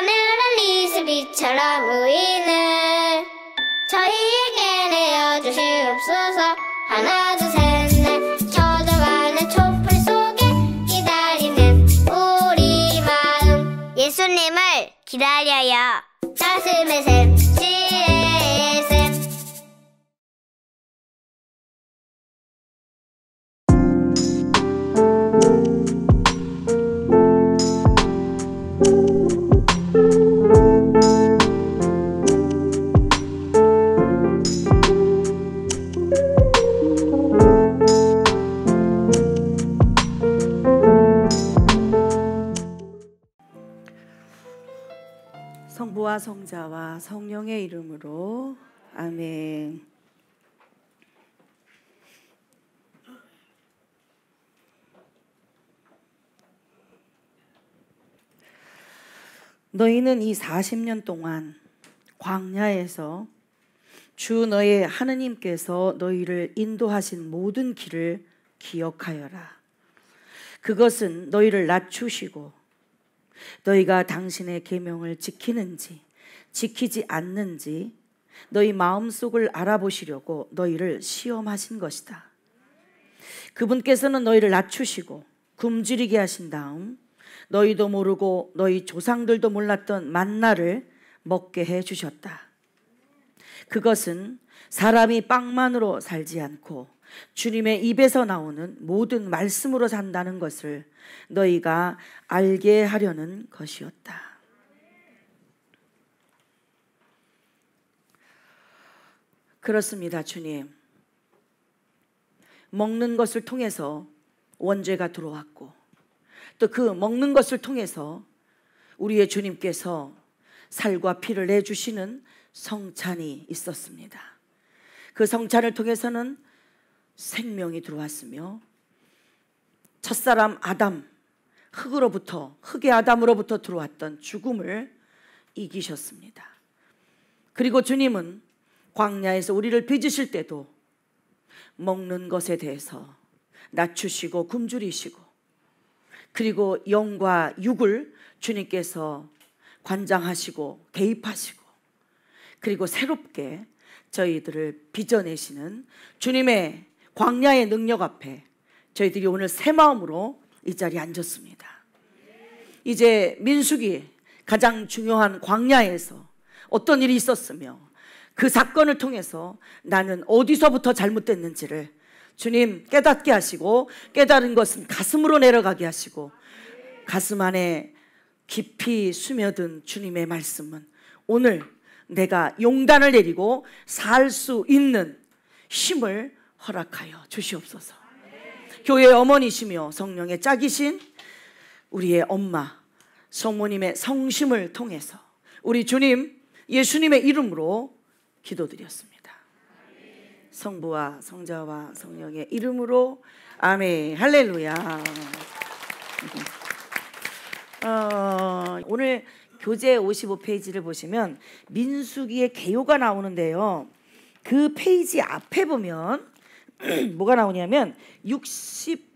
하늘은 이슬비처럼 네 우이네 저희에게 내어주시옵소서 하나 둘셋넷 저어가는 촛불 속에 기다리는 우리 마음 예수님을 기다려요 자슴의 샘 아버지와 성자와 성령의 이름으로 아멘. 너희는 이 40년 동안 광야에서 주 너의 하느님께서 너희를 인도하신 모든 길을 기억하여라. 그것은 너희를 낮추시고 너희가 당신의 계명을 지키는지 지키지 않는지 너희 마음속을 알아보시려고 너희를 시험하신 것이다. 그분께서는 너희를 낮추시고 굶주리게 하신 다음 너희도 모르고 너희 조상들도 몰랐던 만나를 먹게 해 주셨다. 그것은 사람이 빵만으로 살지 않고 주님의 입에서 나오는 모든 말씀으로 산다는 것을 너희가 알게 하려는 것이었다. 그렇습니다, 주님. 먹는 것을 통해서 원죄가 들어왔고, 또 그 먹는 것을 통해서 우리의 주님께서 살과 피를 내주시는 성찬이 있었습니다. 그 성찬을 통해서는 생명이 들어왔으며 첫사람 아담 흙으로부터 흙의 아담으로부터 들어왔던 죽음을 이기셨습니다. 그리고 주님은 광야에서 우리를 빚으실 때도 먹는 것에 대해서 낮추시고 굶주리시고 그리고 영과 육을 주님께서 관장하시고 개입하시고 그리고 새롭게 저희들을 빚어내시는 주님의 광야의 능력 앞에 저희들이 오늘 새 마음으로 이 자리에 앉았습니다. 이제 민숙이 가장 중요한 광야에서 어떤 일이 있었으며 그 사건을 통해서 나는 어디서부터 잘못됐는지를 주님 깨닫게 하시고 깨달은 것은 가슴으로 내려가게 하시고 가슴 안에 깊이 스며든 주님의 말씀은 오늘 내가 용단을 내리고 살 수 있는 힘을 허락하여 주시옵소서. 교회의 어머니시며 성령의 짝이신 우리의 엄마 성모님의 성심을 통해서 우리 주님 예수님의 이름으로 기도드렸습니다. 성부와 성자와 성령의 이름으로 아멘 할렐루야. 어, 오늘 교재 55페이지를 보시면 민수기의 개요가 나오는데요. 그 페이지 앞에 보면 뭐가 나오냐면 60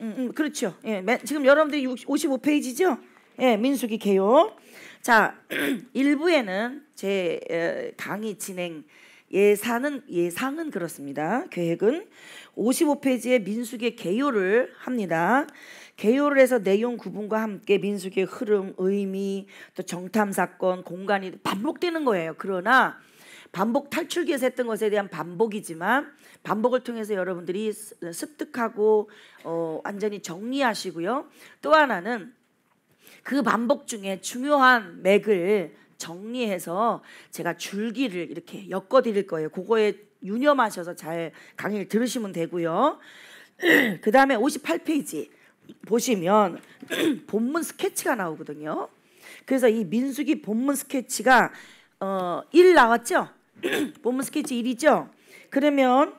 음, 음, 그렇죠. 예, 지금 여러분들이 60, 55페이지죠? 예, 민수기 개요. 자, 일부에는 제 에, 강의 진행 예산은 예상은 그렇습니다. 계획은 55페이지에 민수기 개요를 합니다. 개요를 해서 내용 구분과 함께 민수기의 흐름, 의미, 또 정탐 사건, 공간이 반복되는 거예요. 그러나 반복 탈출기에서 했던 것에 대한 반복이지만 반복을 통해서 여러분들이 습득하고 어, 완전히 정리하시고요. 또 하나는 그 반복 중에 중요한 맥을 정리해서 제가 줄기를 이렇게 엮어 드릴 거예요. 그거에 유념하셔서 잘 강의를 들으시면 되고요. 그 다음에 58페이지 보시면 본문 스케치가 나오거든요. 그래서 이 민숙이 본문 스케치가 어, 1 나왔죠? 본문 스케치 1이죠. 그러면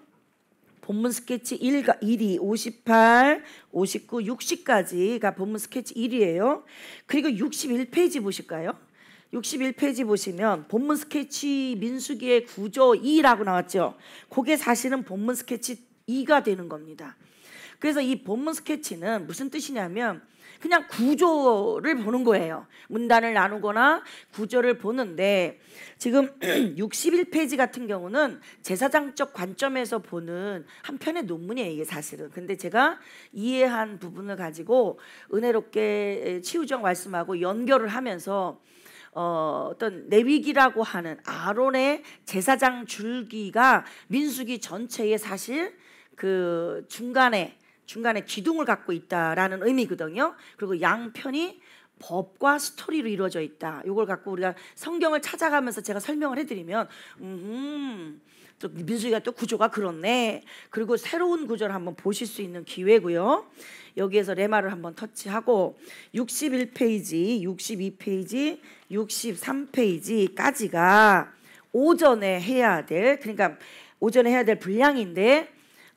본문 스케치 1, 1이 58, 59, 60까지가 본문 스케치 1이에요. 그리고 61페이지 보실까요? 61페이지 보시면 본문 스케치 민수기의 구조 2라고 나왔죠. 그게 사실은 본문 스케치 2가 되는 겁니다. 그래서 이 본문 스케치는 무슨 뜻이냐면 그냥 구조를 보는 거예요. 문단을 나누거나 구조를 보는데 지금 61페이지 같은 경우는 제사장적 관점에서 보는 한 편의 논문이에요. 이게 사실은. 근데 제가 이해한 부분을 가지고 은혜롭게 치유적 말씀하고 연결을 하면서 어, 어떤 내위기라고 하는 아론의 제사장 줄기가 민수기 전체에 사실 그 중간에 중간에 기둥을 갖고 있다라는 의미거든요. 그리고 양편이 법과 스토리로 이루어져 있다. 이걸 갖고 우리가 성경을 찾아가면서 제가 설명을 해드리면, 음, 또 민수이가 또 구조가 그렇네. 그리고 새로운 구조를 한번 보실 수 있는 기회고요. 여기에서 레마를 한번 터치하고 61페이지, 62페이지, 63페이지까지가 오전에 해야 될 그러니까 오전에 해야 될 분량인데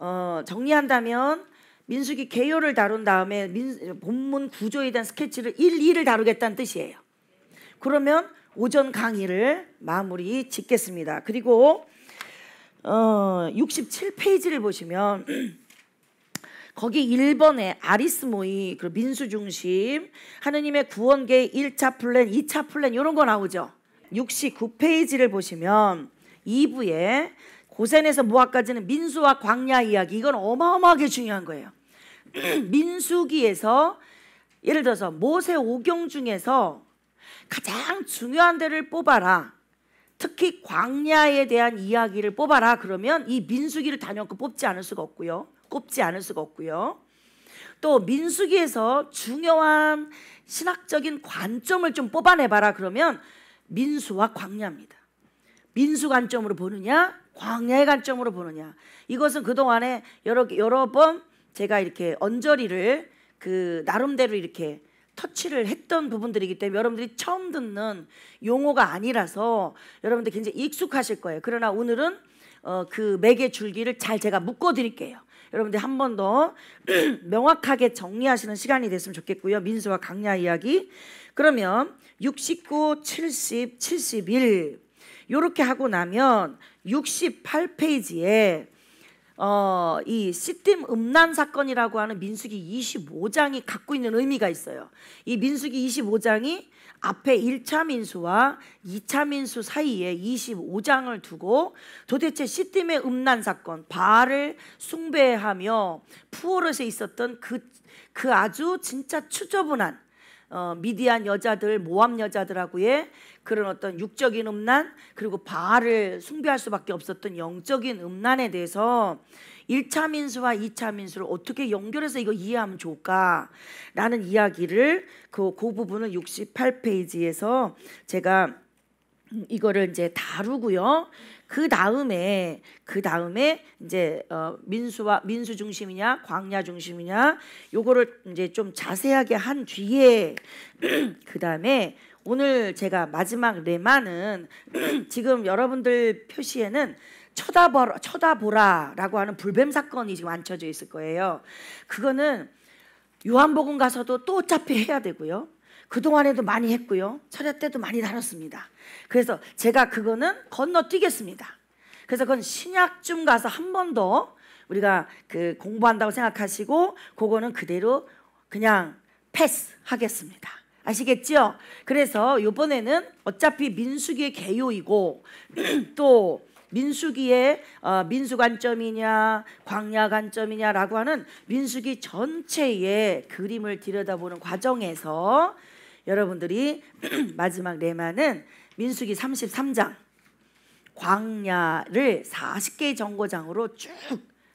어, 정리한다면 민수기 개요를 다룬 다음에 민, 본문 구조에 대한 스케치를 1, 2를 다루겠다는 뜻이에요. 그러면 오전 강의를 마무리 짓겠습니다. 그리고 어, 67페이지를 보시면 거기 1번에 아리스모이 그리고 민수 중심 하느님의 구원계 1차 플랜, 2차 플랜 이런 거 나오죠. 69페이지를 보시면 2부에 고센에서 모아까지는 민수와 광야 이야기 이건 어마어마하게 중요한 거예요. 민수기에서 예를 들어서 모세 오경 중에서 가장 중요한 데를 뽑아라. 특히 광야에 대한 이야기를 뽑아라 그러면 이 민수기를 단연코 뽑지 않을 수가 없고요. 꼽지 않을 수가 없고요. 또 민수기에서 중요한 신학적인 관점을 좀 뽑아내봐라 그러면 민수와 광야입니다. 민수 관점으로 보느냐, 광야의 관점으로 보느냐. 이것은 그동안에 여러, 여러 번 제가 이렇게 언저리를 그 나름대로 이렇게 터치를 했던 부분들이기 때문에 여러분들이 처음 듣는 용어가 아니라서 여러분들 굉장히 익숙하실 거예요. 그러나 오늘은 어, 그 맥의 줄기를 잘 제가 묶어 드릴게요. 여러분들 한 번 더 명확하게 정리하시는 시간이 됐으면 좋겠고요. 민수와 강야 이야기. 그러면 69, 70, 71 요렇게 하고 나면 68페이지에 어, 이시팀 음란 사건이라고 하는 민수기 25장이 갖고 있는 의미가 있어요. 이 민수기 25장이 앞에 1차 민수와 2차 민수 사이에 25장을 두고 도대체 시팀의 음란 사건, 바알을 숭배하며 푸오롯에 있었던 그, 그 아주 진짜 추저분한 어, 미디안 여자들, 모함 여자들하고의 그런 어떤 육적인 음란 그리고 바알을 숭배할 수밖에 없었던 영적인 음란에 대해서 1차 민수와 2차 민수를 어떻게 연결해서 이거 이해하면 좋을까라는 이야기를 그, 그 부분을 68페이지에서 제가 이거를 이제 다루고요. 그 다음에 그 다음에 이제 어, 민수와 민수 중심이냐 광야 중심이냐 요거를 이제 좀 자세하게 한 뒤에 그 다음에 오늘 제가 마지막 레마는 지금 여러분들 표시에는 쳐다보라, 쳐다보라라고 하는 불뱀 사건이 지금 앉혀져 있을 거예요. 그거는 요한복음 가서도 또 어차피 해야 되고요. 그동안에도 많이 했고요. 철야 때도 많이 다뤘습니다. 그래서 제가 그거는 건너뛰겠습니다. 그래서 그건 신약쯤 가서 한 번 더 우리가 그 공부한다고 생각하시고 그거는 그대로 그냥 패스하겠습니다. 아시겠죠? 그래서 이번에는 어차피 민수기의 개요이고 또 민수기의 어, 민수 관점이냐 광야 관점이냐라고 하는 민수기 전체의 그림을 들여다보는 과정에서 여러분들이 마지막 레마는 민수기 33장 광야를 40개의 정거장으로 쭉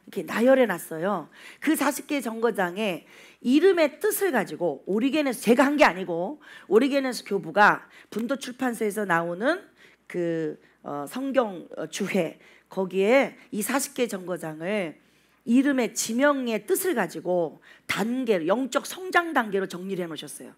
이렇게 나열해 놨어요. 그 40개의 정거장에 이름의 뜻을 가지고 오리게네스 제가 한 게 아니고 오리게네스 교부가 분도 출판사에서 나오는 그 어, 성경 어, 주회 거기에 이 40개 정거장을 이름의 지명의 뜻을 가지고 단계로 영적 성장 단계로 정리를 해 놓으셨어요.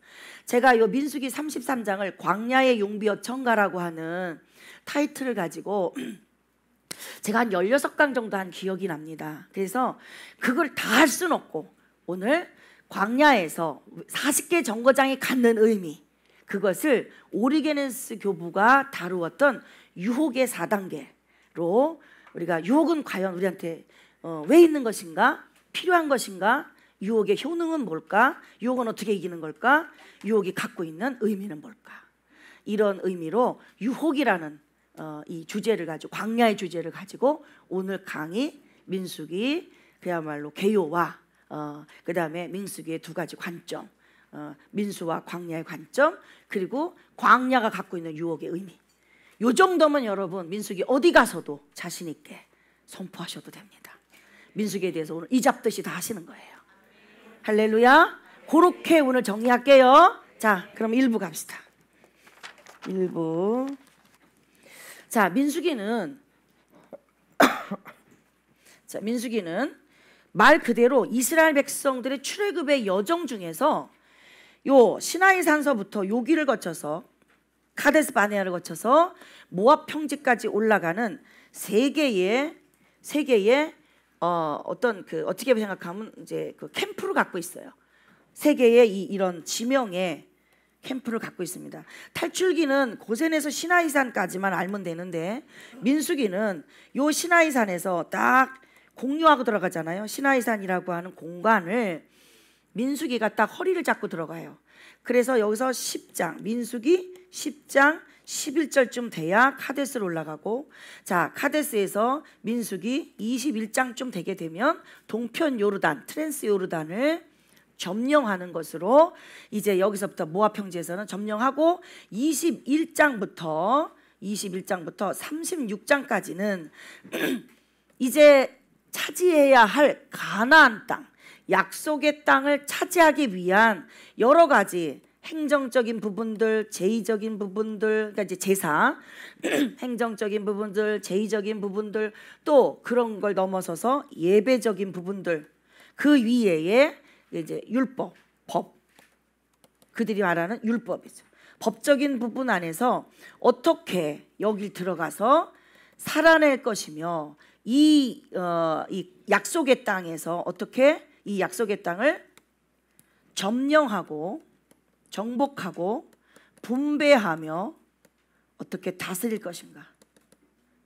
제가 이 민수기 33장을 광야의 용비어 청가라고 하는 타이틀을 가지고 제가 한 16강 정도 한 기억이 납니다. 그래서 그걸 다 할 수는 없고 오늘 광야에서 40개 정거장이 갖는 의미 그것을 오리게네스 교부가 다루었던 유혹의 4단계로 우리가 유혹은 과연 우리한테 어, 왜 있는 것인가? 필요한 것인가? 유혹의 효능은 뭘까? 유혹은 어떻게 이기는 걸까? 유혹이 갖고 있는 의미는 뭘까? 이런 의미로 유혹이라는 어, 이 주제를 가지고 광야의 주제를 가지고 오늘 강의 민숙이 그야말로 개요와 어, 그 다음에 민수기의 두 가지 관점, 어, 민수와 광야의 관점, 그리고 광야가 갖고 있는 유혹의 의미. 요 정도면 여러분 민수기 어디 가서도 자신 있게 선포하셔도 됩니다. 민수기에 대해서 오늘 이잡듯이 다 하시는 거예요. 할렐루야. 그렇게 오늘 정리할게요. 자, 그럼 1부 갑시다. 1부. 자, 민수기는 자, 민수기는 말 그대로 이스라엘 백성들의 출애굽의 여정 중에서 요 시나이 산서부터 요기를 거쳐서 카데스 바네아를 거쳐서 모압 평지까지 올라가는 세 개의 세 개의 어, 어떤 그 어떻게 생각하면 이제 그 캠프를 갖고 있어요. 세 개의 이 이런 지명의 캠프를 갖고 있습니다. 탈출기는 고센에서 시나이산까지만 알면 되는데 민수기는 요 시나이산에서 딱 공유하고 들어가잖아요. 신하의산이라고 하는 공간을 민숙이가딱 허리를 잡고 들어가요. 그래서 여기서 10장, 민숙이 10장 11절쯤 돼야 카데스로 올라가고 자, 카데스에서 민숙이 21장쯤 되게 되면 동편 요르단, 트랜스 요르단을 점령하는 것으로 이제 여기서부터 모아 평지에서는 점령하고 21장부터 21장부터 36장까지는 이제 차지해야 할 가나안 땅, 약속의 땅을 차지하기 위한 여러 가지 행정적인 부분들, 제의적인 부분들, 그러니까 이제 제사, 행정적인 부분들, 제의적인 부분들, 또 그런 걸 넘어서서 예배적인 부분들, 그 위에 이제 율법, 법, 그들이 말하는 율법이죠. 법적인 부분 안에서 어떻게 여길 들어가서 살아낼 것이며 이, 어, 이 약속의 땅에서 어떻게 이 약속의 땅을 점령하고 정복하고 분배하며 어떻게 다스릴 것인가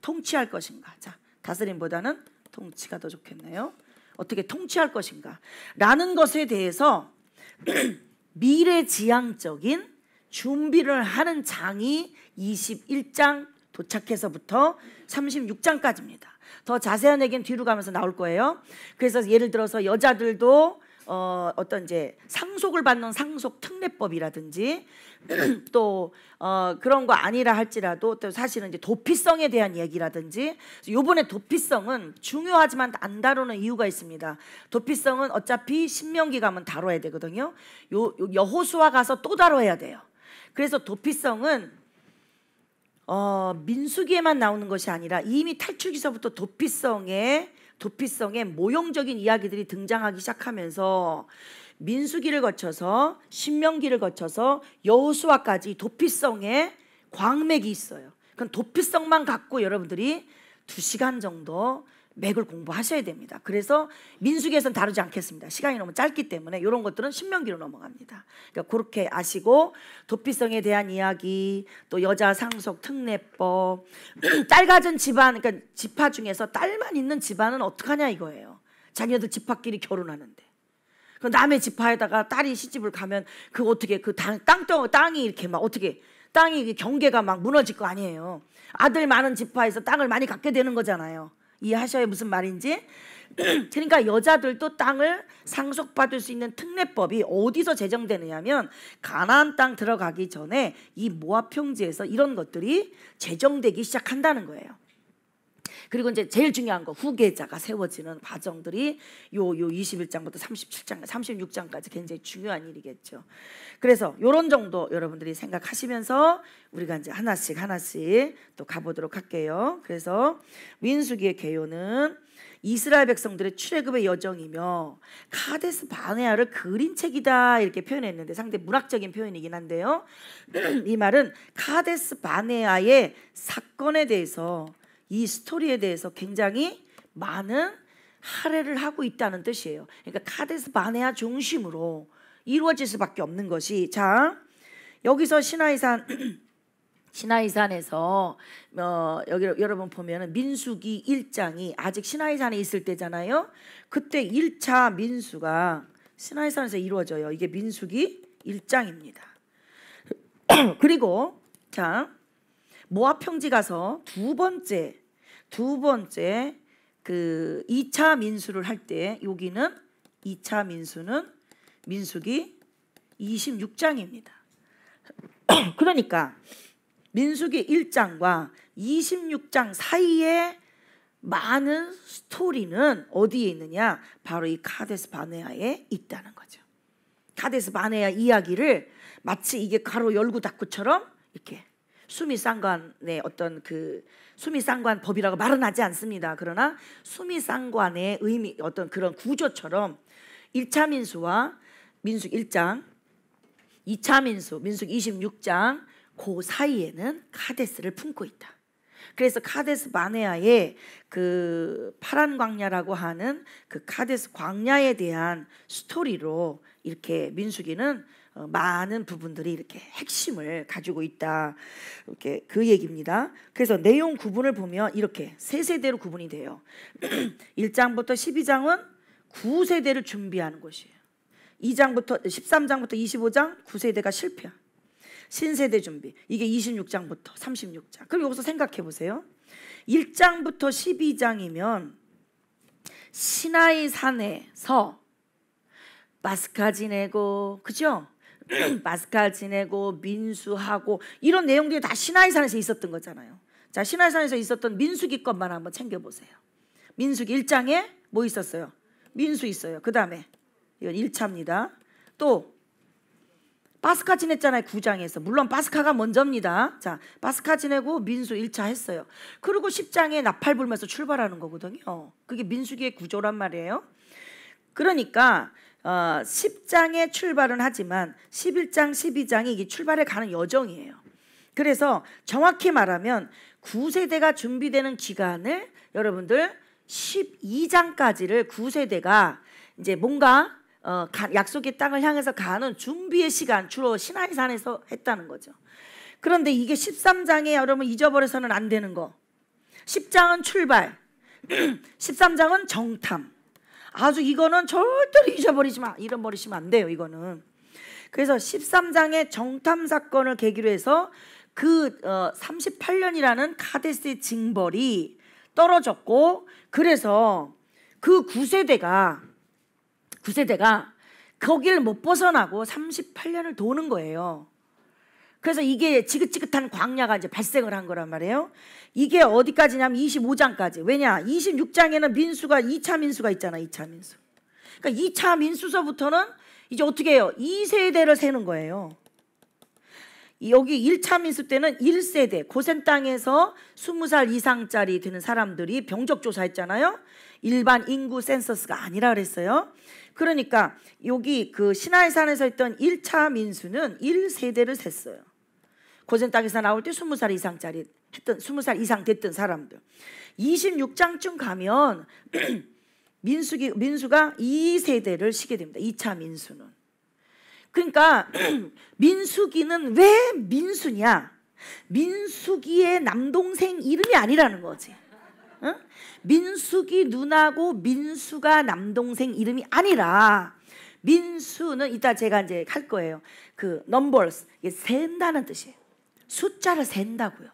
통치할 것인가 자 다스림보다는 통치가 더 좋겠네요 어떻게 통치할 것인가 라는 것에 대해서 미래지향적인 준비를 하는 장이 21장 도착해서부터 36장까지입니다 더 자세한 얘기는 뒤로 가면서 나올 거예요. 그래서 예를 들어서 여자들도 어, 어떤 이제 상속을 받는 상속 특례법이라든지 또 어, 그런 거 아니라 할지라도 또 사실은 이제 도피성에 대한 얘기라든지 요번에 도피성은 중요하지만 안 다루는 이유가 있습니다. 도피성은 어차피 신명기 가면 다뤄야 되거든요. 요, 요 여호수아 가서 또 다뤄야 돼요. 그래서 도피성은 어, 민수기에만 나오는 것이 아니라 이미 탈출기서부터 도피성에도피성에 모형적인 이야기들이 등장하기 시작하면서 민수기를 거쳐서 신명기를 거쳐서 여호수아까지 도피성에 광맥이 있어요. 그럼 도피성만 갖고 여러분들이 두 시간 정도 맥을 공부하셔야 됩니다. 그래서 민수기에서는 다루지 않겠습니다. 시간이 너무 짧기 때문에 이런 것들은 신명기로 넘어갑니다. 그러니까 그렇게 아시고 도피성에 대한 이야기, 또 여자 상속 특례법, 딸 가진 집안, 그러니까 집화 중에서 딸만 있는 집안은 어떡하냐 이거예요. 자녀들 집화끼리 결혼하는데. 그 남의 집화에다가 딸이 시집을 가면 그 어떻게 그 땅, 땅, 땅이 이렇게 막 어떻게 땅이 경계가 막 무너질 거 아니에요. 아들 많은 집화에서 땅을 많이 갖게 되는 거잖아요. 이해하셔야 무슨 말인지? 그러니까 여자들도 땅을 상속받을 수 있는 특례법이 어디서 제정되느냐면 가나안 땅 들어가기 전에 이 모압 평지에서 이런 것들이 제정되기 시작한다는 거예요. 그리고 이제 제일 중요한 거 후계자가 세워지는 과정들이 요요 요 21장부터 37장, 36장까지 굉장히 중요한 일이겠죠. 그래서 요런 정도 여러분들이 생각하시면서 우리가 이제 하나씩 하나씩 또 가보도록 할게요. 그래서 민수기의 개요는 이스라엘 백성들의 출애굽의 여정이며 카데스 바네아를 그린 책이다 이렇게 표현했는데 상당히 문학적인 표현이긴 한데요. 이 말은 카데스 바네아의 사건에 대해서 이 스토리에 대해서 굉장히 많은 할애를 하고 있다는 뜻이에요. 그러니까 카데스 바네아 중심으로 이루어질 수밖에 없는 것이 자 여기서 신하이산 신하이산에서 어, 여기 여러분 보면은 민수기 1장이 아직 신하이산에 있을 때잖아요. 그때 1차 민수가 신하이산에서 이루어져요. 이게 민수기 1장입니다. 그리고 자 모압 평지 가서 두 번째 두 번째 그 2차 민수를 할 때 여기는 2차 민수는 민수기 26장입니다. 그러니까 민수기 1장과 26장 사이에 많은 스토리는 어디에 있느냐? 바로 이 카데스 바네아에 있다는 거죠. 카데스 바네아 이야기를 마치 이게 가로 열고 닫고처럼 이렇게 숨이 싼간의 어떤 그 수미상관 법이라고 말은 하지 않습니다. 그러나 수미상관의 의미 어떤 그런 구조처럼 1차 민수와 민숙 1장, 2차 민수, 민숙 26장 그 사이에는 카데스를 품고 있다. 그래서 카데스 바네아의 그 파란 광야라고 하는 그 카데스 광야에 대한 스토리로 이렇게 민수기는 어, 많은 부분들이 이렇게 핵심을 가지고 있다. 이렇게 그 얘기입니다. 그래서 내용 구분을 보면 이렇게 세 세대로 구분이 돼요. 1장부터 12장은 9세대를 준비하는 것이에요. 2장부터 13장부터 25장 9세대가 실패. 신세대 준비. 이게 26장부터 36장. 그럼 여기서 생각해 보세요. 1장부터 12장이면 시나이 산에서 마스카 지내고 그죠? 예. 마스칼 지내고 민수하고 이런 내용들이 다신하이산에서 있었던 거잖아요. 자, 신하이산에서 있었던 민수기것만 한번 챙겨보세요. 민수기 1장에 뭐 있었어요? 민수 있어요. 그 다음에 이건 1차입니다. 또 파스카 지냈잖아요. 9장에서. 물론 파스카가 먼저입니다. 자, 파스카 지내고 민수 1차 했어요. 그리고 10장에 나팔 불면서 출발하는 거거든요. 그게 민수기의 구조란 말이에요. 그러니까 어, 10장의 출발은 하지만 11장, 12장이 이게 출발에 가는 여정이에요. 그래서 정확히 말하면 9세대가 준비되는 기간을 여러분들 12장까지를 9세대가 이제 뭔가 어, 약속의 땅을 향해서 가는 준비의 시간 주로 신하이산에서 했다는 거죠. 그런데 이게 13장에 여러분 잊어버려서는 안 되는 거. 10장은 출발, 13장은 정탐, 아주 이거는 절대로 잊어버리지 마. 잃어버리시면 안 돼요, 이거는. 그래서 13장의 정탐 사건을 계기로 해서 그 어, 38년이라는 카데스의 징벌이 떨어졌고 그래서 그 9세대가 9세대가 거기를 못 벗어나고 38년을 도는 거예요. 그래서 이게 지긋지긋한 광야가 이제 발생을 한 거란 말이에요. 이게 어디까지냐면 25장까지. 왜냐? 26장에는 민수가 2차 민수가 있잖아. 2차 민수. 그러니까 2차 민수서부터는 이제 어떻게 해요? 2세대를 세는 거예요. 여기 1차 민수 때는 1세대 고센 땅에서 20살 이상짜리 되는 사람들이 병적 조사했잖아요. 일반 인구 센서스가 아니라 그랬어요. 그러니까 여기 그 시나이산에서 했던 1차 민수는 1세대를 셌어요. 고센 땅에서 나올 때 20살 이상짜리 했던 20살 이상 됐던 사람들. 26장쯤 가면 민수기 민수가 이 세대를 시게 됩니다. 2차 민수는. 그러니까 민수기는 왜 민수냐? 민수기의 남동생 이름이 아니라는 거지. 응? 민수기 누나고 민수가 남동생 이름이 아니라 민수는 이따 제가 이제 할 거예요. 그넘버 m b 이게 센다는 뜻이에요. 숫자를 센다고요.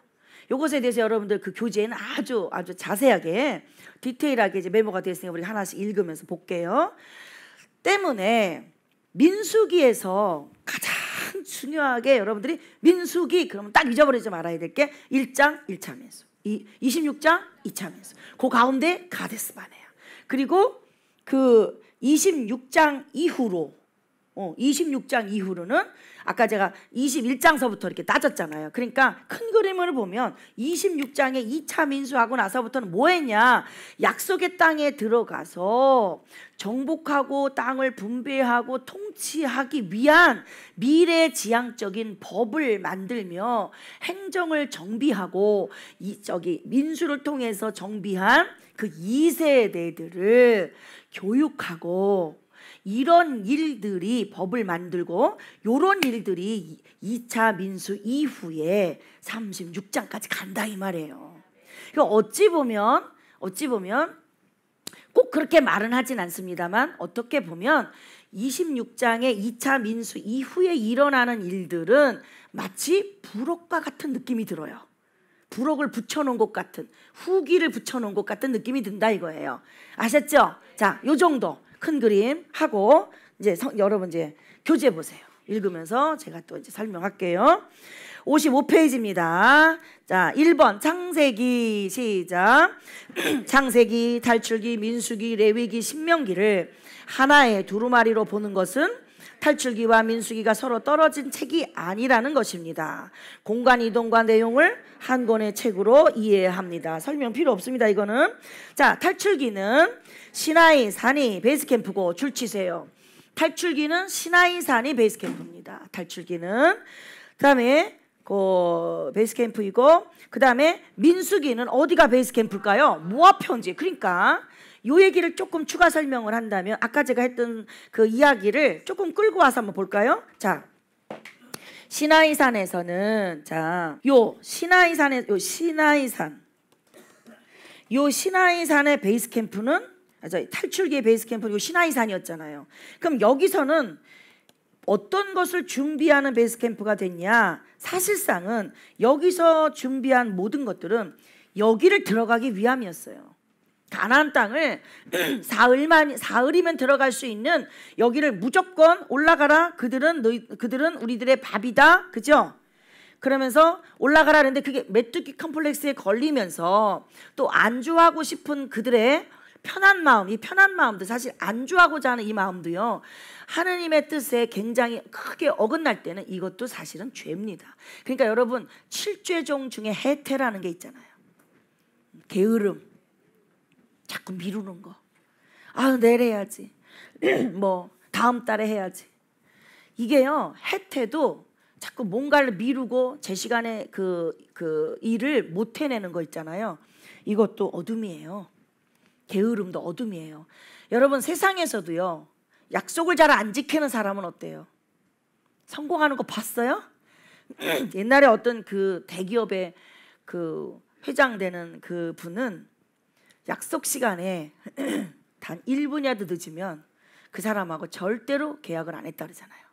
이것에 대해서 여러분들 그 교재에는 아주 아주 자세하게 디테일하게 이제 메모가 되어 있으니까 우리 하나씩 읽으면서 볼게요. 때문에 민수기에서 가장 중요하게 여러분들이 민수기 그러면 딱 잊어버리지 말아야 될 게 1장 1차 민수, 26장 2차 민수. 그 가운데 가데스 바네야. 그리고 그 26장 이후로 어, 26장 이후로는 아까 제가 21장서부터 이렇게 따졌잖아요. 그러니까 큰 그림을 보면 26장에 2차 민수하고 나서부터는 뭐 했냐? 약속의 땅에 들어가서 정복하고 땅을 분배하고 통치하기 위한 미래 지향적인 법을 만들며 행정을 정비하고 이 저기 민수를 통해서 정비한 그 2세대들을 교육하고 이런 일들이 법을 만들고 이런 일들이 2차 민수 이후에 36장까지 간다 이 말이에요. 그 어찌 보면 어찌 보면 꼭 그렇게 말은 하진 않습니다만 어떻게 보면 26장의 2차 민수 이후에 일어나는 일들은 마치 부록과 같은 느낌이 들어요. 부록을 붙여놓은 것 같은 후기를 붙여놓은 것 같은 느낌이 든다 이거예요. 아셨죠? 자, 요 정도. 큰 그림 하고 이제 성, 여러분 이제 교재 보세요. 읽으면서 제가 또 이제 설명할게요. 55페이지입니다. 자, 1번 창세기 시작. 창세기, 탈출기, 민수기, 레위기, 신명기를 하나의 두루마리로 보는 것은 탈출기와 민수기가 서로 떨어진 책이 아니라는 것입니다. 공간 이동과 내용을 한 권의 책으로 이해합니다. 설명 필요 없습니다. 이거는 자, 탈출기는 시나이 산이 베이스캠프고 줄치세요. 탈출기는 시나이 산이 베이스캠프입니다. 탈출기는 그다음에 그 베이스캠프이고 그다음에 민수기는 어디가 베이스캠프일까요? 모아 편지. 그러니까 요 얘기를 조금 추가 설명을 한다면 아까 제가 했던 그 이야기를 조금 끌고 와서 한번 볼까요? 자. 시나이산에서는 자, 요 시나이산의 요 시나이산 요 시나이산의 베이스 캠프는 탈출기의 베이스 캠프는 신하이산이었잖아요 그럼 여기서는 어떤 것을 준비하는 베이스 캠프가 됐냐? 사실상은 여기서 준비한 모든 것들은 여기를 들어가기 위함이었어요. 가나안 땅을 사흘만 사흘이면 들어갈 수 있는 여기를 무조건 올라가라. 그들은 너희, 그들은 우리들의 밥이다. 그죠? 그러면서 올라가라는데 그게 메뚜기 컴플렉스에 걸리면서 또 안주하고 싶은 그들의 편한 마음, 이 편한 마음도 사실 안주하고자 하는 이 마음도요. 하느님의 뜻에 굉장히 크게 어긋날 때는 이것도 사실은 죄입니다. 그러니까 여러분, 7죄종 중에 해태라는 게 있잖아요. 게으름. 자꾸 미루는 거. 아, 내일 해야지. 뭐 다음 달에 해야지. 이게요. 해태도 자꾸 뭔가를 미루고 제 시간에 그, 그 일을 못 해내는 거 있잖아요. 이것도 어둠이에요. 게으름도 어둠이에요. 여러분 세상에서도요. 약속을 잘 안 지키는 사람은 어때요? 성공하는 거 봤어요? 옛날에 어떤 그 대기업의 그 회장 되는 그 분은 약속 시간에 단 1분이라도 늦으면 그 사람하고 절대로 계약을 안 했다 그러잖아요.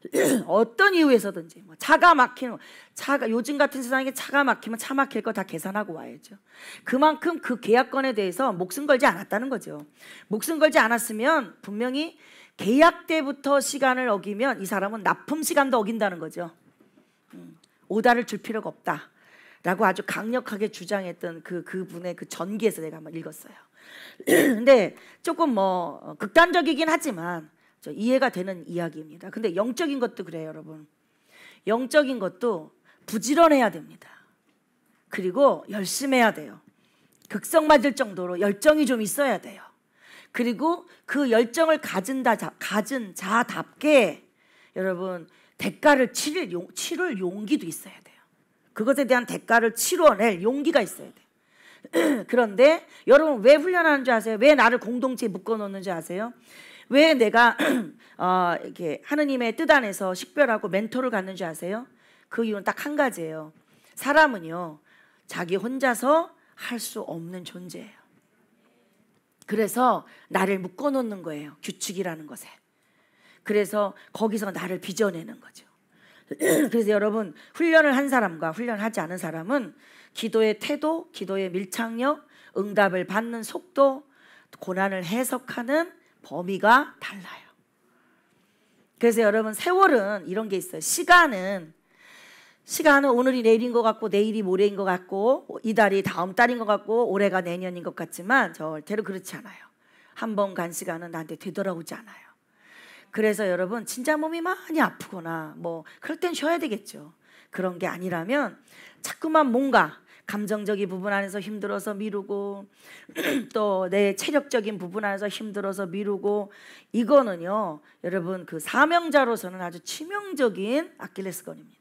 어떤 이유에서든지 뭐 차가 막히는 차가 요즘 같은 세상에 차가 막히면 차 막힐 거 다 계산하고 와야죠. 그만큼 그 계약건에 대해서 목숨 걸지 않았다는 거죠. 목숨 걸지 않았으면 분명히 계약 때부터 시간을 어기면 이 사람은 납품 시간도 어긴다는 거죠. 음, 오다를 줄 필요가 없다. 라고 아주 강력하게 주장했던 그, 그분의 그 전기에서 내가 한번 읽었어요. 근데 조금 뭐 극단적이긴 하지만 이해가 되는 이야기입니다. 근데 영적인 것도 그래요, 여러분. 영적인 것도 부지런해야 됩니다. 그리고 열심히 해야 돼요. 극성 맞을 정도로 열정이 좀 있어야 돼요. 그리고 그 열정을 가진 다 가진 자답게 여러분 대가를 치를 용, 치를 용기도 있어야 돼요. 그것에 대한 대가를 치러낼 용기가 있어야 돼요. 그런데 여러분 왜 훈련하는 지 아세요? 왜 나를 공동체에 묶어놓는 지 아세요? 왜 내가 어, 이렇게 하느님의 뜻 안에서 식별하고 멘토를 갖는지 아세요? 그 이유는 딱 한 가지예요. 사람은요 자기 혼자서 할 수 없는 존재예요. 그래서 나를 묶어놓는 거예요. 규칙이라는 것에. 그래서 거기서 나를 빚어내는 거죠. 그래서 여러분 훈련을 한 사람과 훈련하지 않은 사람은 기도의 태도, 기도의 밀착력, 응답을 받는 속도, 고난을 해석하는 범위가 달라요. 그래서 여러분 세월은 이런 게 있어요. 시간은 시간은 오늘이 내일인 것 같고 내일이 모레인 것 같고 이달이 다음 달인 것 같고 올해가 내년인 것 같지만 절대로 그렇지 않아요. 한 번 간 시간은 나한테 되돌아오지 않아요. 그래서 여러분 진짜 몸이 많이 아프거나 뭐 그럴 땐 쉬어야 되겠죠. 그런 게 아니라면 자꾸만 뭔가 감정적인 부분 안에서 힘들어서 미루고 또 내 체력적인 부분 안에서 힘들어서 미루고 이거는요 여러분 그 사명자로서는 아주 치명적인 아킬레스건입니다.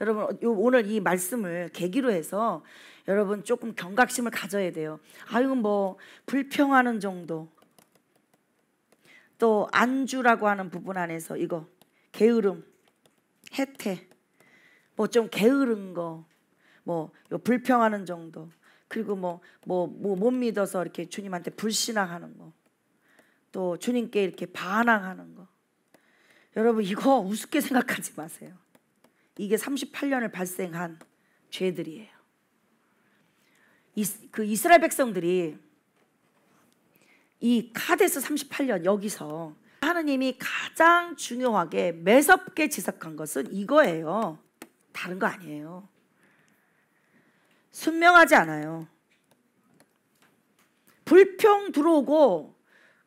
여러분 어, 오늘 이 말씀을 계기로 해서 여러분 조금 경각심을 가져야 돼요. 아유 뭐 불평하는 정도 또 안주라고 하는 부분 안에서 이거 게으름, 혜태뭐 좀 게으른 거뭐 불평하는 정도 그리고 뭐뭐못 뭐 믿어서 이렇게 주님한테 불신앙하는 거 또 주님께 이렇게 반항하는 거 여러분 이거 우습게 생각하지 마세요. 이게 38년을 발생한 죄들이에요. 이, 그 이스라엘 백성들이 이 카데스 38년 여기서 하느님이 가장 중요하게 매섭게 지적한 것은 이거예요. 다른 거 아니에요. 순명하지 않아요. 불평 들어오고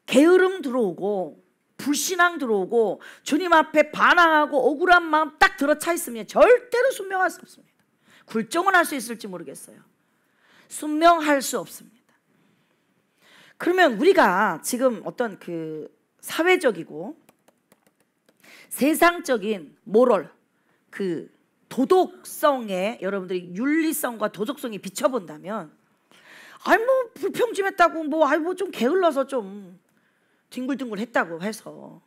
게으름 들어오고 불신앙 들어오고 주님 앞에 반항하고 억울한 마음 딱 들어차 있으면 절대로 순명할 수 없습니다. 굴종은 할 수 있을지 모르겠어요. 순명할 수 없습니다. 그러면 우리가 지금 어떤 그 사회적이고 세상적인 모럴 그 도덕성에 여러분들이 윤리성과 도덕성이 비춰본다면 아이 뭐 불평심했다고 뭐 아이 뭐좀 게을러서 좀 뒹굴뒹굴 했다고 해서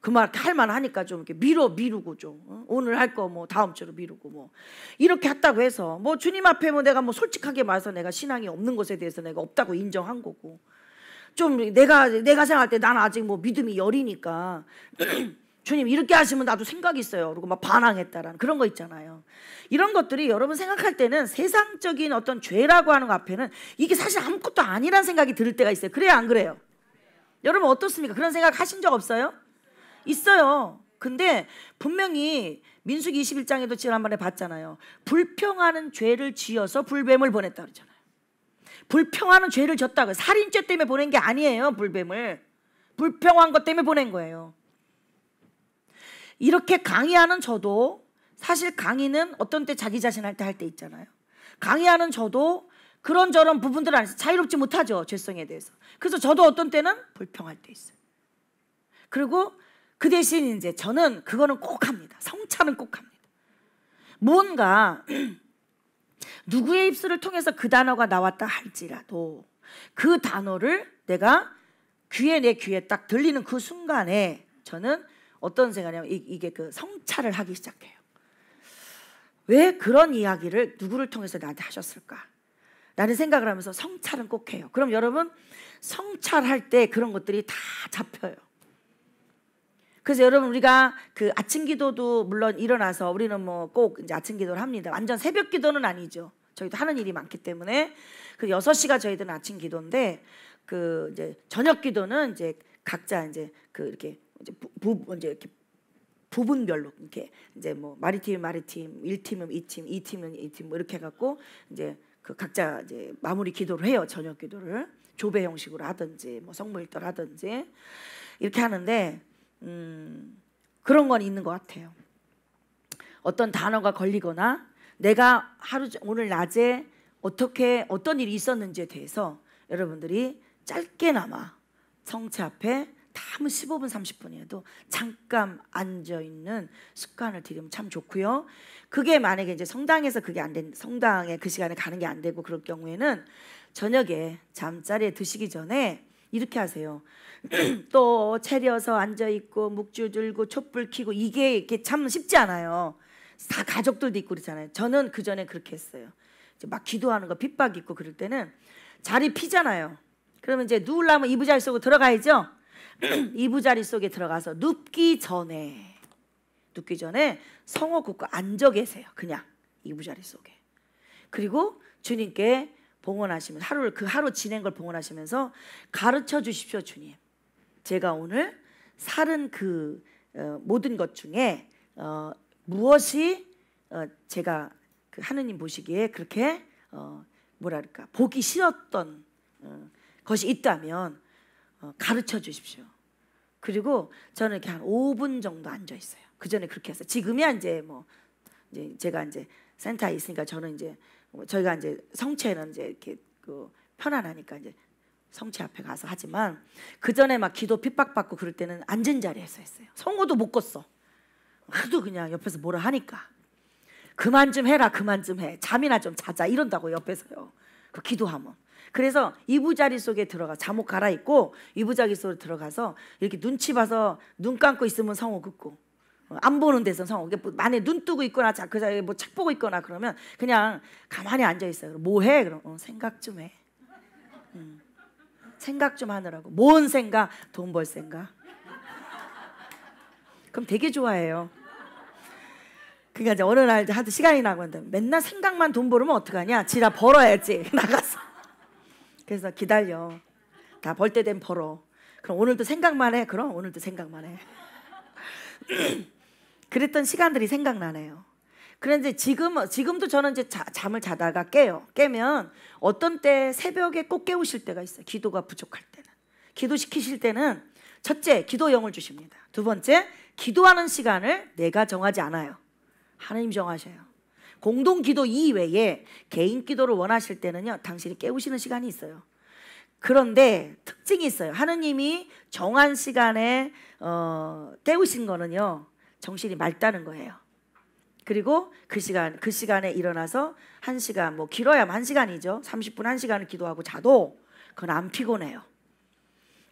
그 말 할만 하니까 좀 이렇게 미뤄 미루고 좀 어? 오늘 할 거 뭐 다음 주로 미루고 뭐 이렇게 했다고 해서 뭐 주님 앞에 뭐 내가 뭐 솔직하게 말해서 내가 신앙이 없는 것에 대해서 내가 없다고 인정한 거고 좀 내가 내가 생각할 때난 아직 뭐 믿음이 여리니까 주님 이렇게 하시면 나도 생각이 있어요. 그리고 막 반항했다라는 그런 거 있잖아요. 이런 것들이 여러분 생각할 때는 세상적인 어떤 죄라고 하는 것 앞에는 이게 사실 아무것도 아니란 생각이 들 때가 있어요. 그래요, 안 그래요? 여러분 어떻습니까? 그런 생각 하신 적 없어요? 있어요. 근데 분명히 민숙 21장에도 지난번에 봤잖아요. 불평하는 죄를 지어서 불뱀을 보냈다 그러잖아요. 불평하는 죄를 졌다고 살인죄 때문에 보낸 게 아니에요, 불뱀을. 불평한 것 때문에 보낸 거예요. 이렇게 강의하는 저도 사실 강의는 어떤 때 자기 자신할 때 할 때 있잖아요. 강의하는 저도 그런저런 부분들 안에서 자유롭지 못하죠. 죄성에 대해서. 그래서 저도 어떤 때는 불평할 때 있어요. 그리고 그 대신 이제 저는 그거는 꼭 합니다. 성찰은 꼭 합니다. 뭔가 누구의 입술을 통해서 그 단어가 나왔다 할지라도 그 단어를 내가 귀에 내 귀에 딱 들리는 그 순간에 저는 어떤 생각이냐면 이, 게그 성찰을 하기 시작해요. 왜 그런 이야기를 누구를 통해서 나한테 하셨을까? 라는 생각을 하면서 성찰은 꼭 해요. 그럼 여러분 성찰할 때 그런 것들이 다 잡혀요. 그래서 여러분 우리가 그 아침 기도도 물론 일어나서 우리는 뭐 꼭 이제 아침 기도를 합니다. 완전 새벽 기도는 아니죠. 저희도 하는 일이 많기 때문에 그 6시가 저희들은 아침 기도인데 그 이제 저녁 기도는 이제 각자 이제 그 이렇게 이제 부, 부 이제 이렇게 부분별로 이렇게 이제 뭐 마리팀 마리팀 1팀은 2팀 2팀은 2팀 뭐 이렇게 해 갖고 이제 그 각자 이제 마무리 기도를 해요. 저녁 기도를 조배 형식으로 하든지 뭐성물일 하든지 이렇게 하는데 음 그런 건 있는 것 같아요. 어떤 단어가 걸리거나 내가 하루 오늘 낮에 어떻게 어떤 일이 있었는지에 대해서 여러분들이 짧게나마 성체 앞에 다은 15분 30분이어도 잠깐 앉아 있는 습관을 들이면 참 좋고요. 그게 만약에 이제 성당에서 그게 안 된 성당에 그 시간에 가는 게 안 되고 그럴 경우에는 저녁에 잠자리에 드시기 전에 이렇게 하세요. 또 차려서 앉아 있고 묵주 들고 촛불 켜고 이게 이게 참 쉽지 않아요. 다 가족들도 있고 그러잖아요. 저는 그 전에 그렇게 했어요. 막 기도하는 거 핍박 있고 그럴 때는 자리 피잖아요. 그러면 이제 누울라면 이부자리 속으 들어가야죠. 네. 이부자리 속에 들어가서 눕기 전에 눕기 전에 성호 굽고 앉아 계세요. 그냥 이부자리 속에. 그리고 주님께 봉헌하시면 하루를 그 하루 지낸 걸 봉헌하시면서 가르쳐 주십시오, 주님. 제가 오늘 살은 그 어, 모든 것 중에 어, 무엇이 어, 제가 그 하느님 보시기에 그렇게 어, 뭐랄까 보기 싫었던 어, 것이 있다면 어, 가르쳐 주십시오. 그리고 저는 이렇게 한 5분 정도 앉아 있어요. 그 전에 그렇게 했어요. 지금이야 이제 뭐 이제 제가 이제 센터에 있으니까 저는 이제 뭐 저희가 이제 성체는 이제 이렇게 그 편안하니까 이제 성체 앞에 가서 하지만 그 전에 막 기도 핍박받고 그럴 때는 앉은 자리에서 했어요. 성호도 못 껐어. 하도 그냥 옆에서 뭐라 하니까 그만 좀 해라 그만 좀 해. 잠이나 좀 자자 이런다고 옆에서요. 그 기도하면 그래서 이부자리 속에 들어가 잠옷 갈아입고 이부자리 속에 들어가서 이렇게 눈치 봐서 눈 감고 있으면 성호 긋고 어, 안 보는 데서 성호 만에 뭐 눈 뜨고 있거나 자, 그 자리에 뭐 책 보고 있거나 그러면 그냥 가만히 앉아 있어요. 뭐해? 그럼 어, 생각 좀 해. 음. 생각 좀 하느라고. 뭔 생각? 돈 벌 생각. 그럼 되게 좋아해요. 그러니까 이제 어느 날 하도 시간이 나고 맨날 생각만 돈 벌으면 어떡하냐? 지나 벌어야지. 나가서. 그래서 기다려. 다 벌때된 벌어. 그럼 오늘도 생각만 해. 그럼 오늘도 생각만 해. 그랬던 시간들이 생각나네요. 그런데 지금 지금도 저는 이제 자, 잠을 자다가 깨요. 깨면 어떤 때 새벽에 꼭 깨우실 때가 있어요. 기도가 부족할 때는. 기도 시키실 때는 첫째, 기도 영을 주십니다. 두 번째, 기도하는 시간을 내가 정하지 않아요. 하나님 정하셔요. 공동 기도 이외에 개인 기도를 원하실 때는요, 당신이 깨우시는 시간이 있어요. 그런데 특징이 있어요. 하느님이 정한 시간에 어, 깨우신 거는요, 정신이 맑다는 거예요. 그리고 그 시간 그 시간에 일어나서 한 시간 뭐 길어야만 한 시간이죠. 30분 한 시간을 기도하고 자도 그건 안 피곤해요.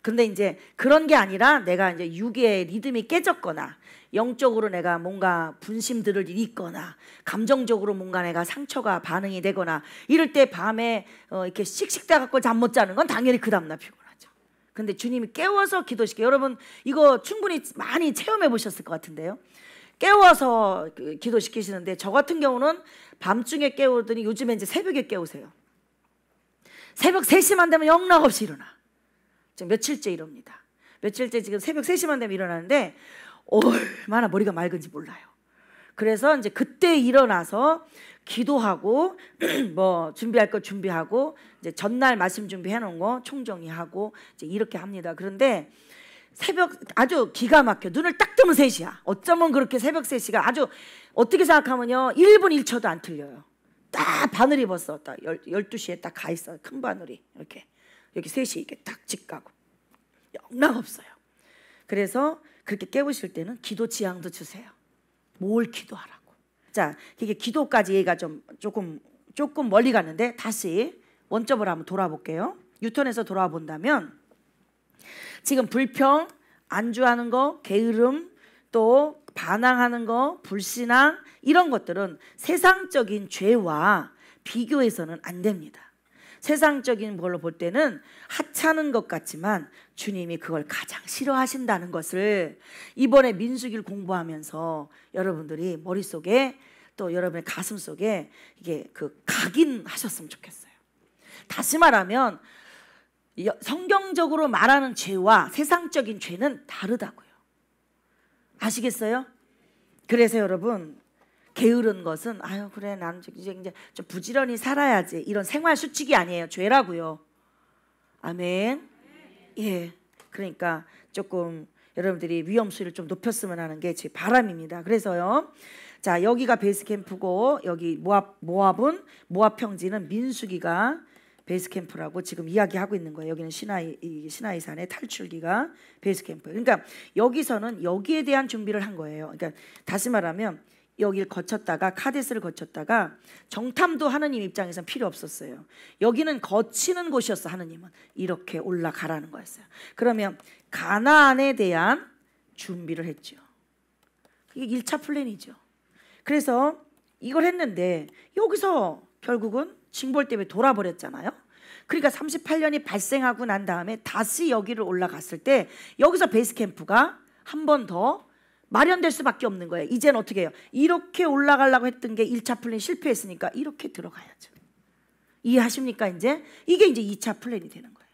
근데 이제 그런 게 아니라 내가 이제 육의 리듬이 깨졌거나 영적으로 내가 뭔가 분심들을 잃거나 감정적으로 뭔가 내가 상처가 반응이 되거나 이럴 때 밤에 어, 이렇게 씩씩대 갖고 잠 못 자는 건 당연히 그 다음날 피곤하죠. 근데 주님이 깨워서 기도시켜 여러분 이거 충분히 많이 체험해 보셨을 것 같은데요. 깨워서 그 기도시키시는데 저 같은 경우는 밤중에 깨우더니 요즘에 이제 새벽에 깨우세요. 새벽 3시만 되면 영락없이 일어나. 지금 며칠째 이럽니다. 며칠째 지금 새벽 3시만 되면 일어나는데 얼마나 머리가 맑은지 몰라요. 그래서 이제 그때 일어나서 기도하고 뭐 준비할 거 준비하고 이제 전날 말씀 준비해 놓은 거 총정리하고 이제 이렇게 합니다. 그런데 새벽 아주 기가 막혀. 눈을 딱 뜨면 3시야. 어쩌면 그렇게 새벽 3시가 아주 어떻게 생각하면요. 1분 1초도 안 틀려요. 딱 바늘이 벌써 딱 12시에 딱 가 있어. 큰 바늘이. 이렇게. 여기 3시 이게 딱집 가고. 영락 없어요. 그래서 그렇게 깨우실 때는 기도 지향도 주세요. 뭘 기도하라고. 자, 이게 기도까지 얘가 좀 조금 조금 멀리 갔는데 다시 원점으로 한번 돌아볼게요. 유턴에서 돌아본다면 지금 불평, 안주하는 거, 게으름, 또 반항하는 거, 불신앙 이런 것들은 세상적인 죄와 비교해서는 안 됩니다. 세상적인 걸로 볼 때는 하찮은 것 같지만 주님이 그걸 가장 싫어하신다는 것을 이번에 민수기를 공부하면서 여러분들이 머릿속에 또 여러분의 가슴 속에 이게 그 각인하셨으면 좋겠어요. 다시 말하면 성경적으로 말하는 죄와 세상적인 죄는 다르다고요. 아시겠어요? 그래서 여러분 게으른 것은 아유 그래 나는 이제 이제 좀 부지런히 살아야지 이런 생활 수칙이 아니에요 죄라고요. 아멘. 예. 그러니까 조금 여러분들이 위험수위를 좀 높였으면 하는 게 제 바람입니다. 그래서요. 자, 여기가 베이스 캠프고 여기 모압 모압은 모압 평지는 민수기가 베이스 캠프라고 지금 이야기하고 있는 거예요. 여기는 신나이신나이 산의 탈출기가 베이스 캠프. 그러니까 여기서는 여기에 대한 준비를 한 거예요. 그러니까 다시 말하면 여기를 거쳤다가 카데스를 거쳤다가 정탐도 하느님 입장에선 필요 없었어요. 여기는 거치는 곳이었어 하느님은 이렇게 올라가라는 거였어요. 그러면 가나안에 대한 준비를 했죠. 이게 1차 플랜이죠. 그래서 이걸 했는데 여기서 결국은 징벌 때문에 돌아버렸잖아요. 그러니까 38년이 발생하고 난 다음에 다시 여기를 올라갔을 때 여기서 베이스 캠프가 한번더 마련될 수밖에 없는 거예요. 이젠 어떻게 해요? 이렇게 올라가려고 했던 게 1차 플랜 실패했으니까 이렇게 들어가야죠. 이해하십니까 이제? 이게 이제 2차 플랜이 되는 거예요.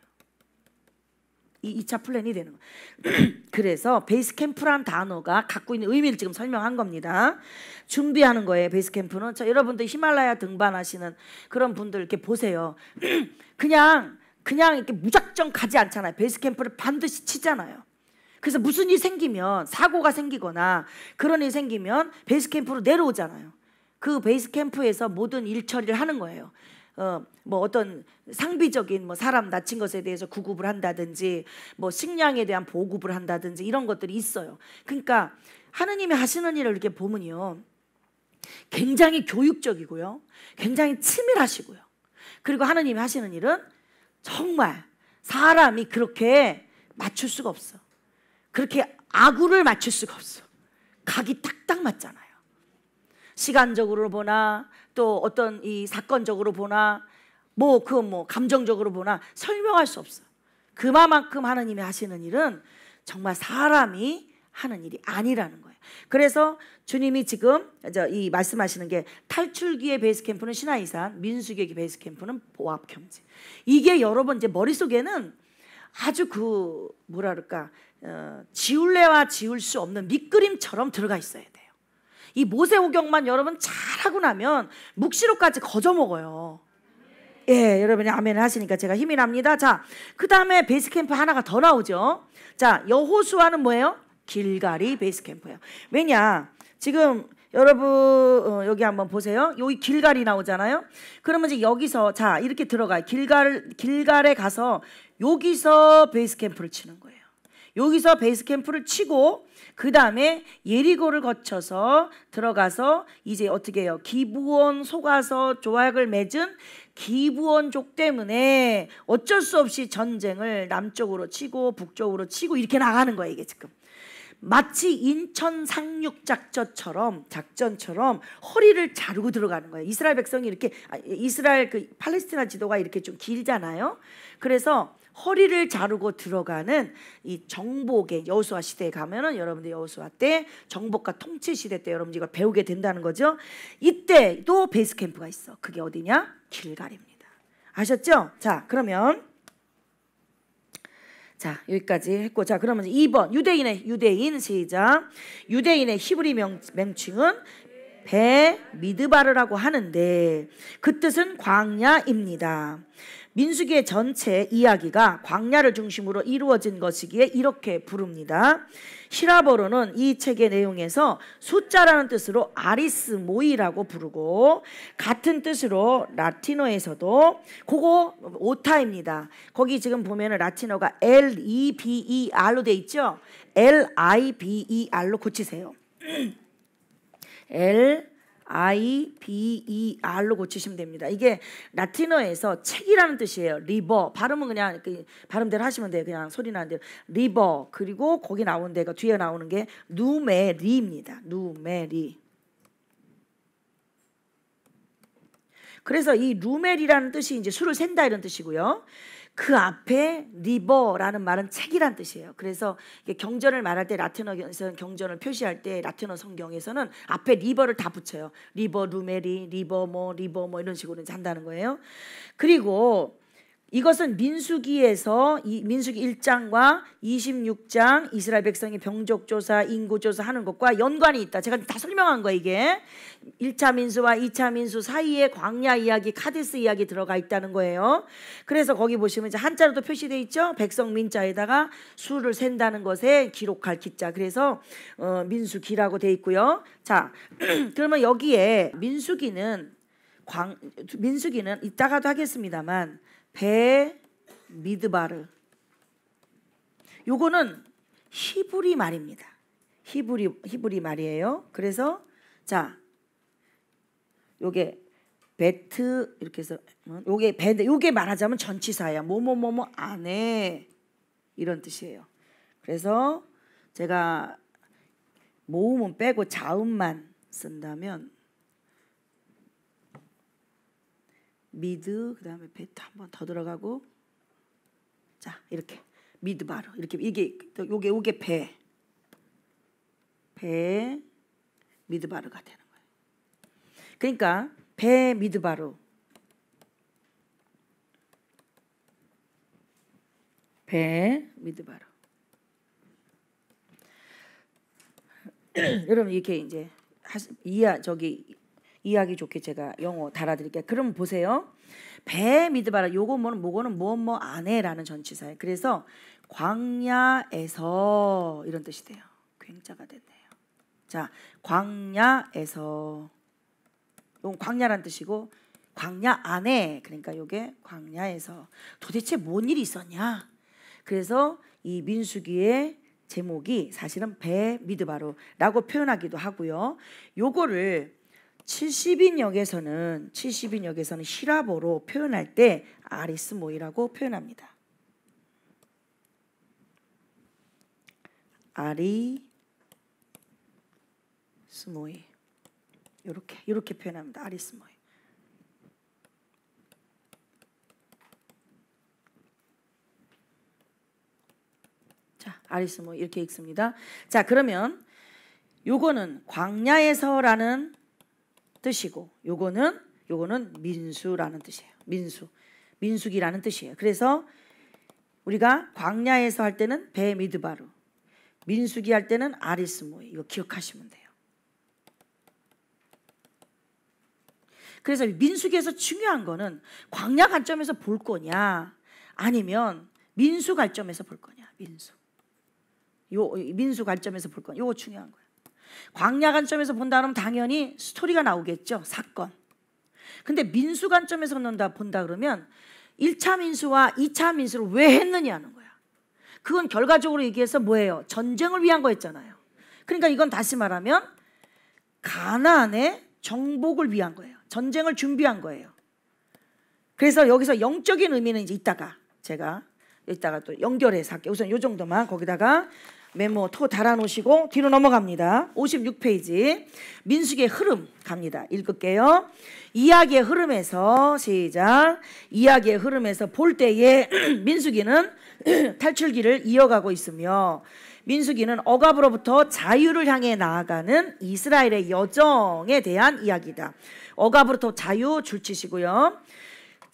이 2차 플랜이 되는 거예요. 그래서 베이스 캠프란 단어가 갖고 있는 의미를 지금 설명한 겁니다. 준비하는 거예요. 베이스 캠프는 자, 여러분들 히말라야 등반하시는 그런 분들 이렇게 보세요. 그냥 그냥 이렇게 무작정 가지 않잖아요. 베이스 캠프를 반드시 치잖아요. 그래서 무슨 일이 생기면 사고가 생기거나 그런 일이 생기면 베이스 캠프로 내려오잖아요. 그 베이스 캠프에서 모든 일 처리를 하는 거예요. 어, 뭐 어떤 상비적인 뭐 사람 다친 것에 대해서 구급을 한다든지 뭐 식량에 대한 보급을 한다든지 이런 것들이 있어요. 그러니까 하느님이 하시는 일을 이렇게 보면요. 굉장히 교육적이고요. 굉장히 치밀하시고요. 그리고 하느님이 하시는 일은 정말 사람이 그렇게 맞출 수가 없어. 그렇게 아구를 맞출 수가 없어. 각이 딱딱 맞잖아요. 시간적으로 보나 또 어떤 이 사건적으로 보나 뭐 그뭐 뭐 감정적으로 보나 설명할 수 없어. 그만큼 하나님이 하시는 일은 정말 사람이 하는 일이 아니라는 거예요. 그래서 주님이 지금 이 말씀하시는 게 탈출기의 베이스 캠프는 신화이산, 민수기의 베이스 캠프는 보합 경제. 이게 여러분 이제 머릿속에는 아주 그 뭐랄까 어, 지울래와 지울 수 없는 밑그림처럼 들어가 있어야 돼요. 이 모세오경만 여러분 잘하고 나면 묵시로까지 거저 먹어요. 예, 여러분이 아멘 하시니까 제가 힘이 납니다. 자, 그 다음에 베이스캠프 하나가 더 나오죠. 자, 여호수아는 뭐예요? 길갈이 베이스캠프예요. 왜냐, 지금 여러분 어, 여기 한번 보세요. 여기 길갈이 나오잖아요. 그러면 이제 여기서 자 이렇게 들어가요. 길갈 길갈에 가서 여기서 베이스캠프를 치는 거예요. 여기서 베이스 캠프를 치고 그 다음에 예리고를 거쳐서 들어가서 이제 어떻게 해요? 기부원 속아서 조약을 맺은 기부원족 때문에 어쩔 수 없이 전쟁을 남쪽으로 치고 북쪽으로 치고 이렇게 나가는 거예요 이게 지금. 마치 인천 상륙 작전처럼 작전처럼 허리를 자르고 들어가는 거예요. 이스라엘 백성이 이렇게 아, 이스라엘 그 팔레스티나 지도가 이렇게 좀 길잖아요. 그래서 허리를 자르고 들어가는 이 정복의 여호수아 시대에 가면은 여러분들 여호수아 때 정복과 통치 시대 때 여러분들 이걸 배우게 된다는 거죠. 이때도 베이스 캠프가 있어. 그게 어디냐? 길갈입니다. 아셨죠? 자, 그러면 자 여기까지 했고 자 그러면 2번 유대인의 유대인 시작 유대인의 히브리 명, 명칭은 배 미드바르라고 하는데 그 뜻은 광야입니다. 민수기의 전체 이야기가 광야를 중심으로 이루어진 것이기에 이렇게 부릅니다. 히라버로는 이 책의 내용에서 숫자라는 뜻으로 아리스 모이라고 부르고 같은 뜻으로 라틴어에서도 그거 오타입니다. 거기 지금 보면은 라틴어가 L E B E R로 돼 있죠. L I B E R로 고치세요. L I B E R로 고치시면 됩니다. 이게 라틴어에서 책이라는 뜻이에요. 리버 발음은 그냥 그 발음대로 하시면 돼요. 그냥 소리 나는 대로 리버 그리고 거기 나온 데가 뒤에 나오는 게 누메리입니다. 누메리. 그래서 이 루멜이라는 뜻이 이제 술을 센다 이런 뜻이고요. 그 앞에 리버라는 말은 책이란 뜻이에요. 그래서 경전을 말할 때 라틴어에서는 경전을 표시할 때 라틴어 성경에서는 앞에 리버를 다 붙여요. 리버 루메리, 리버 뭐, 리버 뭐 이런 식으로 한다는 거예요. 그리고 이것은 민수기에서 이 민수기 1장과 26장 이스라엘 백성의 병적 조사, 인구 조사하는 것과 연관이 있다. 제가 다 설명한 거예요, 이게. 1차 민수와 2차 민수 사이에 광야 이야기, 카데스 이야기 들어가 있다는 거예요. 그래서 거기 보시면 이제 한자로도 표시돼 있죠. 백성 민자에다가 수를 센다는 것에 기록할 기자. 그래서 어, 민수기라고 돼 있고요. 자, 그러면 여기에 민수기는 광 민수기는 이따가도 하겠습니다만 배 미드바르. 요거는 히브리 말입니다. 히브리 히브리 말이에요. 그래서 자 요게 베트 이렇게 해서 요게 베데 요게 말하자면 전치사야. 뭐뭐뭐뭐 안에 이런 뜻이에요. 그래서 제가 모음은 빼고 자음만 쓴다면 미드 그다음에 베트 한번 더 들어가고 자 이렇게 미드 바로 이렇게 이게 요게 요게 배. 배 미드 바로가 되는 거예요. 그러니까 배 미드 바로배 미드 바로 여러분 이렇게 이제 이하 저기 이해하기 좋게 제가 영어 달아드릴게요. 그럼 보세요. 배 믿어봐라. 요거 뭐는 뭐고는 뭐뭐 안해라는 전치사예요. 그래서 광야에서 이런 뜻이 돼요. 굉자가 됐네요. 자, 광야에서 이건 광야란 뜻이고 광야 안에 그러니까 요게 광야에서 도대체 뭔 일이 있었냐? 그래서 이 민수기의 제목이 사실은 배 미드바로라고 표현하기도 하고요. 요거를 70인역에서는 70인역에서는 히라보로 표현할 때 아리스모이라고 표현합니다. 아리스모이 이렇게 이렇게 표현합니다. 아리스모이 자, 아리스모 이렇게 읽습니다. 자, 그러면 요거는 광야에서라는 뜻이고 요거는 요거는 민수라는 뜻이에요. 민수. 민수기라는 뜻이에요. 그래서 우리가 광야에서 할 때는 베미드바루 민수기 할 때는 아리스모이 이거 기억하시면 돼요. 그래서 민수기에서 중요한 거는 광야 관점에서 볼 거냐 아니면 민수 관점에서 볼 거냐 민수 요 민수 관점에서 볼 거냐 요거 중요한 거예요. 광야 관점에서 본다 그러면 당연히 스토리가 나오겠죠. 사건. 근데 민수 관점에서 본다, 본다 그러면 1차 민수와 2차 민수를 왜 했느냐는 거야. 그건 결과적으로 얘기해서 뭐예요? 전쟁을 위한 거였잖아요. 그러니까 이건 다시 말하면 가난의 정복을 위한 거예요. 전쟁을 준비한 거예요. 그래서 여기서 영적인 의미는 이제 이따가 제가 이따가 또 연결해서 할게요. 우선 요 정도만 거기다가 메모 토 달아놓으시고 뒤로 넘어갑니다. 56페이지 민숙의 흐름 갑니다. 읽을게요. 이야기의 흐름에서 시작 이야기의 흐름에서 볼 때에 민숙이는 탈출기를 이어가고 있으며 민숙이는 억압으로부터 자유를 향해 나아가는 이스라엘의 여정에 대한 이야기다. 억압으로부터 자유 줄치시고요.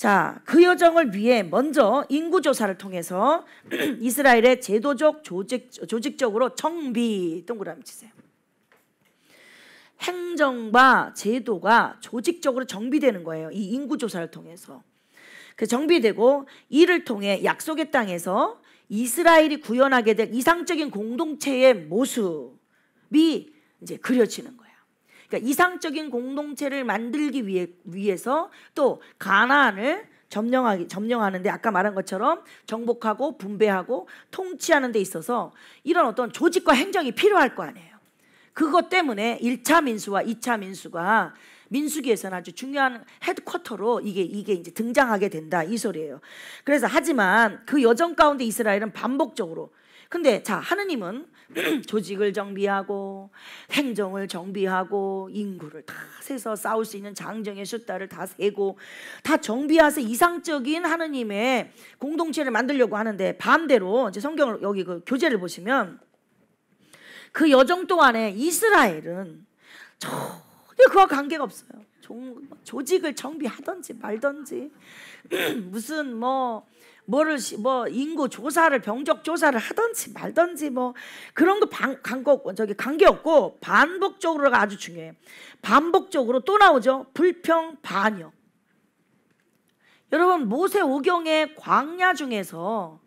자, 그 여정을 위해 먼저 인구조사를 통해서 이스라엘의 제도적 조직, 조직적으로 정비 동그라미 치세요. 행정과 제도가 조직적으로 정비되는 거예요. 이 인구조사를 통해서. 그 정비되고 이를 통해 약속의 땅에서 이스라엘이 구현하게 될 이상적인 공동체의 모습이 이제 그려지는 거예요. 그러니까 이상적인 공동체를 만들기 위해, 위해서 또 가나안을 점령하기 점령하는데 아까 말한 것처럼 정복하고 분배하고 통치하는 데 있어서 이런 어떤 조직과 행정이 필요할 거 아니에요. 그것 때문에 1차 민수와 2차 민수가 민수기에서는 아주 중요한 헤드쿼터로 이게 이게 이제 등장하게 된다 이 소리예요. 그래서 하지만 그 여정 가운데 이스라엘은 반복적으로 근데 자, 하느님은 조직을 정비하고 행정을 정비하고 인구를 다 세서 싸울 수 있는 장정의 숫자를 다 세고 다정비하세 이상적인 하느님의 공동체를 만들려고 하는데 반대로 이제 성경을 여기 그 교재를 보시면 그 여정 동안에 이스라엘은 전혀 그와 관계가 없어요. 조, 조직을 정비하던지 말던지 무슨 뭐 뭐를 뭐 인구 조사를 병적 조사를 하든지 말든지 뭐 그런 거 방, 관거 저기 관계 없고 반복적으로가 아주 중요해. 반복적으로 또 나오죠. 불평 반역. 여러분 모세 오경의 광야 중에서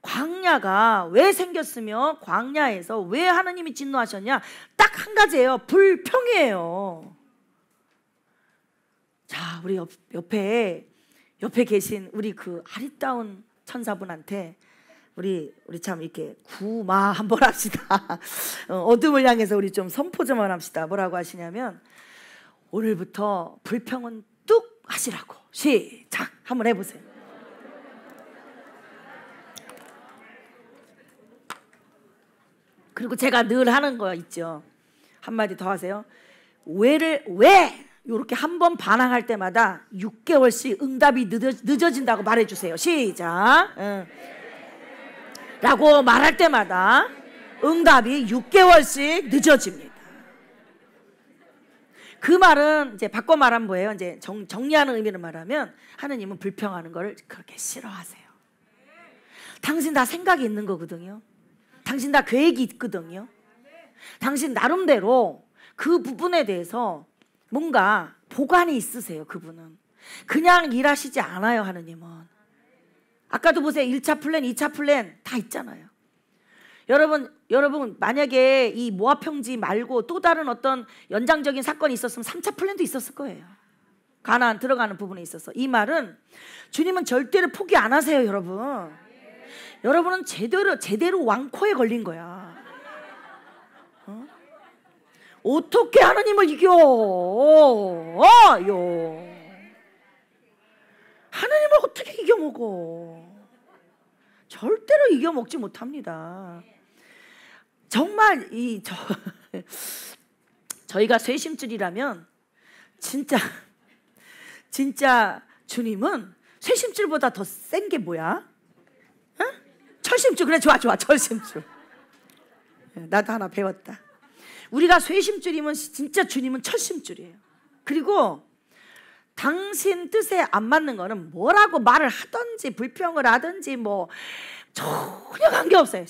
광야가 왜 생겼으며 광야에서 왜 하나님이 진노하셨냐? 딱 한 가지예요. 불평이에요. 자, 우리 옆, 옆에 옆에 계신 우리 그 아리따운 천사분한테 우리 우리 참 이렇게 구마 한번 합시다. 어, 어둠을 향해서 우리 좀 선포 좀 합시다. 뭐라고 하시냐면 오늘부터 불평은 뚝 하시라고 시작 한번 해보세요. 그리고 제가 늘 하는 거 있죠. 한마디 더 하세요. 왜를 왜 이렇게 한 번 반항할 때마다 6개월씩 응답이 늦어, 진다고 말해주세요. 시작. 라고 말할 때마다 응답이 6개월씩 늦어집니다. 그 말은 이제 바꿔 말하면 뭐예요? 이제 정, 정리하는 의미로 말하면 하느님은 불평하는 것을 그렇게 싫어하세요. 당신 다 생각이 있는 거거든요. 당신 다 계획이 있거든요. 당신 나름대로 그 부분에 대해서 뭔가 보관이 있으세요, 그분은. 그냥 일하시지 않아요, 하느님은. 아까도 보세요. 1차 플랜, 2차 플랜 다 있잖아요. 여러분, 여러분 만약에 이 모아 평지 말고 또 다른 어떤 연장적인 사건이 있었으면 3차 플랜도 있었을 거예요. 가나 들어가는 부분에 있어서 이 말은 주님은 절대로 포기 안 하세요, 여러분. 여러분은 제대로 제대로 왕코에 걸린 거야. 어떻게 하나님을 이겨요? 어, 하나님을 어떻게 이겨먹어? 절대로 이겨먹지 못합니다. 정말 이 저, 저희가 쇄심줄이라면 진짜 진짜 주님은 쇄심줄보다 더 센 게 뭐야? 응? 철심줄 그래 좋아 좋아 철심줄 예, 나도 하나 배웠다 우리가 쇠심줄이면 진짜 주님은 철심줄이에요. 그리고 당신 뜻에 안 맞는 거는 뭐라고 말을 하든지 불평을 하든지 뭐 전혀 관계 없어요.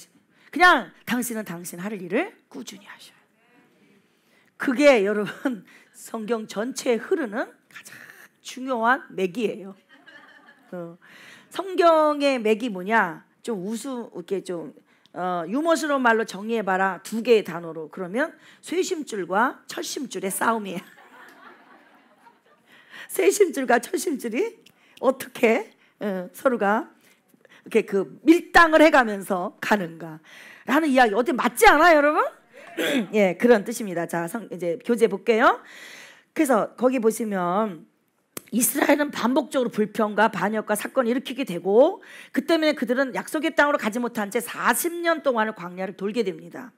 그냥 당신은 당신 할 일을 꾸준히 하셔요. 그게 여러분 성경 전체에 흐르는 가장 중요한 맥이에요. 어. 성경의 맥이 뭐냐? 좀 우수 이렇게 좀 어, 유머스러운 말로 정의해봐라두 개의 단어로 그러면 쇄심줄과 철심줄의 싸움이에요. 쇄심줄과 철심줄이 어떻게 어, 서로가 이렇게 그 밀당을 해가면서 가는가라는 이야기 어디 맞지 않아요, 여러분? 예, 그런 뜻입니다. 자, 성, 이제 교재 볼게요. 그래서 거기 보시면 이스라엘은 반복적으로 불평과 반역과 사건을 일으키게 되고 그 때문에 그들은 약속의 땅으로 가지 못한 채 40년 동안을 광야를 돌게 됩니다.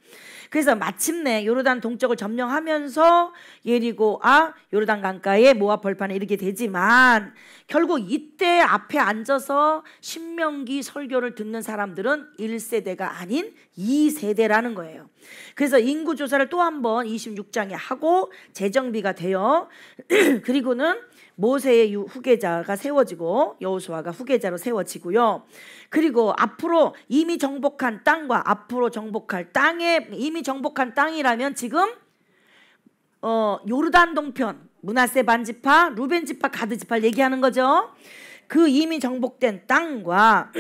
그래서 마침내 요르단 동쪽을 점령하면서 예리고아 요르단 강가에 모압 벌판에 이르게 되지만 결국 이때 앞에 앉아서 신명기 설교를 듣는 사람들은 1세대가 아닌 2세대라는 거예요. 그래서 인구 조사를 또 한 번 26장에 하고 재정비가 되어 그리고는 모세의 후계자가 세워지고 여호수아가 후계자로 세워지고요. 그리고 앞으로 이미 정복한 땅과 앞으로 정복할 땅에 이미 정복한 땅이라면 지금 어, 요르단 동편 문하세 반지파 루벤 지파 가드 지파 얘기하는 거죠. 그 이미 정복된 땅과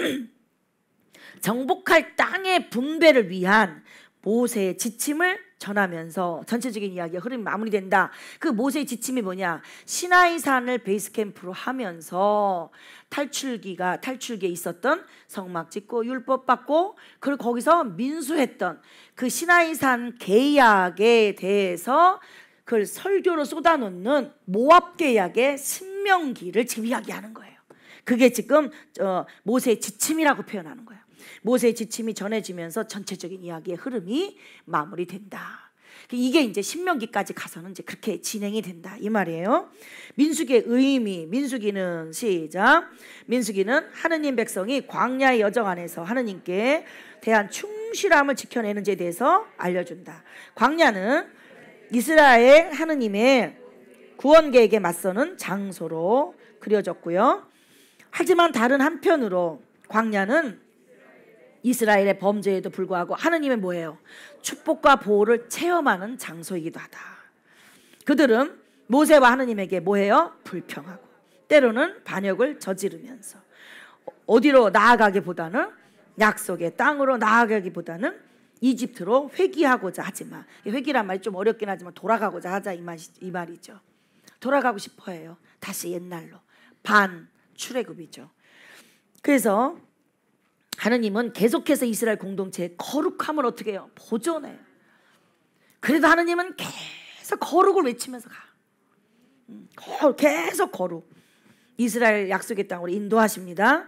정복할 땅의 분배를 위한 모세의 지침을 전하면서 전체적인 이야기가 흐름이 마무리된다. 그 모세의 지침이 뭐냐? 시나이 산을 베이스 캠프로 하면서 탈출기가 탈출기에 있었던 성막 짓고 율법 받고 그리고 거기서 민수했던 그 시나이 산 계약에 대해서 그걸 설교로 쏟아놓는 모압 계약의 신명기를 지금 이야기하는 거예요. 그게 지금 어, 모세의 지침이라고 표현하는 거예요. 모세의 지침이 전해지면서 전체적인 이야기의 흐름이 마무리된다. 그 이게 이제 신명기까지 가서는 이제 그렇게 진행이 된다 이 말이에요. 민수기의 의미, 민수기는 시작. 민수기는 하느님 백성이 광야의 여정 안에서 하느님께 대한 충실함을 지켜내는지에 대해서 알려준다. 광야는 이스라엘 하느님의 구원 계획에 맞서는 장소로 그려졌고요. 하지만 다른 한편으로 광야는 이스라엘의 범죄에도 불구하고 하느님의 뭐예요? 축복과 보호를 체험하는 장소이기도 하다. 그들은 모세와 하느님에게 뭐예요 불평하고 때로는 반역을 저지르면서 어디로 나아가기보다는 약속의 땅으로 나아가기보다는 이집트로 회귀하고자 하지만 회귀란 말이 좀 어렵긴 하지만 돌아가고자 하자 이, 말이, 이 말이죠. 돌아가고 싶어해요. 다시 옛날로 반 출애굽이죠. 그래서 하느님은 계속해서 이스라엘 공동체의 거룩함을 어떻게 해요? 보존해요. 그래도 하느님은 계속 거룩을 외치면서 가. 음, 계속 거룩. 이스라엘 약속의 땅으로 인도하십니다.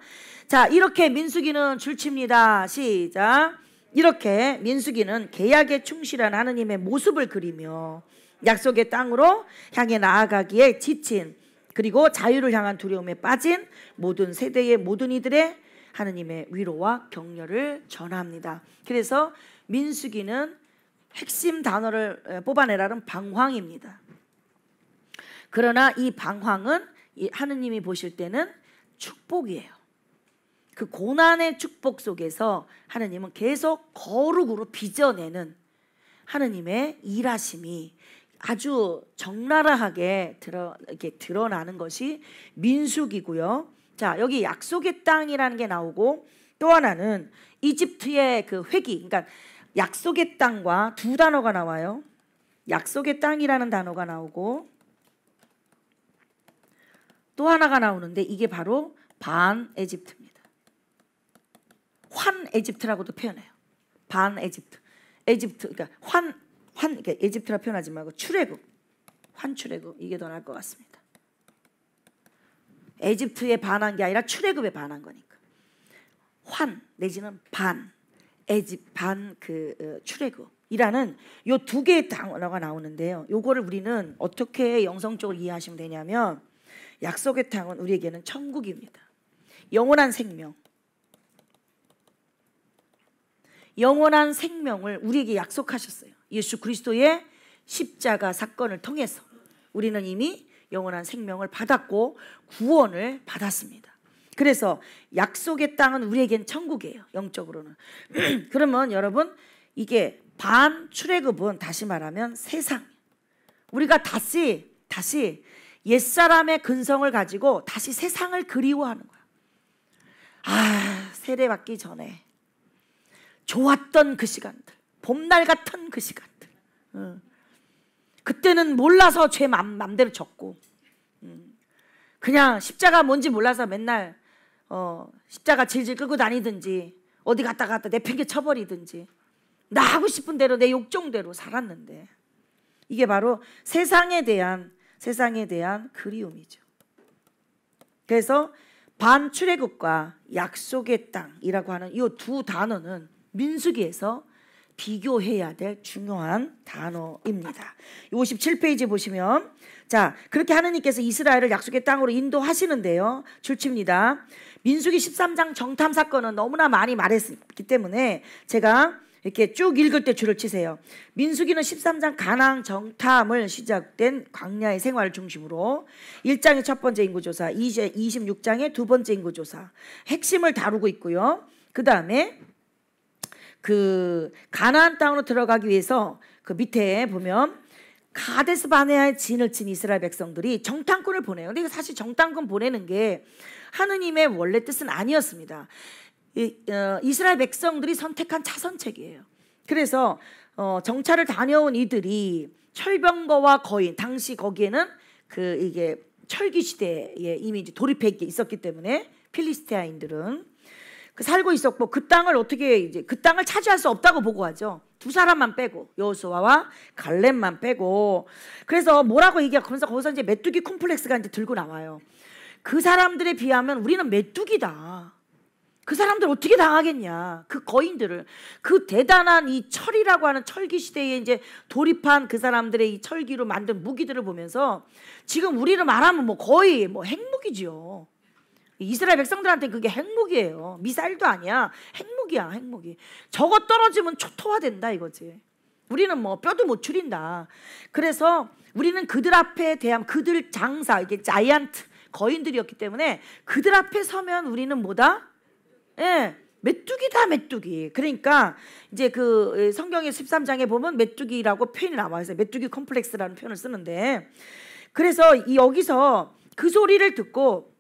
자, 이렇게 민수기는 줄칩니다. 시작. 이렇게 민수기는 계약에 충실한 하느님의 모습을 그리며 약속의 땅으로 향해 나아가기에 지친 그리고 자유를 향한 두려움에 빠진 모든 세대의 모든 이들의 하느님의 위로와 격려를 전합니다. 그래서 민수기는 핵심 단어를 뽑아내라는 방황입니다. 그러나 이 방황은 하느님이 보실 때는 축복이에요. 그 고난의 축복 속에서 하느님은 계속 거룩으로 빚어내는 하느님의 일하심이 아주 적나라하게 드러, 이렇게 드러나는 것이 민숙이고요. 자, 여기 약속의 땅이라는 게 나오고 또 하나는 이집트의 그 회기. 그러니까 약속의 땅과 두 단어가 나와요. 약속의 땅이라는 단어가 나오고 또 하나가 나오는데 이게 바로 반 에집트입니다. 환 에집트라고도 표현해요. 반 에집트. 에집트 그러니까 환환 그러니까 에집트라 표현하지 말고 출애굽. 환 출애굽 이게 더 나을 것 같습니다. 에집트에 반한 게 아니라 출애굽에 반한 거니까. 환 내지는 반 에집 반그 어, 출애굽이라는 요 두 개의 단어가 나오는데요. 요거를 우리는 어떻게 영성적으로 이해하시면 되냐면 약속의 땅은 우리에게는 천국입니다. 영원한 생명. 영원한 생명을 우리에게 약속하셨어요. 예수 그리스도의 십자가 사건을 통해서 우리는 이미 영원한 생명을 받았고 구원을 받았습니다. 그래서 약속의 땅은 우리에겐 천국이에요. 영적으로는. 그러면 여러분 이게 반 출애굽은 다시 말하면 세상. 우리가 다시 다시 옛사람의 근성을 가지고 다시 세상을 그리워하는 거야. 아, 세례 받기 전에 좋았던 그 시간들. 봄날 같은 그 시간들. 응. 그때는 몰라서 죄 맘, 대로 졌고 음. 그냥 십자가 뭔지 몰라서 맨날 어, 십자가 질질 끌고 다니든지 어디 갔다 갔다 내팽개 쳐버리든지 나 하고 싶은 대로 내 욕정대로 살았는데 이게 바로 세상에 대한 세상에 대한 그리움이죠. 그래서 반출애굽과 약속의 땅이라고 하는 이 두 단어는 민수기에서 비교해야 될 중요한 단어입니다. 57페이지 보시면 자 그렇게 하느님께서 이스라엘을 약속의 땅으로 인도하시는데요. 줄칩니다. 민숙이 13장 정탐 사건은 너무나 많이 말했기 때문에 제가 이렇게 쭉 읽을 때 줄을 치세요. 민수기는 13장 가낭 정탐을 시작된 광야의 생활을 중심으로 1장의 첫 번째 인구조사, 26장의 두 번째 인구조사 핵심을 다루고 있고요. 그 다음에 그 가나안 땅으로 들어가기 위해서 그 밑에 보면 가데스 바네아의 진을 친 이스라엘 백성들이 정탐꾼을 보내요. 근데 사실 정탐꾼 보내는 게 하느님의 원래 뜻은 아니었습니다. 이, 어, 이스라엘 백성들이 선택한 차선책이에요. 그래서 어, 정찰을 다녀온 이들이 철병거와 거인 당시 거기에는 그 이게 철기 시대에 이미 이제 돌입해 있었기 때문에 필리스테아인들은 그 살고 있었고 그 땅을 어떻게 이제 그 땅을 차지할 수 없다고 보고하죠. 두 사람만 빼고 여호수아와 갈렙만 빼고 그래서 뭐라고 얘기하 그래서 거기서 이제 메뚜기 콤플렉스가 이제 들고 나와요. 그 사람들에 비하면 우리는 메뚜기다. 그 사람들 어떻게 당하겠냐. 그 거인들을. 그 대단한 이 철이라고 하는 철기 시대에 이제 돌입한 그 사람들의 이 철기로 만든 무기들을 보면서 지금 우리를 말하면 뭐 거의 뭐 핵무기지요. 이스라엘 백성들한테 그게 핵무기예요. 미사일도 아니야. 핵무기야, 핵무기. 저거 떨어지면 초토화된다 이거지. 우리는 뭐 뼈도 못 추린다. 그래서 우리는 그들 앞에 대한 그들 장사 이게 자이언트 거인들이었기 때문에 그들 앞에 서면 우리는 뭐다? 예. 메뚜기다 메뚜기. 그러니까 이제 그 예, 성경의 13장에 보면 메뚜기라고 표현이 나와 있어요. 메뚜기 콤플렉스라는 표현을 쓰는데 그래서 이 여기서 그 소리를 듣고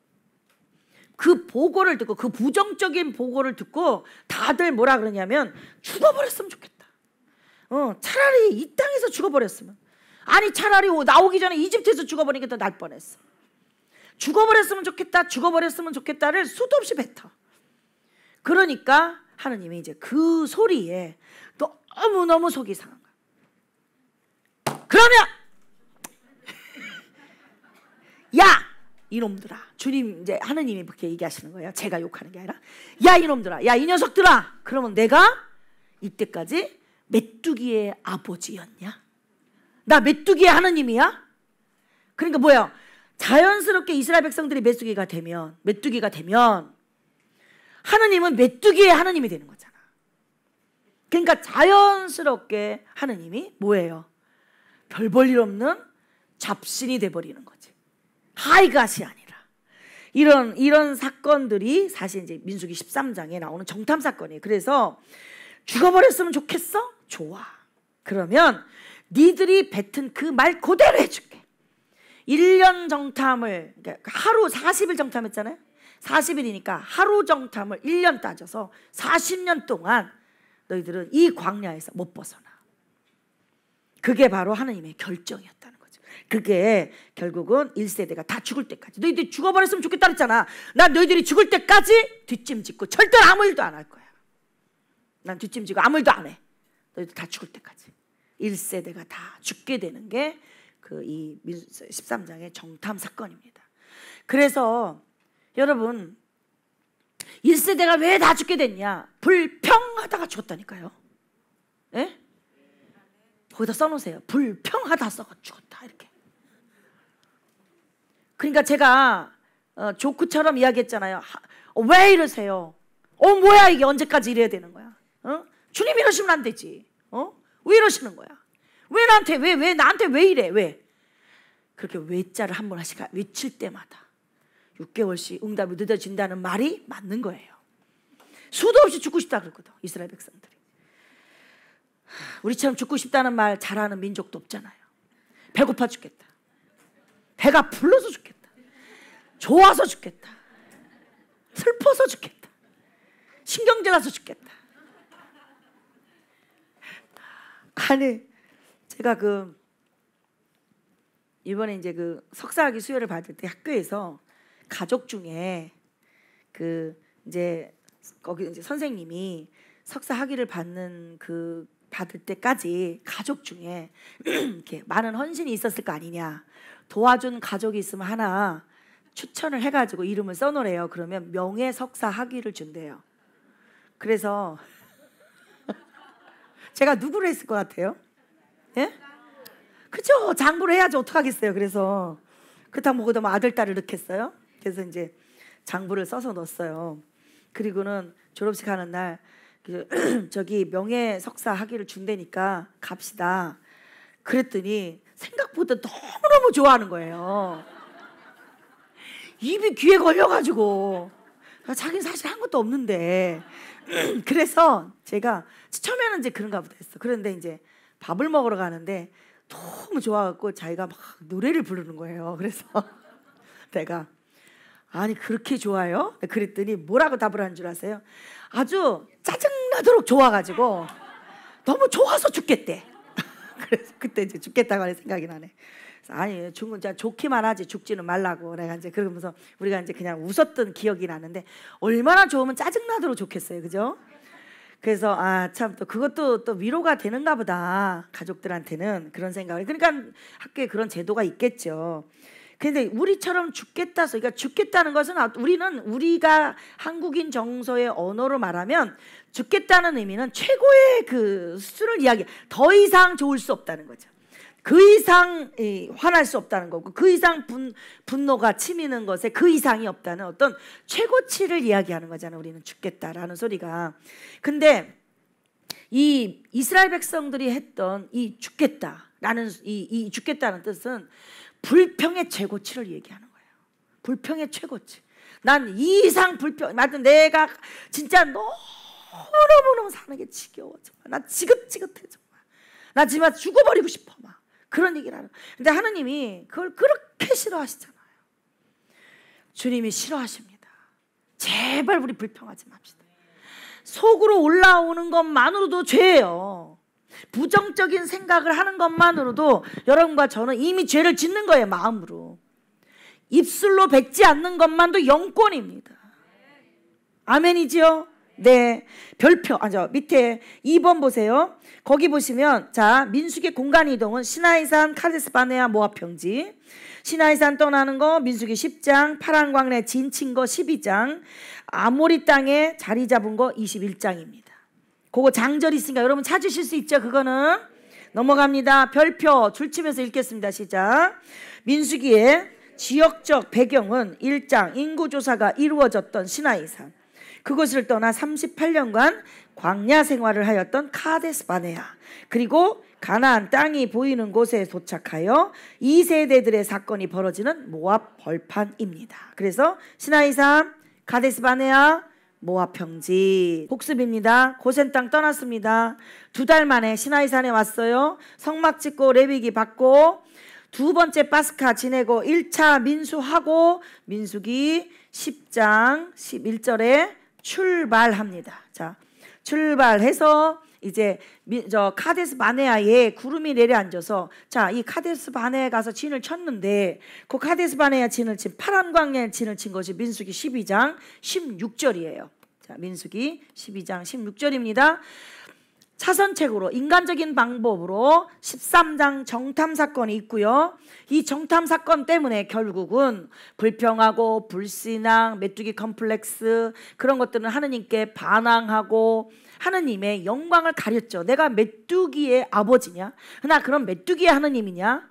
그 보고를 듣고 그 부정적인 보고를 듣고 다들 뭐라 그러냐면 죽어버렸으면 좋겠다. 어, 차라리 이 땅에서 죽어버렸으면. 아니 차라리 나오기 전에 이집트에서 죽어버리는 게더날 뻔했어. 죽어버렸으면 좋겠다, 죽어버렸으면 좋겠다를 수도 없이 뱉어. 그러니까 하느님이 이제 그 소리에 너무너무 속이 상한 거야. 그러면 야 이놈들아. 주님 이제 하느님이 그렇게 얘기하시는 거예요. 제가 욕하는 게 아니라 야 이놈들아. 야 이 녀석들아. 그러면 내가 이때까지 메뚜기의 아버지였냐? 나 메뚜기의 하느님이야? 그러니까 뭐야? 자연스럽게 이스라엘 백성들이 메뚜기가 되면 메뚜기가 되면 하느님은 메뚜기의 하느님이 되는 거잖아. 그러니까 자연스럽게 하느님이 뭐예요? 별 볼 일 없는 잡신이 돼 버리는 거지. 하이갓이 아니라 이런 이런 사건들이 사실 이제 민수기 13장에 나오는 정탐 사건이에요. 그래서 죽어버렸으면 좋겠어? 좋아. 그러면 니들이 뱉은 그 말 그대로 해줄게. 1년 정탐을 그러니까 하루 40일 정탐했잖아요. 40일이니까 하루 정탐을 1년 따져서 40년 동안 너희들은 이 광야에서 못 벗어나. 그게 바로 하나님의 결정이었다는 그게 결국은 1세대가 다 죽을 때까지 너희들이 죽어버렸으면 좋겠다 그랬잖아 난 너희들이 죽을 때까지 뒷짐짓고 절대 아무 일도 안 할 거야 난 뒷짐지고 아무 일도 안 해. 너희들 다 죽을 때까지. 1세대가 다 죽게 되는 게 그 이 13장의 정탐 사건입니다. 그래서 여러분 1세대가 왜 다 죽게 됐냐? 불평하다가 죽었다니까요. 예? 거기다 써놓으세요. 불평하다 써가 죽었다 이렇게. 그러니까 제가 어, 조크처럼 이야기했잖아요. 하, 어, 왜 이러세요? 어 뭐야 이게 언제까지 이래야 되는 거야? 어? 주님 이러시면 안 되지. 어? 왜 이러시는 거야? 왜 나한테 왜 왜 나한테 왜 이래? 왜? 그렇게 외자를 한 번 하시가 외칠 때마다 6개월씩 응답이 늦어진다는 말이 맞는 거예요. 수도 없이 죽고 싶다 그랬거든 이스라엘 백성들이. 우리처럼 죽고 싶다는 말 잘하는 민족도 없잖아요. 배고파 죽겠다. 배가 불러서 죽겠다. 좋아서 죽겠다. 슬퍼서 죽겠다. 신경질 나서 죽겠다. 아니, 제가 그, 이번에 이제 그 석사학위 수여를 받을 때 학교에서 가족 중에 그 이제 거기 이제 선생님이 석사 학위를 받는 그 받을 때까지 가족 중에 이렇게 많은 헌신이 있었을 거 아니냐 도와준 가족이 있으면 하나 추천을 해가지고 이름을 써놓으래요. 그러면 명예 석사 학위를 준대요. 그래서 제가 누구를 했을 것 같아요? 예? 그죠? 장부를 해야지 어떡하겠어요. 그래서 그렇다고 먹어도 뭐 아들, 딸을 넣겠어요? 그래서 이제 장부를 써서 넣었어요. 그리고는 졸업식 하는 날 저기 명예 석사 학위를 준대니까 갑시다. 그랬더니 생각보다 너무너무 좋아하는 거예요. 입이 귀에 걸려가지고. 자기는 사실 한 것도 없는데. 그래서 제가 처음에는 이제 그런가 보다 했어. 그런데 이제 밥을 먹으러 가는데 너무 좋아갖고 자기가 막 노래를 부르는 거예요. 그래서 내가 아니 그렇게 좋아요? 그랬더니 뭐라고 답을 한줄 아세요? 아주 짜증나도록 좋아가지고 너무 좋아서 죽겠대. 그래서 그때 이제 죽겠다고 하는 생각이 나네. 아니 죽은 자 좋기만 하지 죽지는 말라고 내가 이제 그러면서 우리가 이제 그냥 웃었던 기억이 나는데 얼마나 좋으면 짜증 나도록 좋겠어요, 그죠? 그래서 아 참 또 그것도 또 위로가 되는가 보다 가족들한테는 그런 생각을 그러니까 학교에 그런 제도가 있겠죠. 근데 우리처럼 죽겠다, 그러니까 죽겠다는 것은 아, 우리는 우리가 한국인 정서의 언어로 말하면 죽겠다는 의미는 최고의 그 수준을 이야기, 더 이상 좋을 수 없다는 거죠. 그 이상 화날 수 없다는 거고 그 이상 분, 분노가 치미는 것에 그 이상이 없다는 어떤 최고치를 이야기하는 거잖아요. 우리는 죽겠다라는 소리가. 근데 이 이스라엘 백성들이 했던 이 죽겠다라는 이, 이 죽겠다는 뜻은 불평의 최고치를 얘기하는 거예요. 불평의 최고치. 난 이상 불평, 맞든 내가 진짜 너무너무 사는 게 지겨워. 정말. 나 지긋지긋해. 정말. 나 정말 죽어버리고 싶어. 막. 그런 얘기를 하는. 근데 하느님이 그걸 그렇게 싫어하시잖아요. 주님이 싫어하십니다. 제발 우리 불평하지 맙시다. 속으로 올라오는 것만으로도 죄예요. 부정적인 생각을 하는 것만으로도 여러분과 저는 이미 죄를 짓는 거예요, 마음으로. 입술로 뱉지 않는 것만도 영권입니다. 아멘이지요? 네. 별표, 아, 저 밑에 2번 보세요. 거기 보시면, 자, 민숙의 공간 이동은 시나이산, 카데스바네아, 모아평지. 시나이산 떠나는 거, 민숙이 10장, 파란광래 진친 거 12장, 아모리 땅에 자리 잡은 거 21장입니다. 그거 장절 있으니까 여러분 찾으실 수 있죠 그거는 넘어갑니다 별표 줄치면서 읽겠습니다 시작 민수기의 지역적 배경은 1장 인구조사가 이루어졌던 신하이산 그곳을 떠나 38년간 광야 생활을 하였던 카데스 바네아 그리고 가나안 땅이 보이는 곳에 도착하여 이 세대들의 사건이 벌어지는 모압 벌판입니다. 그래서 신하이산카데스 바네아, 모압 평지 복습입니다. 고센 땅 떠났습니다. 두 달 만에 시나이산에 왔어요. 성막 짓고 레위기 받고 두 번째 파스카 지내고 1차 민수하고 민수기 10장 11절에 출발합니다. 자, 출발해서 이제 저 카데스 바네아에 구름이 내려앉아서 자이 카데스 바네아에 가서 진을 쳤는데 그 카데스 바네아 진을 친 파란 광야에 진을 친 것이 민수기 12장 16절이에요. 자 민수기 12장 16절입니다. 차선책으로 인간적인 방법으로 13장 정탐 사건이 있고요. 이 정탐 사건 때문에 결국은 불평하고 불신앙, 메뚜기 컴플렉스 그런 것들은 하느님께 반항하고 하느님의 영광을 가렸죠. 내가 메뚜기의 아버지냐? 나 그럼 메뚜기의 하느님이냐?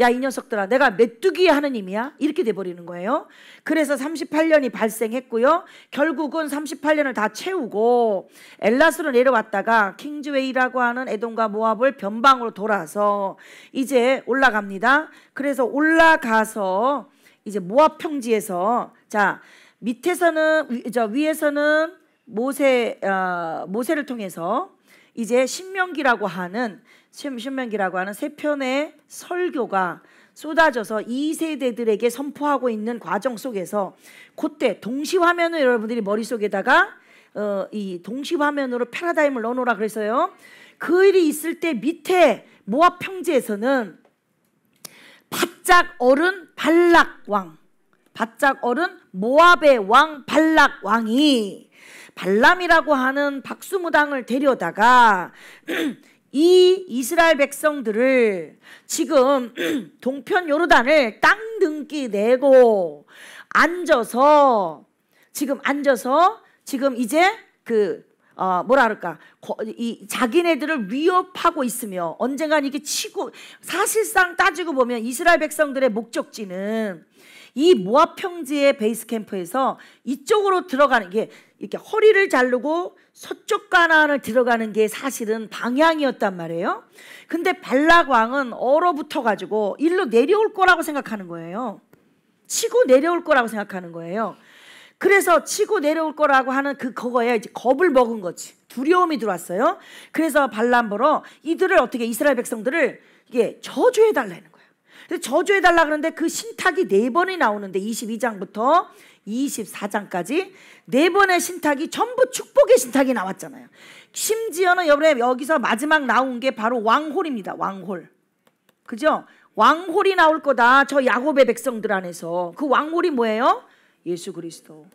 야, 이 녀석들아, 내가 메뚜기의 하느님이야? 이렇게 돼버리는 거예요. 그래서 38년이 발생했고요. 결국은 38년을 다 채우고 엘라스로 내려왔다가 킹즈웨이라고 하는 에돔과 모압을 변방으로 돌아서 이제 올라갑니다. 그래서 올라가서 이제 모압 평지에서 자 밑에서는 위, 저 위에서는 모세 어, 모세를 통해서 이제 신명기라고 하는 신명기라고 하는 세 편의 설교가 쏟아져서 이 세대들에게 선포하고 있는 과정 속에서 그때 동시 화면을 여러분들이 머릿속에다가 어, 이 동시 화면으로 패러다임을 넣어놓으라 그랬어요. 그 일이 있을 때 밑에 모압 평지에서는 바짝 어른 발락 왕, 바짝 어른 모압의 왕 발락 왕이 발람이라고 하는 박수무당을 데려다가 이 이스라엘 백성들을 지금 동편 요르단을 땅 등기 내고 앉아서 지금 앉아서 지금 이제 그 어, 뭐라 그럴까 이 자기네들을 위협하고 있으며 언젠간 이게 치고 사실상 따지고 보면 이스라엘 백성들의 목적지는 이 모압 평지의 베이스 캠프에서 이쪽으로 들어가는 게 이렇게 허리를 자르고 서쪽 가나안을 들어가는 게 사실은 방향이었단 말이에요. 근데 발락 왕은 얼어붙어 가지고 일로 내려올 거라고 생각하는 거예요. 치고 내려올 거라고 생각하는 거예요. 그래서 치고 내려올 거라고 하는 그 그거에 이제 겁을 먹은 거지. 두려움이 들어왔어요. 그래서 발람 보러 이들을 어떻게 이스라엘 백성들을 이게 저주해 달라는 거예요. 저주해 달라 그러는데 그 신탁이 네 번이 나오는데 22장부터 24장까지 네 번의 신탁이 전부 축복의 신탁이 나왔잖아요. 심지어는 여러분 여기서 마지막 나온 게 바로 왕홀입니다. 왕홀. 그죠? 왕홀이 나올 거다. 저 야곱의 백성들 안에서. 그 왕홀이 뭐예요? 예수 그리스도.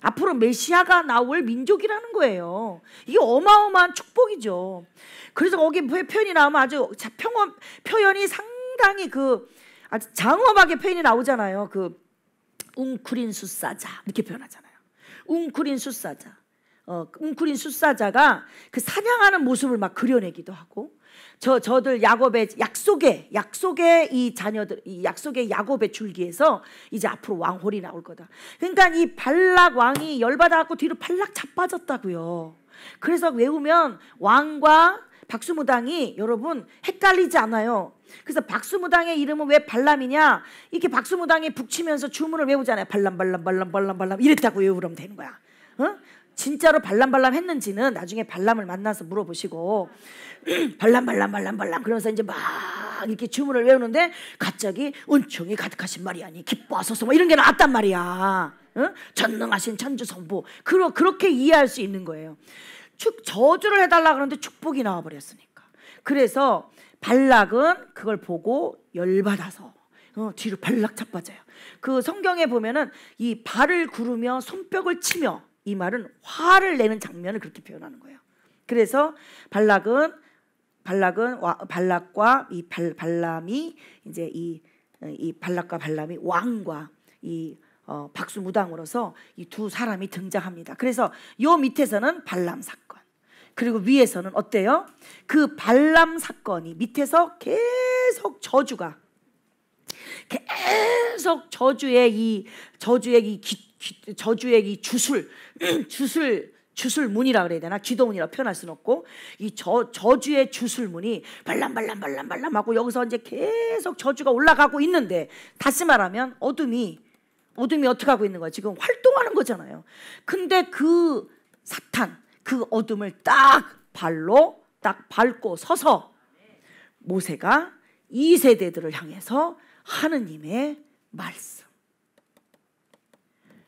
앞으로 메시아가 나올 민족이라는 거예요. 이게 어마어마한 축복이죠. 그래서 거기 표현이 나오면 아주 평원, 표현이 상당히 그 아주 장엄하게 표현이 나오잖아요. 그 웅크린 숫사자 이렇게 표현하잖아요. 웅크린 숫사자. 어, 웅크린 숫사자가 그 사냥하는 모습을 막 그려내기도 하고 저 저들 야곱의 약속의 약속의 이 자녀들 이 약속의 야곱의 줄기에서 이제 앞으로 왕홀이 나올 거다. 그러니까 이 발락 왕이 열받아 갖고 뒤로 발락 자빠졌다고요. 그래서 외우면 왕과 박수무당이 여러분 헷갈리지 않아요. 그래서 박수무당의 이름은 왜 발람이냐? 이렇게 박수무당이 북치면서 주문을 외우잖아요. 발람 발람 발람 발람 발람 이랬다고 외우면 되는 거야. 어? 진짜로 발람발람 했는지는 나중에 발람을 만나서 물어보시고 발람발람 발람발람 그러면서 이제 막 이렇게 주문을 외우는데 갑자기 은총이 가득하신 마리아니 기뻐하소서 뭐 이런 게 나왔단 말이야 응? 어? 전능하신 천주성부 그러, 그렇게 이해할 수 있는 거예요 축 저주를 해달라 그러는데 축복이 나와버렸으니까 그래서 발락은 그걸 보고 열받아서 어, 뒤로 발락 자빠져요. 그 성경에 보면은 이 발을 구르며 손뼉을 치며 이 말은 화를 내는 장면을 그렇게 표현하는 거예요. 그래서 발락은 발락은 와, 발락과 이 발, 발람이 이제 이, 이 발락과 발람이 왕과 이 어, 박수 무당으로서 이 두 사람이 등장합니다. 그래서 요 밑에서는 발람 사건. 그리고 위에서는 어때요? 그 발람 사건이 밑에서 계속 저주가 계속 저주의 이 저주의 이 기, 기, 저주의 이 주술 주술 주술문이라 그래야 되나 기도문이라 표현할 수는 없고 이 저, 저주의 주술문이 발람발람발람발람하고 여기서 이제 계속 저주가 올라가고 있는데 다시 말하면 어둠이 어둠이 어떻게 하고 있는 거야 지금 활동하는 거잖아요 근데 그 사탄 그 어둠을 딱 발로 딱 밟고 서서 모세가 이 세대들을 향해서 하느님의 말씀.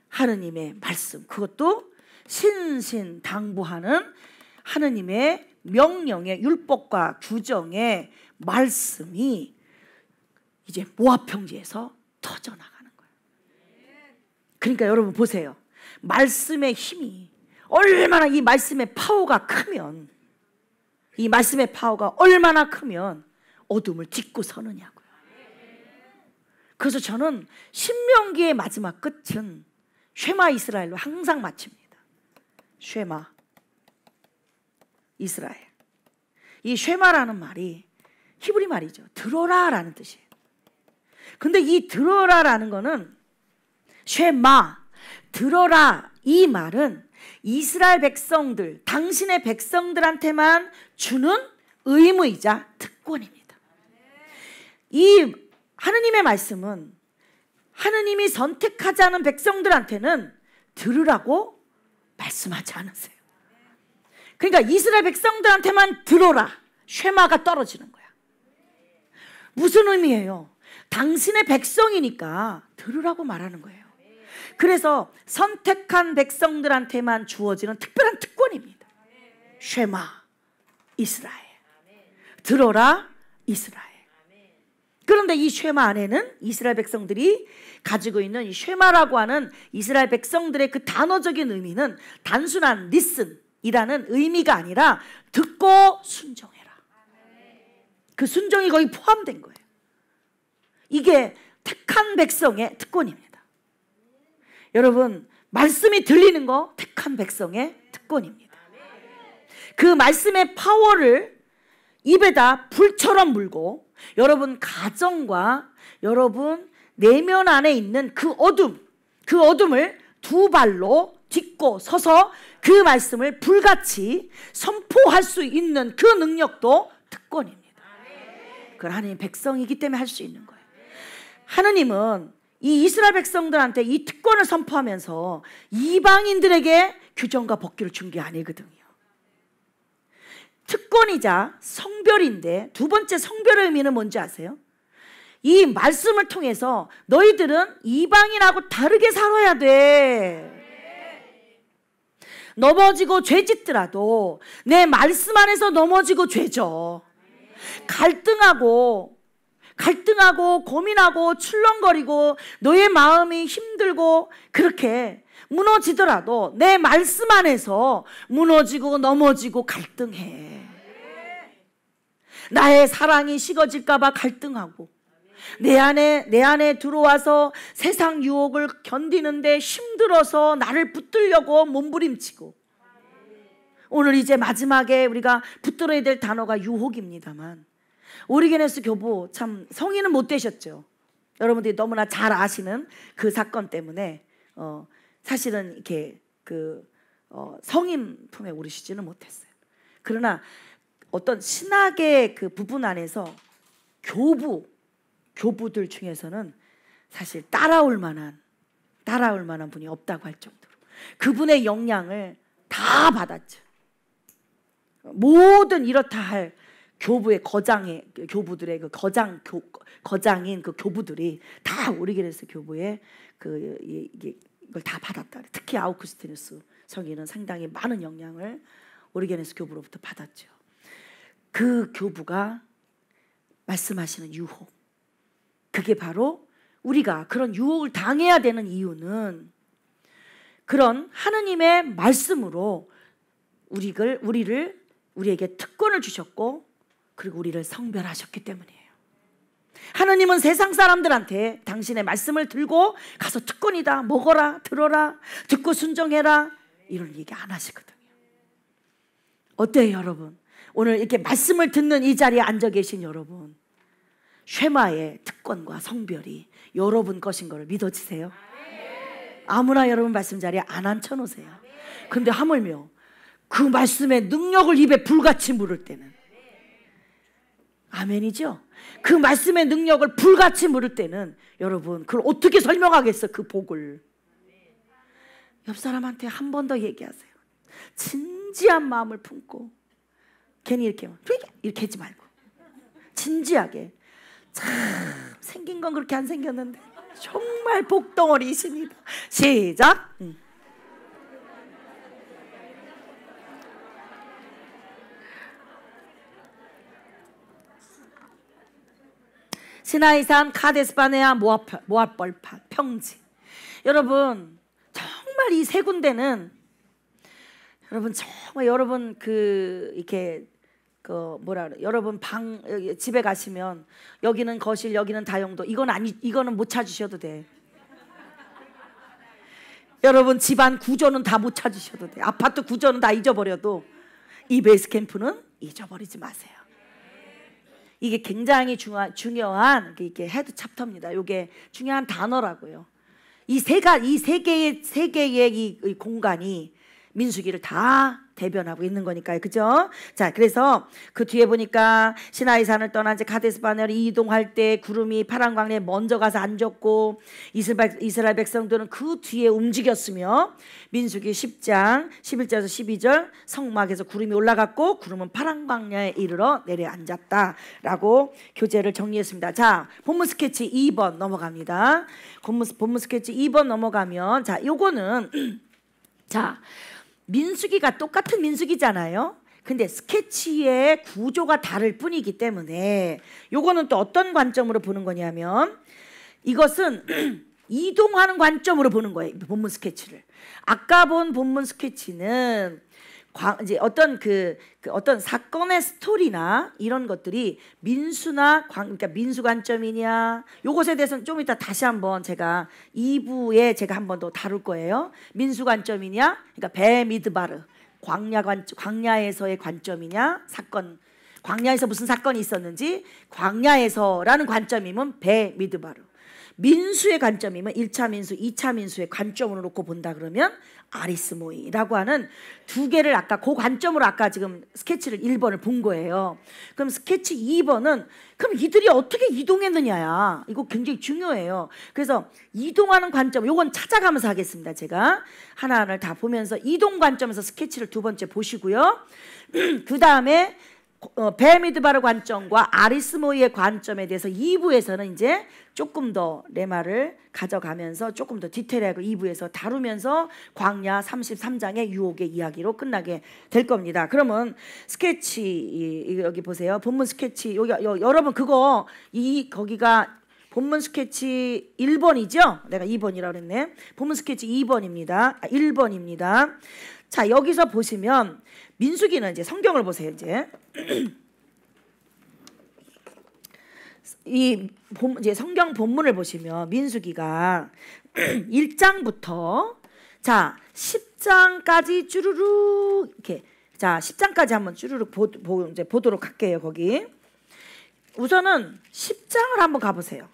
하느님의 말씀. 그것도 신신당부하는 하느님의 명령의 율법과 규정의 말씀이 이제 모합평지에서 터져나가는 거예요. 그러니까 여러분 보세요. 말씀의 힘이 얼마나 이 말씀의 파워가 크면 이 말씀의 파워가 얼마나 크면 어둠을 딛고 서느냐고요. 그래서 저는 신명기의 마지막 끝은 쉐마 이스라엘로 항상 마칩니다. 쉐마 이스라엘. 이 쉐마라는 말이 히브리 말이죠. 들어라라는 뜻이에요. 근데 이 들어라라는 거는 쉐마 들어라 이 말은 이스라엘 백성들, 당신의 백성들한테만 주는 의무이자 특권입니다. 이 하느님의 말씀은 하느님이 선택하지 않은 백성들한테는 들으라고 말씀하지 않으세요. 그러니까 이스라엘 백성들한테만 들어라. 쉐마가 떨어지는 거야. 무슨 의미예요? 당신의 백성이니까 들으라고 말하는 거예요. 그래서 선택한 백성들한테만 주어지는 특별한 특권입니다. 쉐마 이스라엘 들어라 이스라엘 그런데 이 쉐마 안에는 이스라엘 백성들이 가지고 있는 이 쉐마라고 하는 이스라엘 백성들의 그 단어적인 의미는 단순한 리슨이라는 의미가 아니라 듣고 순종해라. 그 순종이 거의 포함된 거예요. 이게 택한 백성의 특권입니다. 여러분 말씀이 들리는 거 택한 백성의 특권입니다. 그 말씀의 파워를 입에다 불처럼 물고 여러분 가정과 여러분 내면 안에 있는 그 어둠 그 어둠을 두 발로 딛고 서서 그 말씀을 불같이 선포할 수 있는 그 능력도 특권입니다. 그걸 하나님 백성이기 때문에 할 수 있는 거예요. 하느님은 이 이스라엘 백성들한테 이 특권을 선포하면서 이방인들에게 규정과 법규를 준 게 아니거든요. 특권이자 성별인데 두 번째 성별의 의미는 뭔지 아세요? 이 말씀을 통해서 너희들은 이방인하고 다르게 살아야 돼. 넘어지고 죄 짓더라도 내 말씀 안에서 넘어지고 죄죠. 갈등하고 갈등하고 고민하고 출렁거리고 너의 마음이 힘들고 그렇게 무너지더라도 내 말씀 안에서 무너지고 넘어지고 갈등해. 나의 사랑이 식어질까봐 갈등하고 내 안에 내 안에 들어와서 세상 유혹을 견디는데 힘들어서 나를 붙들려고 몸부림치고 오늘 이제 마지막에 우리가 붙들어야 될 단어가 유혹입니다만 오리게네스 교부 참 성인은 못 되셨죠. 여러분들이 너무나 잘 아시는 그 사건 때문에 어, 사실은 이렇게 그 어, 성인 품에 오르시지는 못했어요. 그러나 어떤 신학의 그 부분 안에서 교부 교부들 중에서는 사실 따라올 만한 따라올 만한 분이 없다고 할 정도로 그분의 영향을 다 받았죠. 모든 이렇다 할 교부의 거장의 그 교부들의 그 거장 교, 거장인 그 교부들이 다오리게네스 교부의 그이걸다 받았다. 특히 아우쿠스티누스 성인은 상당히 많은 영향을 오리게네스 교부로부터 받았죠. 그 교부가 말씀하시는 유혹. 그게 바로 우리가 그런 유혹을 당해야 되는 이유는 그런 하느님의 말씀으로 우리를 우리를 우리에게 특권을 주셨고 그리고 우리를 성별하셨기 때문이에요. 하나님은 세상 사람들한테 당신의 말씀을 들고 가서 특권이다, 먹어라, 들어라, 듣고 순종해라 이런 얘기 안 하시거든요. 어때요, 여러분? 오늘 이렇게 말씀을 듣는 이 자리에 앉아 계신 여러분, 쉐마의 특권과 성별이 여러분 것인 걸 믿어지세요? 아무나 여러분 말씀 자리에 안 앉혀놓으세요. 근데 하물며 그 말씀의 능력을 입에 불같이 물을 때는 아멘이죠? 그 말씀의 능력을 불같이 물을 때는 여러분 그걸 어떻게 설명하겠어 그 복을 옆 사람한테 한 번 더 얘기하세요 진지한 마음을 품고 괜히 이렇게 이렇게 하지 말고 진지하게 참 생긴 건 그렇게 안 생겼는데 정말 복덩어리이십니다 시작 응. 시나이산 카데스바네아 모압, 모압벌판 평지 여러분 정말 이 세 군데는 여러분 정말 여러분 그 이렇게 그 뭐라 그래 여러분 방 집에 가시면 여기는 거실 여기는 다용도 이건 아니 이거는 못 찾으셔도 돼 여러분 집안 구조는 다 못 찾으셔도 돼 아파트 구조는 다 잊어버려도 이 베이스 캠프는 잊어버리지 마세요 이게 굉장히 중화, 중요한 이게 헤드 챕터입니다. 이게 중요한 단어라고요. 이 세가 이세 개의 세 개의 이, 이 공간이 민수기를 다 대변하고 있는 거니까요. 그죠? 자, 그래서 그 뒤에 보니까 신하이 산을 떠난 지 카데스 바네로 이동할 때 구름이 파란 광야에 먼저 가서 앉았고 이스라엘 백성들은 그 뒤에 움직였으며 민수기 10장 11절에서 12절 성막에서 구름이 올라갔고 구름은 파란 광야에 이르러 내려앉았다라고 교재를 정리했습니다. 자, 본문 스케치 2번 넘어갑니다. 본문, 본문 스케치 2번 넘어가면 자, 요거는 자, 민수기가 똑같은 민수기잖아요. 근데 스케치의 구조가 다를 뿐이기 때문에 요거는 또 어떤 관점으로 보는 거냐면 이것은 이동하는 관점으로 보는 거예요. 본문 스케치를. 아까 본 본문 스케치는 이제 어떤 그, 그, 어떤 사건의 스토리나 이런 것들이 민수나 광, 그러니까 민수 관점이냐 요것에 대해서는 좀 이따 다시 한번 제가 2부에 제가 한번더 다룰 거예요. 민수 관점이냐, 그러니까 베미드바르 광야 관 광야에서의 관점이냐 사건 광야에서 무슨 사건이 있었는지 광야에서라는 관점이면 베미드바르 민수의 관점이면 1차 민수, 2차 민수의 관점으로 놓고 본다 그러면 아리스모이라고 하는 두 개를 아까 그 관점으로 아까 지금 스케치를 1번을 본 거예요. 그럼 스케치 2번은 그럼 이들이 어떻게 이동했느냐야. 이거 굉장히 중요해요. 그래서 이동하는 관점 요건 찾아가면서 하겠습니다. 제가 하나하나를 다 보면서 이동 관점에서 스케치를 두 번째 보시고요. 그 다음에 어, 베미드바르 관점과 아리스모이의 관점에 대해서 2부에서는 이제 조금 더 레마를 가져가면서 조금 더 디테일하고 2부에서 다루면서 광야 33장의 유혹의 이야기로 끝나게 될 겁니다. 그러면 스케치 여기 보세요. 본문 스케치 여기, 여 여러분 그거 이 거기가 본문 스케치 1번이죠? 내가 2번이라고 그랬네. 본문 스케치 2번입니다. 아, 1번입니다. 자, 여기서 보시면 민수기는 이제 성경을 보세요, 이제. 이 본, 이제 성경 본문을 보시면 민수기가 1장부터 자, 10장까지 쭈루룩 이렇게 자, 10장까지 한번 쭈루룩 보, 보, 이제 보도록 할게요, 거기. 우선은 10장을 한번 가 보세요.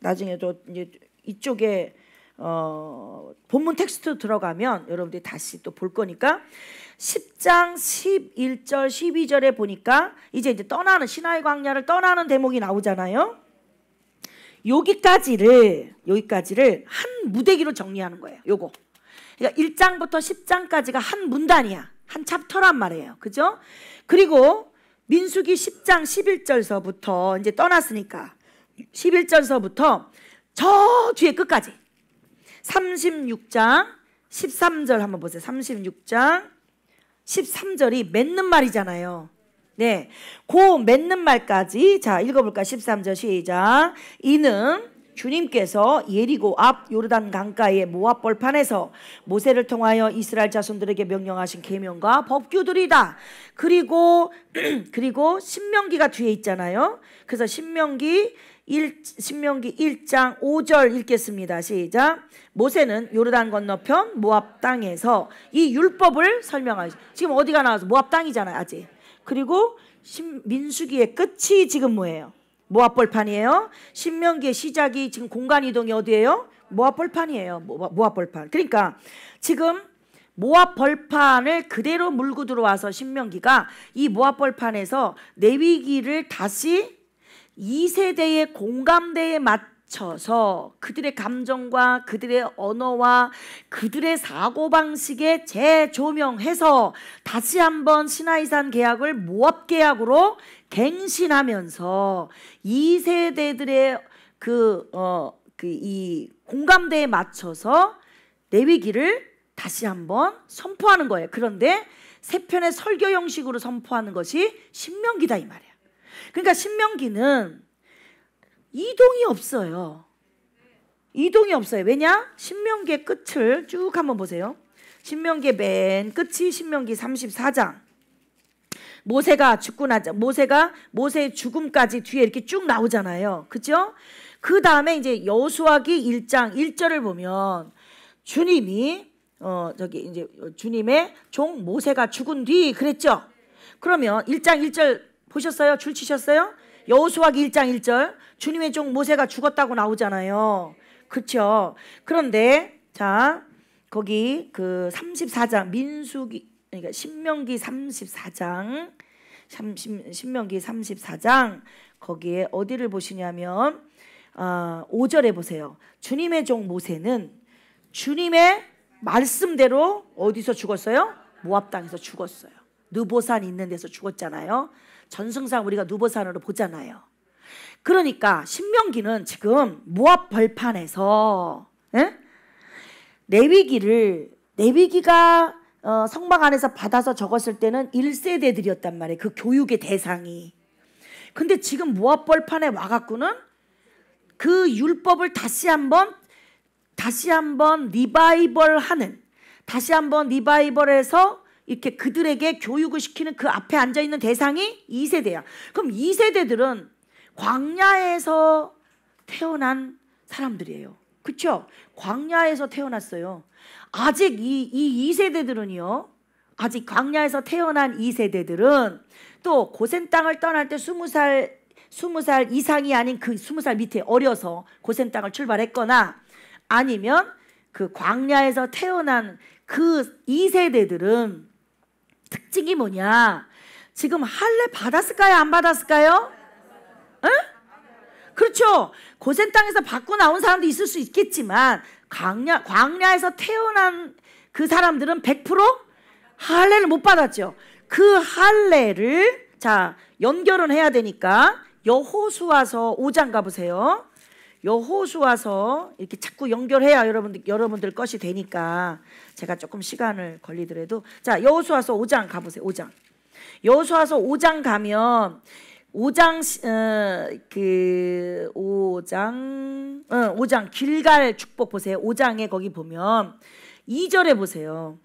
나중에도 이제 이쪽에 어, 본문 텍스트 들어가면 여러분들이 다시 또 볼 거니까 10장 11절 12절에 보니까 이제 이제 떠나는 신화의 광야를 떠나는 대목이 나오잖아요. 여기까지를 여기까지를 한 무대기로 정리하는 거예요. 요거. 그러니까 1장부터 10장까지가 한 문단이야. 한 챕터란 말이에요. 그죠? 그리고 민수기 10장 11절서부터 이제 떠났으니까 11절서부터 저 뒤에 끝까지 36장 13절 한번 보세요. 36장 13절이 맺는 말이잖아요. 네. 고 맺는 말까지 자, 읽어 볼까? 13절 시작. 이는 주님께서 예리고 앞 요르단 강가의 모압 벌판에서 모세를 통하여 이스라엘 자손들에게 명령하신 계명과 법규들이다. 그리고 그리고 신명기가 뒤에 있잖아요. 그래서 신명기 1, 신명기 1장 5절 읽겠습니다. 시작. 모세는 요르단 건너편 모압 땅에서 이 율법을 설명하시. 지금 어디가 나와서 모압 땅이잖아요, 아직. 그리고 신, 민수기의 끝이 지금 뭐예요? 모압 벌판이에요. 신명기의 시작이 지금 공간 이동이 어디예요? 모압 벌판이에요. 모압 벌판. 그러니까 지금 모압 벌판을 그대로 물고 들어와서 신명기가 이 모압 벌판에서 내위기를 다시 이 세대의 공감대에 맞춰서 그들의 감정과 그들의 언어와 그들의 사고방식에 재조명해서 다시 한번 신하이산 계약을 모합계약으로 갱신하면서 이 세대들의 그, 어, 그, 이 공감대에 맞춰서 내위기를 다시 한번 선포하는 거예요. 그런데 세 편의 설교 형식으로 선포하는 것이 신명기다 이 말이에요. 그러니까 신명기는 이동이 없어요. 이동이 없어요. 왜냐? 신명기의 끝을 쭉 한번 보세요. 신명기 맨 끝이 신명기 34장. 모세가 죽고 나자 모세가 모세의 죽음까지 뒤에 이렇게 쭉 나오잖아요. 그죠? 그 다음에 이제 여수하기 1장 1절을 보면 주님이 어 저기 이제 주님의 종 모세가 죽은 뒤 그랬죠. 그러면 1장 1절 보셨어요? 줄 치셨어요? 여호수아기 1장 1절 주님의 종 모세가 죽었다고 나오잖아요. 그렇죠? 그런데 자 거기 그 34장 민수기 그러니까 신명기 34장 30, 신명기 34장 거기에 어디를 보시냐면 어, 아, 5절에 보세요. 주님의 종 모세는 주님의 말씀대로 어디서 죽었어요? 모압 땅에서 죽었어요. 느보산 있는 데서 죽었잖아요. 전승상 우리가 누보산으로 보잖아요. 그러니까 신명기는 지금 모압 벌판에서 에? 예? 내위기를 내위기가 어, 성막 안에서 받아서 적었을 때는 1세대들이었단 말이에요. 그 교육의 대상이. 근데 지금 모압 벌판에 와갖고는 그 율법을 다시 한번 다시 한번 리바이벌하는 다시 한번 리바이벌해서 이렇게 그들에게 교육을 시키는 그 앞에 앉아 있는 대상이 2세대야. 그럼 2세대들은 광야에서 태어난 사람들이에요. 그렇죠? 광야에서 태어났어요. 아직 이, 이 2세대들은요. 아직 광야에서 태어난 2세대들은 또 고센 땅을 떠날 때 20살 20살 이상이 아닌 그 20살 밑에 어려서 고센 땅을 출발했거나 아니면 그 광야에서 태어난 그 2세대들은 특징이 뭐냐? 지금 할례 받았을까요? 안 받았을까요? 응? 그렇죠. 고센 땅에서 받고 나온 사람도 있을 수 있겠지만 광야 광야에서 태어난 그 사람들은 100% 할례를 못 받았죠. 그 할례를 자 연결은 해야 되니까 여호수아서 5장 가보세요. 여호수아서 이렇게 자꾸 연결해야 여러분들 여러분들 것이 되니까 제가 조금 시간을 걸리더라도 자 여호수아서 5장 가보세요 5장 여호수아서 5장 가면 5장 어, 그 5장 어, 5장 길갈 축복 보세요 5장에 거기 보면 2절에 보세요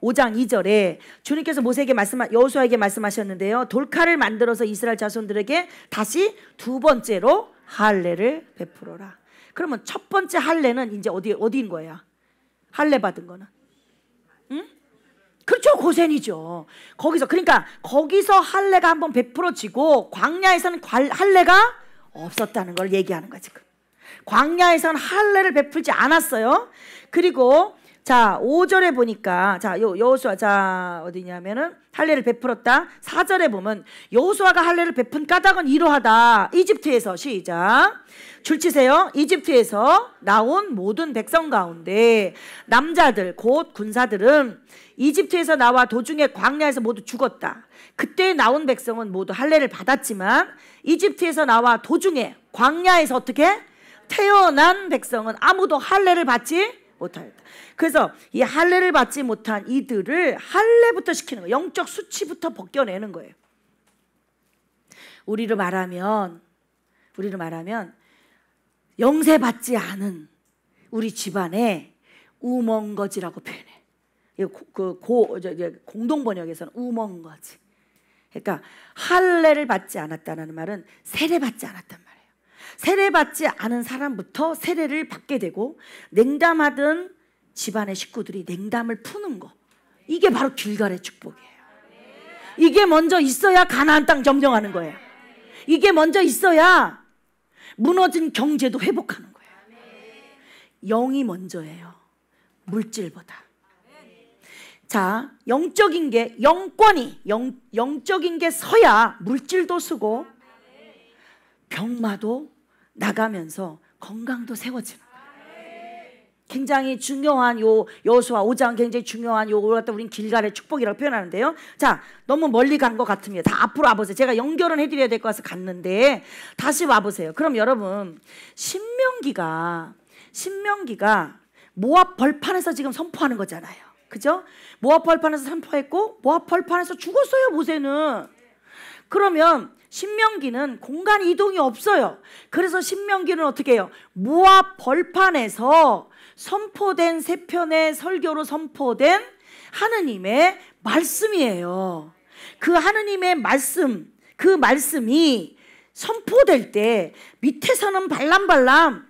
5장 2절에 주님께서 모세에게 말씀하 여호수아에게 말씀하셨는데요. 돌칼을 만들어서 이스라엘 자손들에게 다시 두 번째로 할례를 베풀어라. 그러면 첫 번째 할례는 이제 어디 어디인 거야? 할례 받은 거는. 응? 그렇죠. 고센이죠. 거기서 그러니까 거기서 할례가 한번 베풀어지고 광야에서는 할례가 없었다는 걸 얘기하는 거지 광야에서는 할례를 베풀지 않았어요. 그리고 자, 5절에 보니까 자, 요 여호수아 자 어디냐면은 할례를 베풀었다. 4절에 보면 여호수아가 할례를 베푼 까닭은 이러하다. 이집트에서 시작. 줄치세요. 이집트에서 나온 모든 백성 가운데 남자들 곧 군사들은 이집트에서 나와 도중에 광야에서 모두 죽었다. 그때 나온 백성은 모두 할례를 받았지만 이집트에서 나와 도중에 광야에서 어떻게 태어난 백성은 아무도 할례를 받지 못하였다. 그래서 이 할례를 받지 못한 이들을 할례부터 시키는 거예요. 영적 수치부터 벗겨내는 거예요. 우리를 말하면 우리를 말하면 영세 받지 않은 우리 집안의 우멍거지라고 표현해. 그고 공동 번역에서는 우멍거지. 그러니까 할례를 받지 않았다는 말은 세례 받지 않았단 말이에요. 세례 받지 않은 사람부터 세례를 받게 되고 냉담하든 집안의 식구들이 냉담을 푸는 거. 이게 바로 길갈의 축복이에요. 이게 먼저 있어야 가나안 땅 점령하는 거예요. 이게 먼저 있어야 무너진 경제도 회복하는 거예요. 영이 먼저예요. 물질보다. 자, 영적인 게 영권이 영, 영적인 게 서야 물질도 쓰고 병마도 나가면서 건강도 세워지는 굉장히 중요한 요 여수와 5장 굉장히 중요한 요걸 갖다 우린 길갈의 축복이라고 표현하는데요. 자, 너무 멀리 간 것 같습니다. 다 앞으로 와보세요. 제가 연결은 해드려야 될 것 같아서 갔는데 다시 와보세요. 그럼 여러분 신명기가 신명기가 모압 벌판에서 지금 선포하는 거잖아요. 그죠? 모압 벌판에서 선포했고 모압 벌판에서 죽었어요 모세는. 그러면 신명기는 공간 이동이 없어요. 그래서 신명기는 어떻게 해요? 모압 벌판에서 선포된 세 편의 설교로 선포된 하느님의 말씀이에요. 그 하느님의 말씀, 그 말씀이 선포될 때 밑에서는 발람발람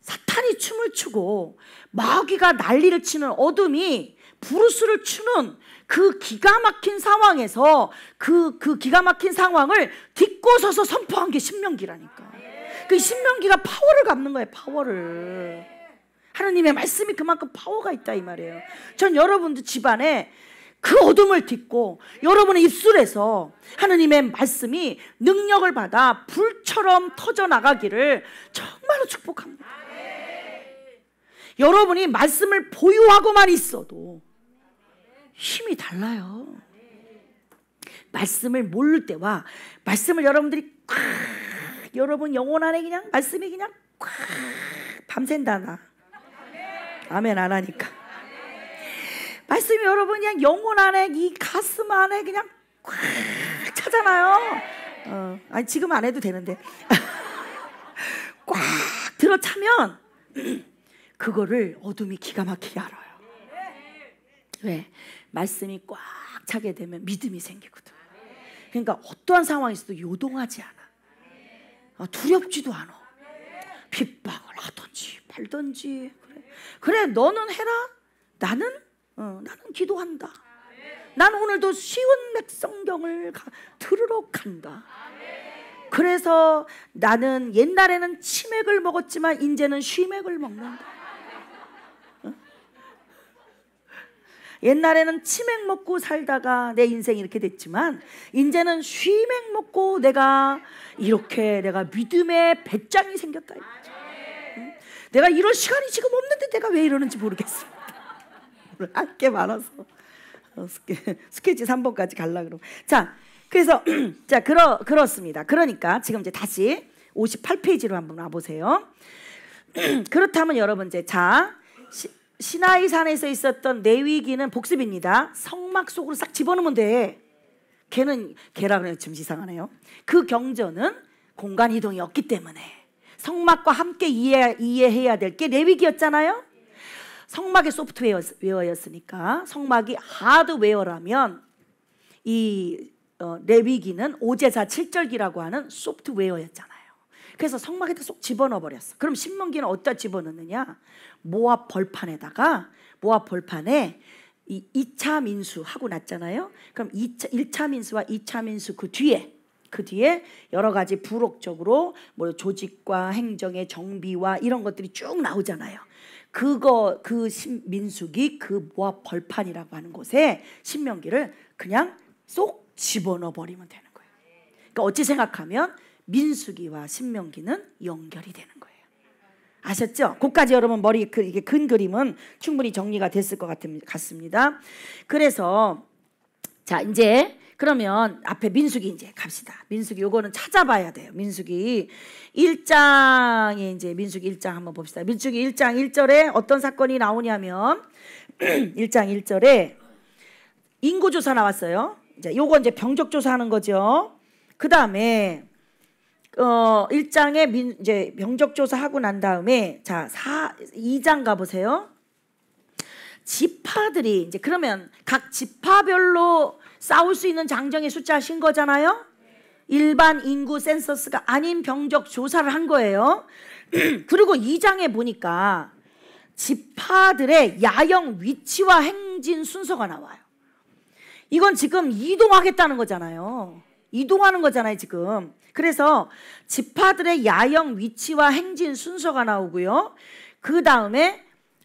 사탄이 춤을 추고 마귀가 난리를 치는 어둠이 부르스를 추는 그 기가 막힌 상황에서 그, 그 기가 막힌 상황을 딛고 서서 선포한 게 신명기라니까. 그 신명기가 파워를 갚는 거예요, 파워를. 하나님의 말씀이 그만큼 파워가 있다 이 말이에요. 전 여러분도 집안에 그 어둠을 딛고 여러분의 입술에서 하나님의 말씀이 능력을 받아 불처럼 터져 나가기를 정말로 축복합니다. 여러분이 말씀을 보유하고만 있어도 힘이 달라요. 말씀을 모를 때와 말씀을 여러분들이 꽉 여러분 영혼 안에 그냥 말씀이 그냥 꽉 밤샌다 나. 아멘 안 하니까. 말씀이 여러분 그냥 영혼 안에 이 가슴 안에 그냥 꽉 차잖아요. 어, 아니 지금 안 해도 되는데 꽉 들어차면 그거를 어둠이 기가 막히게 알아요. 왜 말씀이 꽉 차게 되면 믿음이 생기거든. 그러니까 어떠한 상황에서도 요동하지 않아. 어, 두렵지도 않아. 핍박을 하든지 팔든지 그래, 너는 해라. 나는, 어, 나는 기도한다. 난 오늘도 쉬운 맥성경을 가, 들으러 간다. 그래서 나는 옛날에는 치맥을 먹었지만 이제는 쉬맥을 먹는다. 어? 옛날에는 치맥 먹고 살다가 내 인생이 이렇게 됐지만 이제는 쉬맥 먹고 내가 이렇게 내가 믿음의 배짱이 생겼다. 이거죠. 내가 이런 시간이 지금 없는데 내가 왜 이러는지 모르겠습 할게 많아서 어, 스케치 3번까지 갈라 그럼. 자, 그래서 자 그러 그렇습니다. 그러니까 지금 이제 다시 58페이지로 한번 와보세요. 그렇다면 여러분 이제 자 시, 시나이 산에서 있었던 내위기는 복습입니다. 성막 속으로 싹 집어넣으면 돼. 걔는 걔라 그래요. 좀 이상하네요. 그 경전은 공간 이동이 없기 때문에 성막과 함께 이해, 이해해야 될 게 레위기였잖아요. 성막의 소프트웨어였으니까 성막이 하드웨어라면 이 어, 레위기는 오제사 7절기라고 하는 소프트웨어였잖아요. 그래서 성막에다 쏙 집어넣어 버렸어. 그럼 신명기는 어디다 집어넣느냐? 모압 벌판에다가 모압 벌판에 이 2차 민수 하고 났잖아요. 그럼 2차, 1차 민수와 2차 민수 그 뒤에 그 뒤에 여러 가지 부록적으로 뭐 조직과 행정의 정비와 이런 것들이 쭉 나오잖아요. 그거 그 민숙이 그 모압 벌판이라고 하는 곳에 신명기를 그냥 쏙 집어넣어 버리면 되는 거예요. 그러니까 어찌 생각하면 민숙이와 신명기는 연결이 되는 거예요. 아셨죠? 그까지 여러분 머리 그 이게 큰 그림은 충분히 정리가 됐을 것 같습니다. 그래서 자 이제 그러면 앞에 민숙이 이제 갑시다. 민숙이 요거는 찾아봐야 돼요. 민숙이 1장에 이제 민숙이 1장 한번 봅시다. 민숙이 1장 1절에 어떤 사건이 나오냐면 1장 1절에 인구 조사 나왔어요. 이제 요거 이제 병적 조사하는 거죠. 그다음에 어 1장에 민 이제 병적 조사하고 난 다음에 자, 4 2장 가 보세요. 지파들이 이제 그러면 각 지파별로 싸울 수 있는 장정의 숫자 신 거잖아요. 일반 인구 센서스가 아닌 병적 조사를 한 거예요. 그리고 2장에 보니까 지파들의 야영 위치와 행진 순서가 나와요. 이건 지금 이동하겠다는 거잖아요. 이동하는 거잖아요, 지금. 그래서 지파들의 야영 위치와 행진 순서가 나오고요. 그 다음에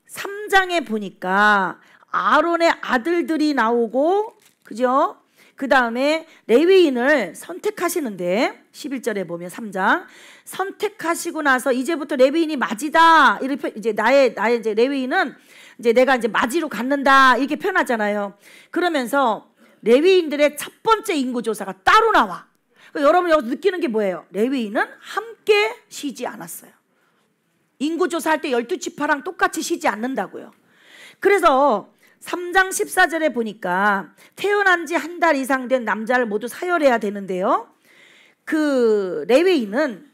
3장에 보니까 아론의 아들들이 나오고 그죠? 그 다음에 레위인을 선택하시는데 11절에 보면 3장 선택하시고 나서 이제부터 레위인이 맞이다 이렇게 이제 나의 나의 이제 레위인은 이제 내가 이제 맞이로 갖는다 이렇게 표현하잖아요. 그러면서 레위인들의 첫 번째 인구 조사가 따로 나와. 그러니까 여러분 여기서 느끼는 게 뭐예요? 레위인은 함께 쉬지 않았어요. 인구 조사할 때 열두 지파랑 똑같이 쉬지 않는다고요. 그래서 3장 14절에 보니까 태어난 지 한 달 이상 된 남자를 모두 사열해야 되는데요. 그 레위인은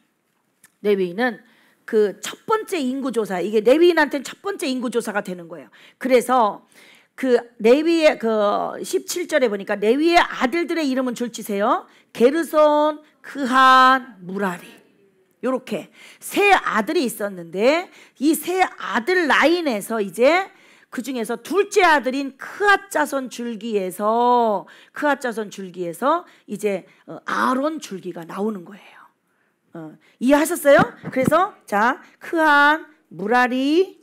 레위인은 그 첫 번째 인구 조사 이게 레위인한테는 첫 번째 인구 조사가 되는 거예요. 그래서 그 레위의 그 17절에 보니까 레위의 아들들의 이름은 줄치세요. 게르손, 그한, 무라리. 요렇게 세 아들이 있었는데 이 세 아들 라인에서 이제 그 중에서 둘째 아들인 크앗 자손 줄기에서 크앗 자손 줄기에서 이제 어, 아론 줄기가 나오는 거예요. 어, 이해하셨어요? 그래서 자 크한 무라리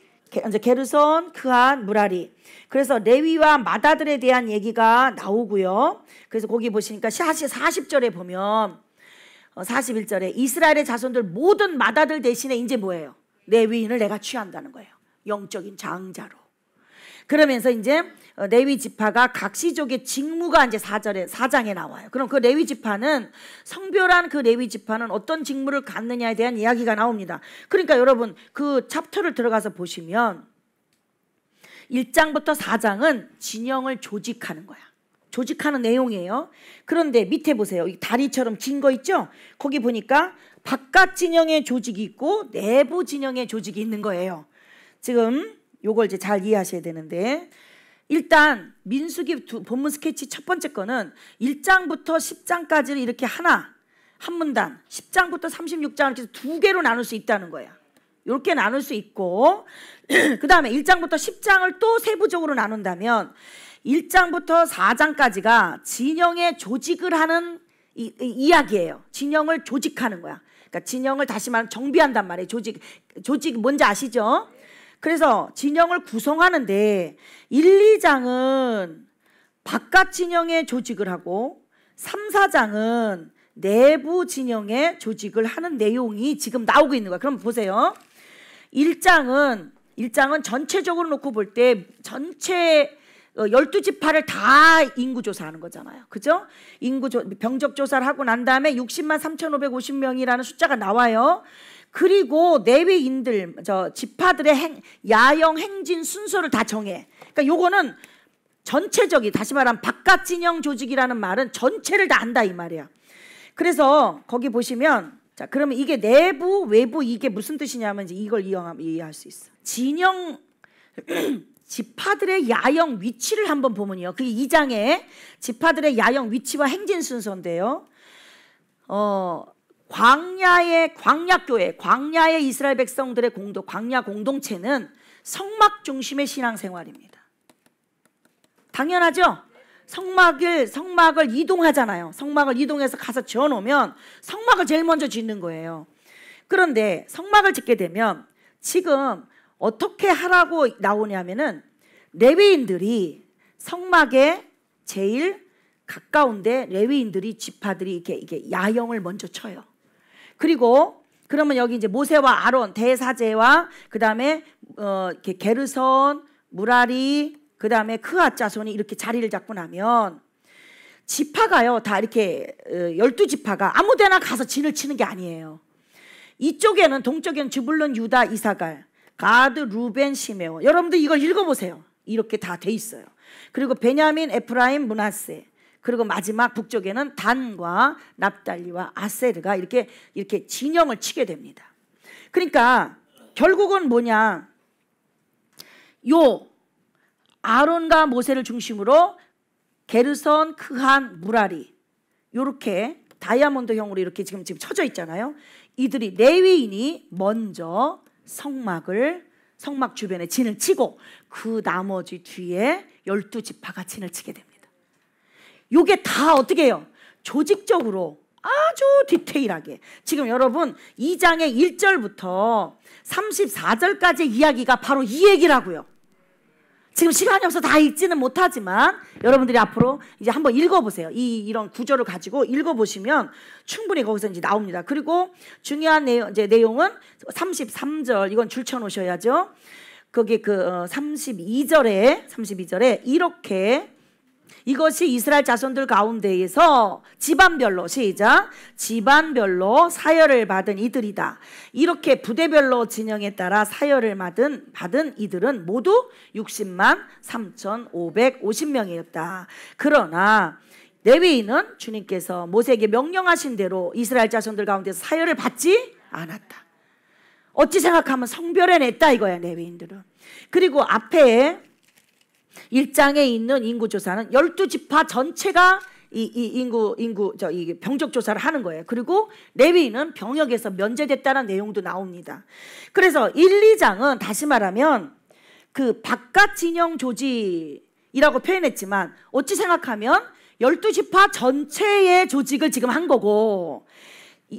이제 게르손 크한 무라리 그래서 레위와 마다들에 대한 얘기가 나오고요. 그래서 거기 보시니까 사실 40절에 보면 41절에 어, 이스라엘의 자손들 모든 마다들 대신에 이제 뭐예요? 레위인을 내가 취한다는 거예요. 영적인 장자로. 그러면서 이제 어, 레위 지파가 각 시족의 직무가 이제 사절에사장에 나와요. 그럼 그 레위 지파는 성별한 그 레위 지파는 어떤 직무를 갖느냐에 대한 이야기가 나옵니다. 그러니까 여러분 그 챕터를 들어가서 보시면 1장부터 4장은 진영을 조직하는 거야. 조직하는 내용이에요. 그런데 밑에 보세요. 이 다리처럼 긴 거 있죠? 거기 보니까 바깥 진영의 조직이 있고 내부 진영의 조직이 있는 거예요. 지금 요걸 이제 잘 이해하셔야 되는데 일단 민수기 두, 본문 스케치 첫 번째 거는 1장부터 10장까지는 이렇게 하나 한 문단 10장부터 36장 이렇게 두 개로 나눌 수 있다는 거야. 이렇게 나눌 수 있고 그 다음에 1장부터 10장을 또 세부적으로 나눈다면 1장부터 4장까지가 진영의 조직을 하는 이, 이 야기예요 진영을 조직하는 거야. 그러니까 진영을 다시 말하면 정비한단 말이에요. 조직, 조직 뭔지 아시죠? 그래서 진영을 구성하는데 1, 2장은 바깥 진영의 조직을 하고 3, 4장은 내부 진영의 조직을 하는 내용이 지금 나오고 있는 거야. 그럼 보세요. 1장은 1장은 전체적으로 놓고 볼 때 전체 12지파를 어, 다 인구조사하는 거잖아요. 그죠? 인구 병적조사를 하고 난 다음에 60만 3,550명이라는 숫자가 나와요. 그리고 내외인들 저 지파들의 행, 야영 행진 순서를 다 정해. 그러니까 요거는 전체적이 다시 말하면 바깥 진영 조직이라는 말은 전체를 다 안다 이 말이야. 그래서 거기 보시면 자 그러면 이게 내부 외부 이게 무슨 뜻이냐면 이제 이걸 이해하, 이해할 수 있어. 진영 지파들의 야영 위치를 한번 보면요. 그게 2장에 지파들의 야영 위치와 행진 순서인데요. 어 광야의 광야교회, 광야의 이스라엘 백성들의 공도, 광야 공동체는 성막 중심의 신앙생활입니다. 당연하죠. 성막을 성막을 이동하잖아요. 성막을 이동해서 가서 지어 놓으면 성막을 제일 먼저 짓는 거예요. 그런데 성막을 짓게 되면 지금 어떻게 하라고 나오냐면은 레위인들이 성막에 제일 가까운데 레위인들이 지파들이 이렇게 이게 야영을 먼저 쳐요. 그리고 그러면 여기 이제 모세와 아론 대사제와 그 다음에 어, 이렇게 게르손 무라리 그 다음에 크아 자손이 이렇게 자리를 잡고 나면 지파가요 다 이렇게 어, 열두 지파가 아무데나 가서 진을 치는 게 아니에요. 이쪽에는 동쪽에는 주블론 유다 이사갈 가드 루벤 시메온 여러분들 이걸 읽어보세요. 이렇게 다 돼 있어요. 그리고 베냐민 에프라임 문하세 그리고 마지막 북쪽에는 단과 납달리와 아세르가 이렇게 이렇게 진영을 치게 됩니다. 그러니까 결국은 뭐냐? 요 아론과 모세를 중심으로 게르선, 크한, 무라리 요렇게 다이아몬드형으로 이렇게 지금 지금 쳐져 있잖아요. 이들이 레위인이 먼저 성막을 성막 주변에 진을 치고 그 나머지 뒤에 열두 지파가 진을 치게 됩니다. 요게 다 어떻게 해요? 조직적으로 아주 디테일하게 지금 여러분 2장의 1절부터 3 4절까지 이야기가 바로 이 얘기라고요. 지금 시간이 없어 다 읽지는 못하지만 여러분들이 앞으로 이제 한번 읽어보세요. 이 이런 구절을 가지고 읽어보시면 충분히 거기서 이제 나옵니다. 그리고 중요한 내용 이제 내용은 33절 이건 줄쳐 놓으셔야죠. 거기 그 32절에 어, 32절에 이렇게 이것이 이스라엘 자손들 가운데에서 집안별로 시작 집안별로 사열을 받은 이들이다. 이렇게 부대별로 진영에 따라 사열을 받은 받은 이들은 모두 60만 3,550명이었다. 그러나 레위인은 주님께서 모세에게 명령하신 대로 이스라엘 자손들 가운데서 사열을 받지 않았다. 어찌 생각하면 성별해냈다 이거야 레위인들은. 그리고 앞에 1장에 있는 인구 조사는 12지파 전체가 이, 이 인구 인구 저이 병적 조사를 하는 거예요. 그리고 레위는 병역에서 면제됐다는 내용도 나옵니다. 그래서 1, 2장은 다시 말하면 그 바깥 진영 조직이라고 표현했지만 어찌 생각하면 12지파 전체의 조직을 지금 한 거고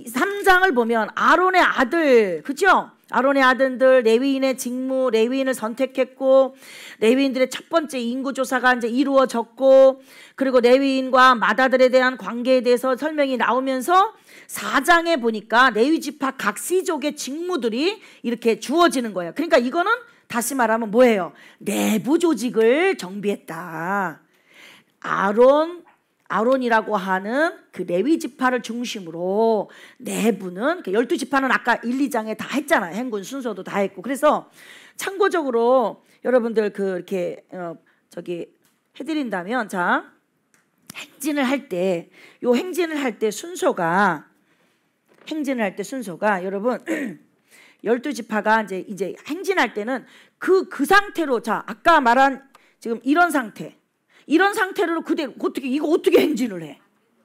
3장을 보면 아론의 아들 그죠? 아론의 아들들 레위인의 직무 레위인을 선택했고 레위인들의 첫 번째 인구 조사가 이제 이루어졌고 그리고 레위인과 마다들에 대한 관계에 대해서 설명이 나오면서 4장에 보니까 레위 지파 각 시족의 직무들이 이렇게 주어지는 거예요. 그러니까 이거는 다시 말하면 뭐예요? 내부 조직을 정비했다. 아론 아론이라고 하는 그 레위 지파를 중심으로 내부는 네 그 열두 지파는 아까 1, 2장에 다 했잖아요. 행군 순서도 다 했고. 그래서 참고적으로 여러분들 그 이렇게 어 저기 해 드린다면 자 행진을 할 때 요 행진을 할 때 순서가 행진을 할 때 순서가 여러분 열두 지파가 이제 이제 행진할 때는 그그 그 상태로 자 아까 말한 지금 이런 상태 이런 상태로 그대로 어떻게 이거 어떻게 행진을 해?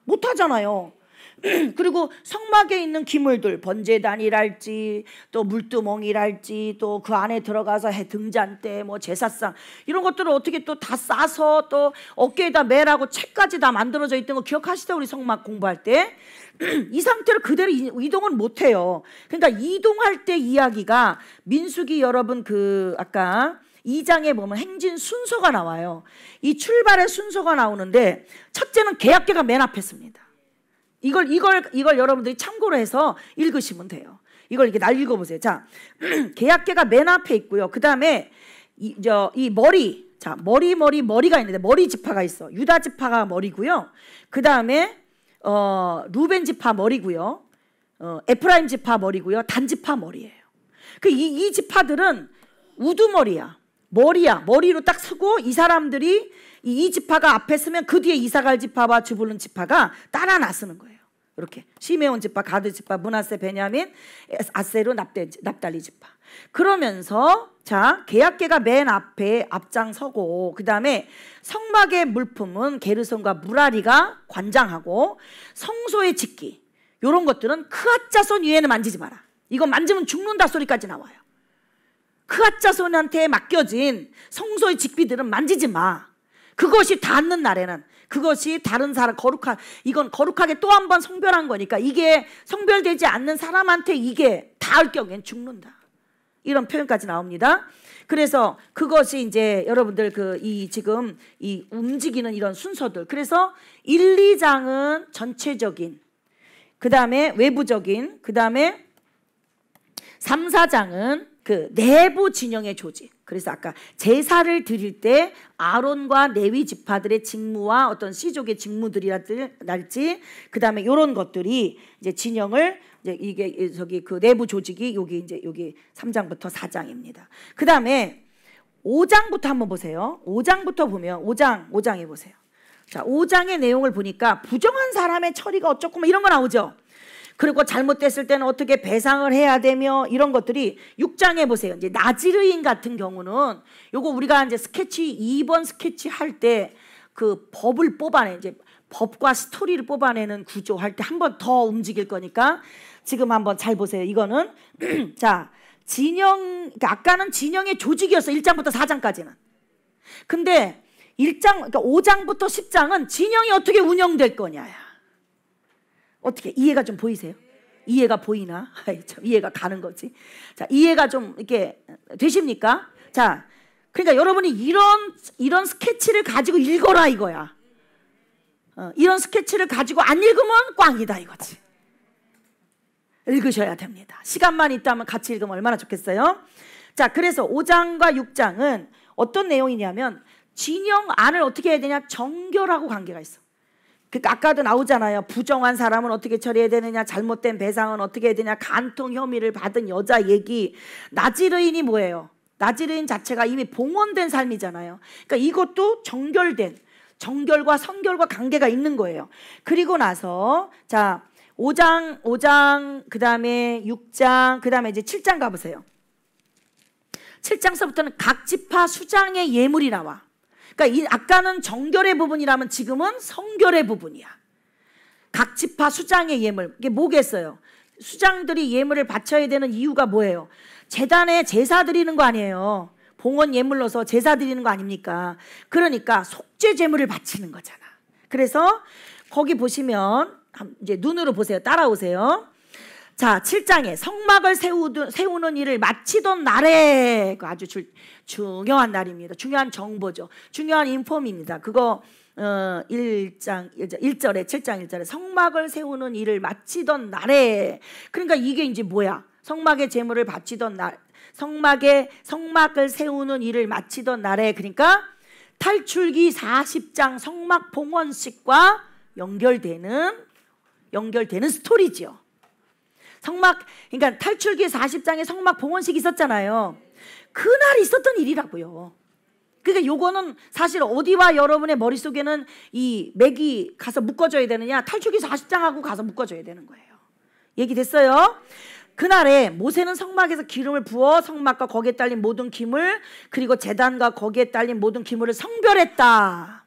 못 하잖아요. 그리고 성막에 있는 기물들 번제단이랄지 또 물두멍이랄지 또 그 안에 들어가서 해 등잔대 뭐 제사상 이런 것들을 어떻게 또 다 싸서 또 어깨에다 매라고 책까지 다 만들어져 있던 거 기억하시죠 우리 성막 공부할 때 이 상태로 그대로 이동은 못해요 그러니까 이동할 때 이야기가 민숙이 여러분 그 아까 2장에 보면 행진 순서가 나와요. 이 출발의 순서가 나오는데 첫째는 계약계가 맨 앞에 있습니다. 이걸 이걸 이걸 여러분들이 참고로 해서 읽으시면 돼요. 이걸 이렇게 날 읽어보세요. 자, 계약계가 맨 앞에 있고요. 그 다음에 이, 저, 이 머리, 자, 머리, 머리, 머리가 있는데 머리 지파가 있어. 유다 지파가 머리고요. 그 다음에 어, 루벤 지파 머리고요. 어, 에프라임 지파 머리고요. 단 지파 머리예요. 그이이 지파들은 우두머리야. 머리야. 머리로 딱 서고 이 사람들이 이, 이 지파가 앞에 서면 그 뒤에 이사갈 지파와 주부른 지파가 따라 나서는 거예요. 이렇게 시메온 지파, 가드 지파, 문하세, 베냐민, 아세르, 납대, 납달리 지파. 그러면서 자 계약계가 맨 앞에 앞장서고 그 다음에 성막의 물품은 게르손과 무라리가 관장하고 성소의 직기 이런 것들은 크아자손 위에는 만지지 마라. 이거 만지면 죽는다 소리까지 나와요. 크아짜 그 손한테 맡겨진 성소의 직비들은 만지지 마. 그것이 닿는 날에는 그것이 다른 사람 거룩한 이건 거룩하게 또 한 번 성별한 거니까 이게 성별되지 않는 사람한테 이게 닿을 경우엔 죽는다. 이런 표현까지 나옵니다. 그래서 그것이 이제 여러분들 그 이 지금 이 움직이는 이런 순서들. 그래서 1, 2장은 전체적인 그다음에 외부적인 그다음에 3, 4장은 그 내부 진영의 조직. 그래서 아까 제사를 드릴 때 아론과 내위 지파들의 직무와 어떤 시족의 직무들이랄지 그다음에 요런 것들이 이제 진영을 이제 이게 저기 그 내부 조직이 여기 이제 여기 3장부터 4장입니다. 그다음에 5장부터 한번 보세요. 5장부터 보면 5장 5장에 보세요. 자, 5장의 내용을 보니까 부정한 사람의 처리가 어쩌고 뭐 이런 거 나오죠. 그리고 잘못됐을 때는 어떻게 배상을 해야 되며 이런 것들이 6장에 보세요. 이제 나지르인 같은 경우는 요거 우리가 이제 스케치 2번 스케치 할 때 그 법을 뽑아내 이제 법과 스토리를 뽑아내는 구조 할 때 한 번 더 움직일 거니까 지금 한 번 잘 보세요. 이거는 자 진영 그러니까 아까는 진영의 조직이었어 1장부터 4장까지는 근데 1장 그러니까 5장부터 10장은 진영이 어떻게 운영될 거냐야. 어떻게 이해가 좀 보이세요? 이해가 보이나? 이해가 가는 거지. 자, 이해가 좀 이렇게 되십니까? 자, 그러니까 여러분이 이런 이런 스케치를 가지고 읽어라 이거야. 어, 이런 스케치를 가지고 안 읽으면 꽝이다 이거지. 읽으셔야 됩니다. 시간만 있다면 같이 읽으면 얼마나 좋겠어요? 자, 그래서 5장과 6장은 어떤 내용이냐면 진영 안을 어떻게 해야 되냐? 정결하고 관계가 있어. 그 아까도 나오잖아요. 부정한 사람은 어떻게 처리해야 되느냐, 잘못된 배상은 어떻게 해야 되냐, 간통 혐의를 받은 여자 얘기. 나지르인이 뭐예요? 나지르인 자체가 이미 봉헌된 삶이잖아요. 그러니까 이것도 정결된 정결과 성결과 관계가 있는 거예요. 그리고 나서 자 5장 5장 그다음에 6장 그다음에 이제 7장 가보세요. 7장서부터는 각 지파 수장의 예물이 나와. 그러니까 이 아까는 정결의 부분이라면 지금은 성결의 부분이야. 각 지파 수장의 예물. 이게 뭐겠어요? 수장들이 예물을 바쳐야 되는 이유가 뭐예요? 재단에 제사 드리는 거 아니에요. 봉헌 예물로서 제사 드리는 거 아닙니까? 그러니까 속죄 제물을 바치는 거잖아. 그래서 거기 보시면 이제 눈으로 보세요. 따라오세요. 자, 7장에 성막을 세우던, 세우는 일을 마치던 날에 그 아주 주, 중요한 날입니다. 중요한 정보죠. 중요한 인폼입니다. 그거 어, 1장 1절에 7장 1절에 성막을 세우는 일을 마치던 날에 그러니까 이게 이제 뭐야? 성막의 재물을 바치던 날성막의 성막을 세우는 일을 마치던 날에 그러니까 탈출기 40장 성막 봉헌식과 연결되는 연결되는 스토리지요. 성막 그러니까 탈출기 40장에 성막 봉헌식 있었잖아요. 그날 있었던 일이라고요. 그러니까 요거는 사실 어디와 여러분의 머릿속에는 이 맥이 가서 묶어줘야 되느냐 탈출기 40장하고 가서 묶어줘야 되는 거예요. 얘기 됐어요? 그날에 모세는 성막에서 기름을 부어 성막과 거기에 딸린 모든 기물 그리고 재단과 거기에 딸린 모든 기물을 성별했다.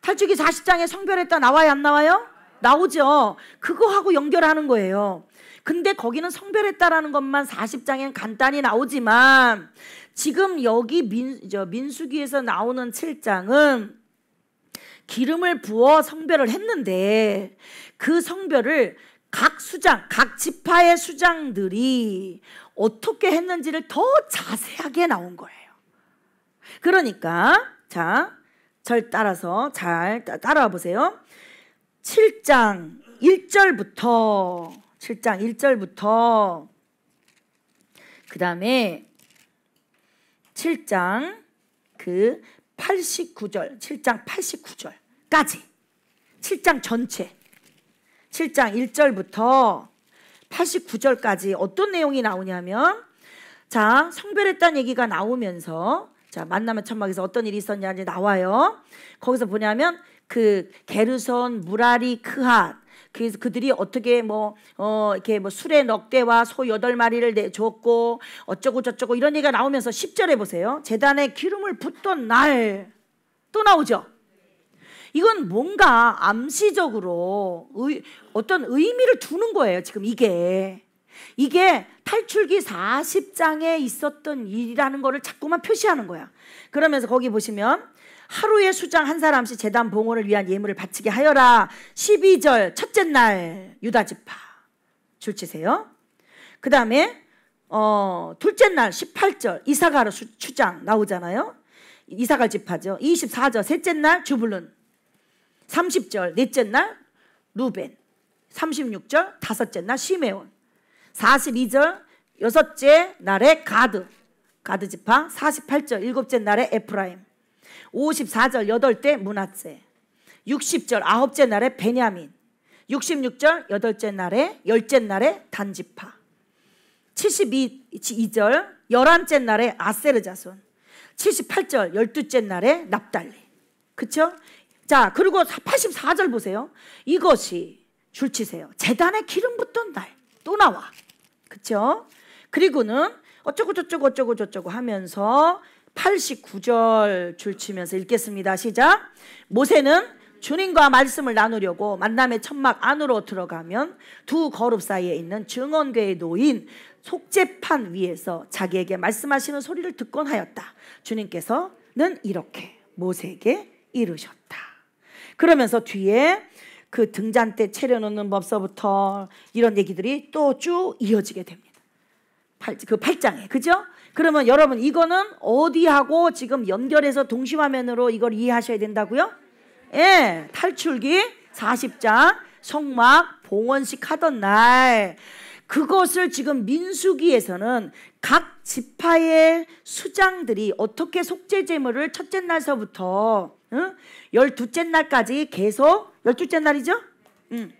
탈출기 40장에 성별했다 나와요안 나와요? 나오죠. 그거하고 연결하는 거예요. 근데 거기는 성별했다라는 것만 40장엔 간단히 나오지만 지금 여기 민, 저 민수기에서 나오는 7장은 기름을 부어 성별을 했는데 그 성별을 각 수장, 각 지파의 수장들이 어떻게 했는지를 더 자세하게 나온 거예요. 그러니까 자, 절 따라서 잘 따라와 보세요. 7장 1절부터 7장 1절부터 그 다음에 7장 그 89절, 7장 89절까지 7장 전체 7장 1절부터 89절까지 어떤 내용이 나오냐면 자 성별했다는 얘기가 나오면서 자 만나면 천막에서 어떤 일이 있었냐 이제 나와요 거기서 보냐면 그 게르손 무라리 크핫 그래서 그들이 어떻게 뭐 어, 이렇게 뭐 술에 넉 대와 소 여덟 마리를 내 줬고 어쩌고 저쩌고 이런 얘기가 나오면서 10절에 보세요. 재단에 기름을 붓던 날 또 나오죠. 이건 뭔가 암시적으로 의, 어떤 의미를 두는 거예요. 지금 이게 이게 탈출기 40장에 있었던 일이라는 거를 자꾸만 표시하는 거야. 그러면서 거기 보시면 하루에 수장 한 사람씩 재단 봉헌을 위한 예물을 바치게 하여라. 12절 첫째 날 유다 지파 줄치세요. 그 다음에 어, 둘째 날 18절 이사가르 수, 추장 나오잖아요. 이사갈 지파죠. 24절 셋째 날 주블론 30절 넷째 날 루벤 36절 다섯째 날 시메온 42절 여섯째 날에 가드 가드 지파 48절 일곱째 날에 에프라임 54절 여덟 대 문하세 60절 아홉째 날에 베냐민 66절 여덟째 날에 열째 날에 단지파 72절 열한째 날에 아세르 자손 78절 열두째 날에 납달리 그쵸? 자 그리고 84절 보세요 이것이 줄치세요 재단에 기름 붓던 날 또 나와 그쵸? 그리고는 어쩌고 저쩌고 어쩌고 저쩌고 하면서 89절 줄치면서 읽겠습니다. 시작. 모세는 주님과 말씀을 나누려고 만남의 천막 안으로 들어가면 두 거룹 사이에 있는 증언궤에 놓인 속재판 위에서 자기에게 말씀하시는 소리를 듣곤 하였다. 주님께서는 이렇게 모세에게 이르셨다. 그러면서 뒤에 그 등잔대 채려놓는 법서부터 이런 얘기들이 또 쭉 이어지게 됩니다. 그 8장에. 그죠? 그러면 여러분 이거는 어디하고 지금 연결해서 동심화면으로 이걸 이해하셔야 된다고요? 예, 탈출기 40장 성막 봉헌식 하던 날 그것을 지금 민수기에서는 각 지파의 수장들이 어떻게 속죄 제물을 첫째 날서부터 응? 열두째 날까지 계속 열두째 날이죠? 응.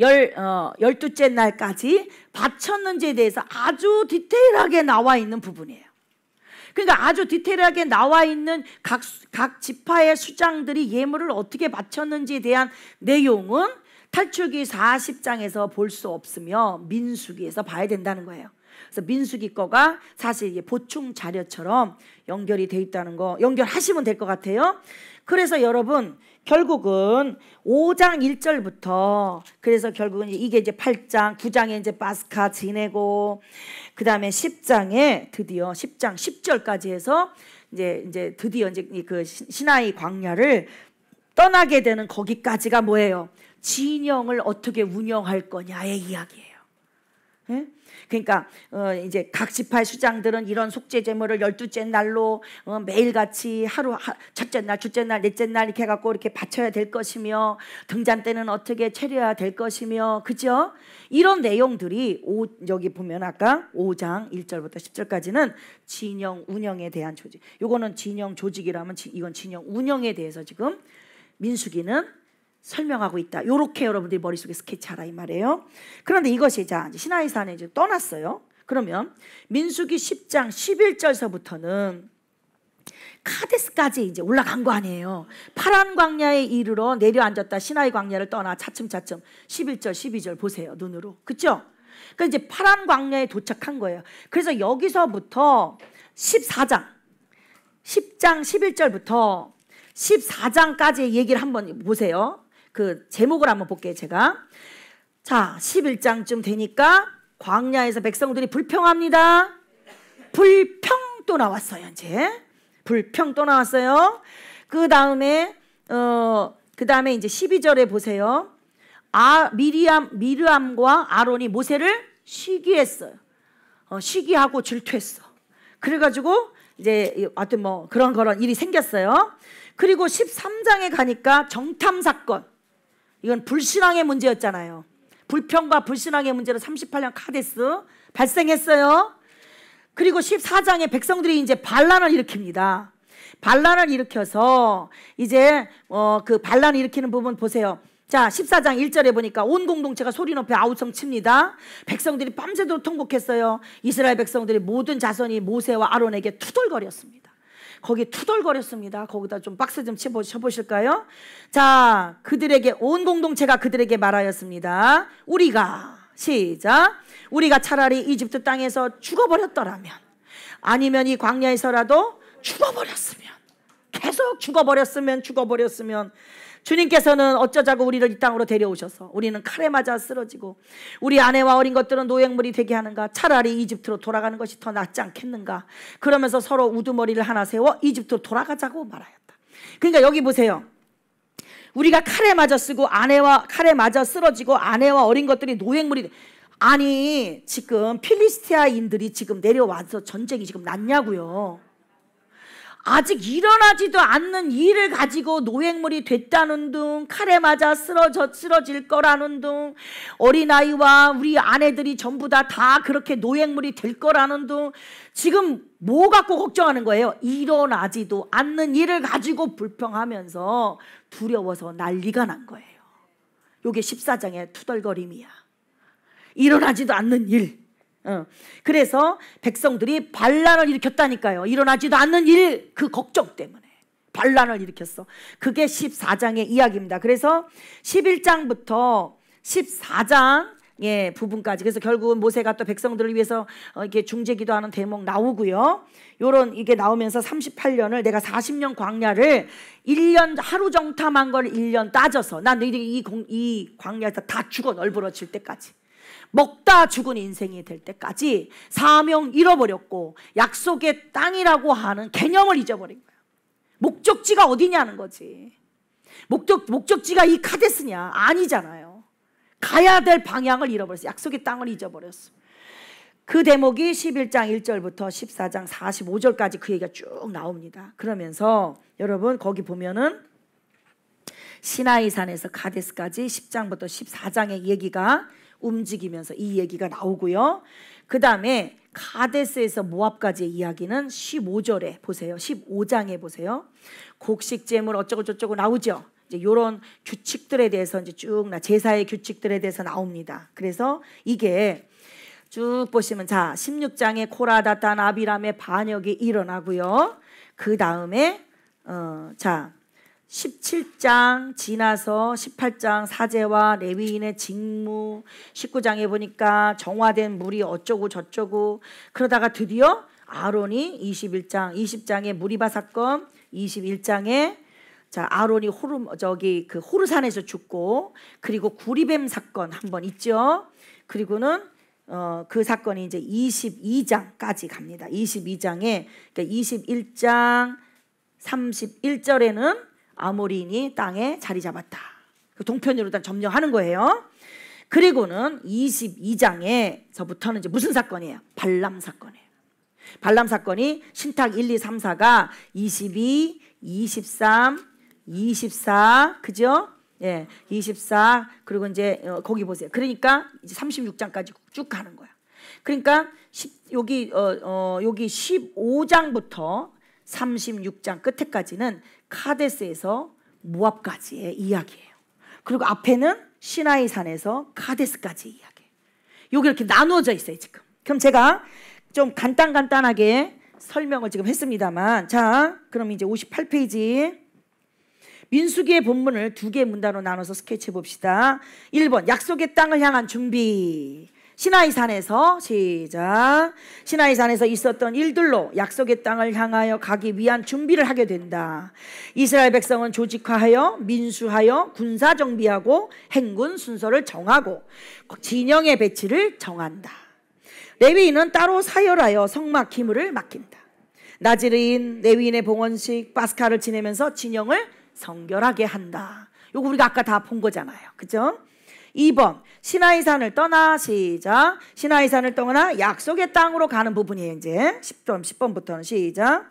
열, 어, 열두째 날까지 바쳤는지에 대해서 아주 디테일하게 나와 있는 부분이에요. 그러니까 아주 디테일하게 나와 있는 각, 각 지파의 수장들이 예물을 어떻게 바쳤는지에 대한 내용은 탈출기 40장에서 볼 수 없으며 민수기에서 봐야 된다는 거예요. 그래서 민수기 거가 사실 이게 보충 자료처럼 연결이 돼 있다는 거 연결하시면 될 것 같아요. 그래서 여러분 결국은 5장 1절부터 그래서 결국은 이게 이제 8장, 9장에 이제 바스카 지내고 그다음에 10장에 드디어 10장 10절까지 해서 이제 이제 드디어 이제 그 시나이 광야를 떠나게 되는 거기까지가 뭐예요? 진영을 어떻게 운영할 거냐의 이야기예요. 예? 그러니까 어 이제 각 지파의 수장들은 이런 속죄 제물을 열두째 날로 어 매일같이 하루 하, 첫째 날, 둘째 날, 넷째 날 이렇게 갖고 이렇게 바쳐야 될 것이며 등잔 때는 어떻게 체려야 될 것이며 그죠? 이런 내용들이 오, 여기 보면 아까 5장 1절부터 10절까지는 진영 운영에 대한 조직. 요거는 진영 조직이라면 지, 이건 진영 운영에 대해서 지금 민수기는 설명하고 있다. 요렇게 여러분들이 머릿속에 스케치하라 이 말이에요. 그런데 이것이 자 시나이 산에 이제 떠났어요. 그러면 민수기 10장 11절서부터는 카데스까지 이제 올라간 거 아니에요. 파란 광야에 이르러 내려앉았다 신나의 광야를 떠나 차츰차츰 11절 12절 보세요. 눈으로. 그렇죠? 그 이제 파란 광야에 도착한 거예요. 그래서 여기서부터 14장 10장 11절부터 14장까지 의 얘기를 한번 보세요. 그 제목을 한번 볼게요, 제가. 자, 11장쯤 되니까 광야에서 백성들이 불평합니다. 불평 또 나왔어요, 이제. 불평 또 나왔어요. 그 다음에, 어, 그 다음에 이제 12절에 보세요. 아, 미리암, 미르암과 아론이 모세를 시기했어요. 어, 시기하고 질투했어. 그래가지고 이제 어떤 뭐 그런 그런 일이 생겼어요. 그리고 13장에 가니까 정탐 사건. 이건 불신앙의 문제였잖아요. 불평과 불신앙의 문제로 38년 카데스 발생했어요. 그리고 14장에 백성들이 이제 반란을 일으킵니다. 반란을 일으켜서 이제 어그 반란을 일으키는 부분 보세요. 자, 14장 1절에 보니까 온 공동체가 소리 높여 아우성 칩니다. 백성들이 밤새도록 통곡했어요. 이스라엘 백성들이 모든 자손이 모세와 아론에게 투덜거렸습니다. 거기 투덜거렸습니다. 거기다 좀 박스 좀 쳐보실까요? 자, 그들에게 온 공동체가 그들에게 말하였습니다. 우리가 시작. 우리가 차라리 이집트 땅에서 죽어버렸더라면 아니면 이 광야에서라도 죽어버렸으면 계속 죽어버렸으면 죽어버렸으면 주님께서는 어쩌자고 우리를 이 땅으로 데려오셔서 우리는 칼에 맞아 쓰러지고 우리 아내와 어린 것들은 노예물이 되게 하는가 차라리 이집트로 돌아가는 것이 더 낫지 않겠는가 그러면서 서로 우두머리를 하나 세워 이집트로 돌아가자고 말하였다. 그러니까 여기 보세요. 우리가 칼에 맞아 쓰고 아내와 칼에 맞아 쓰러지고 아내와 어린 것들이 노예물이 아니 지금 필리스티아인들이 지금 내려와서 전쟁이 지금 났냐고요. 아직 일어나지도 않는 일을 가지고 노획물이 됐다는 둥 칼에 맞아 쓰러져 쓰러질 거라는 둥 어린아이와 우리 아내들이 전부 다다 다 그렇게 노획물이 될 거라는 둥 지금 뭐 갖고 걱정하는 거예요? 일어나지도 않는 일을 가지고 불평하면서 두려워서 난리가 난 거예요. 요게 14장의 투덜거림이야. 일어나지도 않는 일. 그래서 백성들이 반란을 일으켰다니까요. 일어나지도 않는 일, 그 걱정 때문에. 반란을 일으켰어. 그게 14장의 이야기입니다. 그래서 11장부터 14장 예, 부분까지. 그래서 결국은 모세가 또 백성들을 위해서 어, 이렇게 중재기도 하는 대목 나오고요. 요런 이게 나오면서 38년을 내가 40년 광야를 1년 하루 정탐한 걸 1년 따져서 난 너희들이 이, 이 광야에서 다 죽어 널브러질 때까지. 먹다 죽은 인생이 될 때까지 사명 잃어버렸고 약속의 땅이라고 하는 개념을 잊어버린 거야. 목적지가 어디냐는 거지. 목적, 목적지가 이 카데스냐? 아니잖아요. 가야 될 방향을 잃어버렸어. 약속의 땅을 잊어버렸어. 그 대목이 11장 1절부터 14장 45절까지 그 얘기가 쭉 나옵니다. 그러면서 여러분 거기 보면은 시나이 산에서 가데스까지 10장부터 14장의 얘기가 움직이면서 이 얘기가 나오고요. 그 다음에 가데스에서 모압까지의 이야기는 15절에 보세요. 15장에 보세요. 곡식 재물 어쩌고 저쩌고 나오죠. 이제 이런 규칙들에 대해서 이제 쭉 나 제사의 규칙들에 대해서 나옵니다. 그래서 이게 쭉 보시면 자 16장에 코라다탄 아비람의 반역이 일어나고요. 그 다음에 어, 자 17장 지나서 18장 사제와 레위인의 직무 19장에 보니까 정화된 물이 어쩌고 저쩌고 그러다가 드디어 아론이 21장 2 0장의 무리바 사건 21장에 자 아론이 호르 저기 그 호르산에서 죽고 그리고 구리뱀 사건 한 번 있죠. 그리고는 어, 그 사건이 이제 22장까지 갑니다. 22장에 그러니까 21장 31절에는 아모리인이 땅에 자리 잡았다. 그 동편으로 단 점령하는 거예요. 그리고는 22장에서부터는 이제 무슨 사건이에요? 발람 사건이에요. 발람 사건이 신탁 1, 2, 3, 4가 22, 23, 24, 그죠? 예, 24 그리고 이제 어, 거기 보세요. 그러니까 이제 36장까지 쭉 가는 거야. 그러니까 10, 여기 어, 어, 여기 15장부터 36장 끝에까지는 카데스에서 무압까지의 이야기예요. 그리고 앞에는 시나이 산에서 카데스까지 이야기. 요게 이렇게 나누어져 있어요, 지금. 그럼 제가 좀 간단 간단하게 설명을 지금 했습니다만 자, 그럼 이제 58페이지 민수기의 본문을 두 개의 문단으로 나눠서 스케치해 봅시다. 1번 약속의 땅을 향한 준비. 시나이산에서 시작 시나이산에서 있었던 일들로 약속의 땅을 향하여 가기 위한 준비를 하게 된다. 이스라엘 백성은 조직화하여 민수하여 군사 정비하고 행군 순서를 정하고 진영의 배치를 정한다. 레위인은 따로 사열하여 성막 기물을 맡긴다. 나지르인, 레위인의 봉헌식, 바스카를 지내면서 진영을 성결하게 한다. 요거 우리가 아까 다 본 거잖아요. 그죠? 2번 시나이산을 떠나 시작 시나이산을 떠나 약속의 땅으로 가는 부분이에요 이제 10점 10번부터는 시작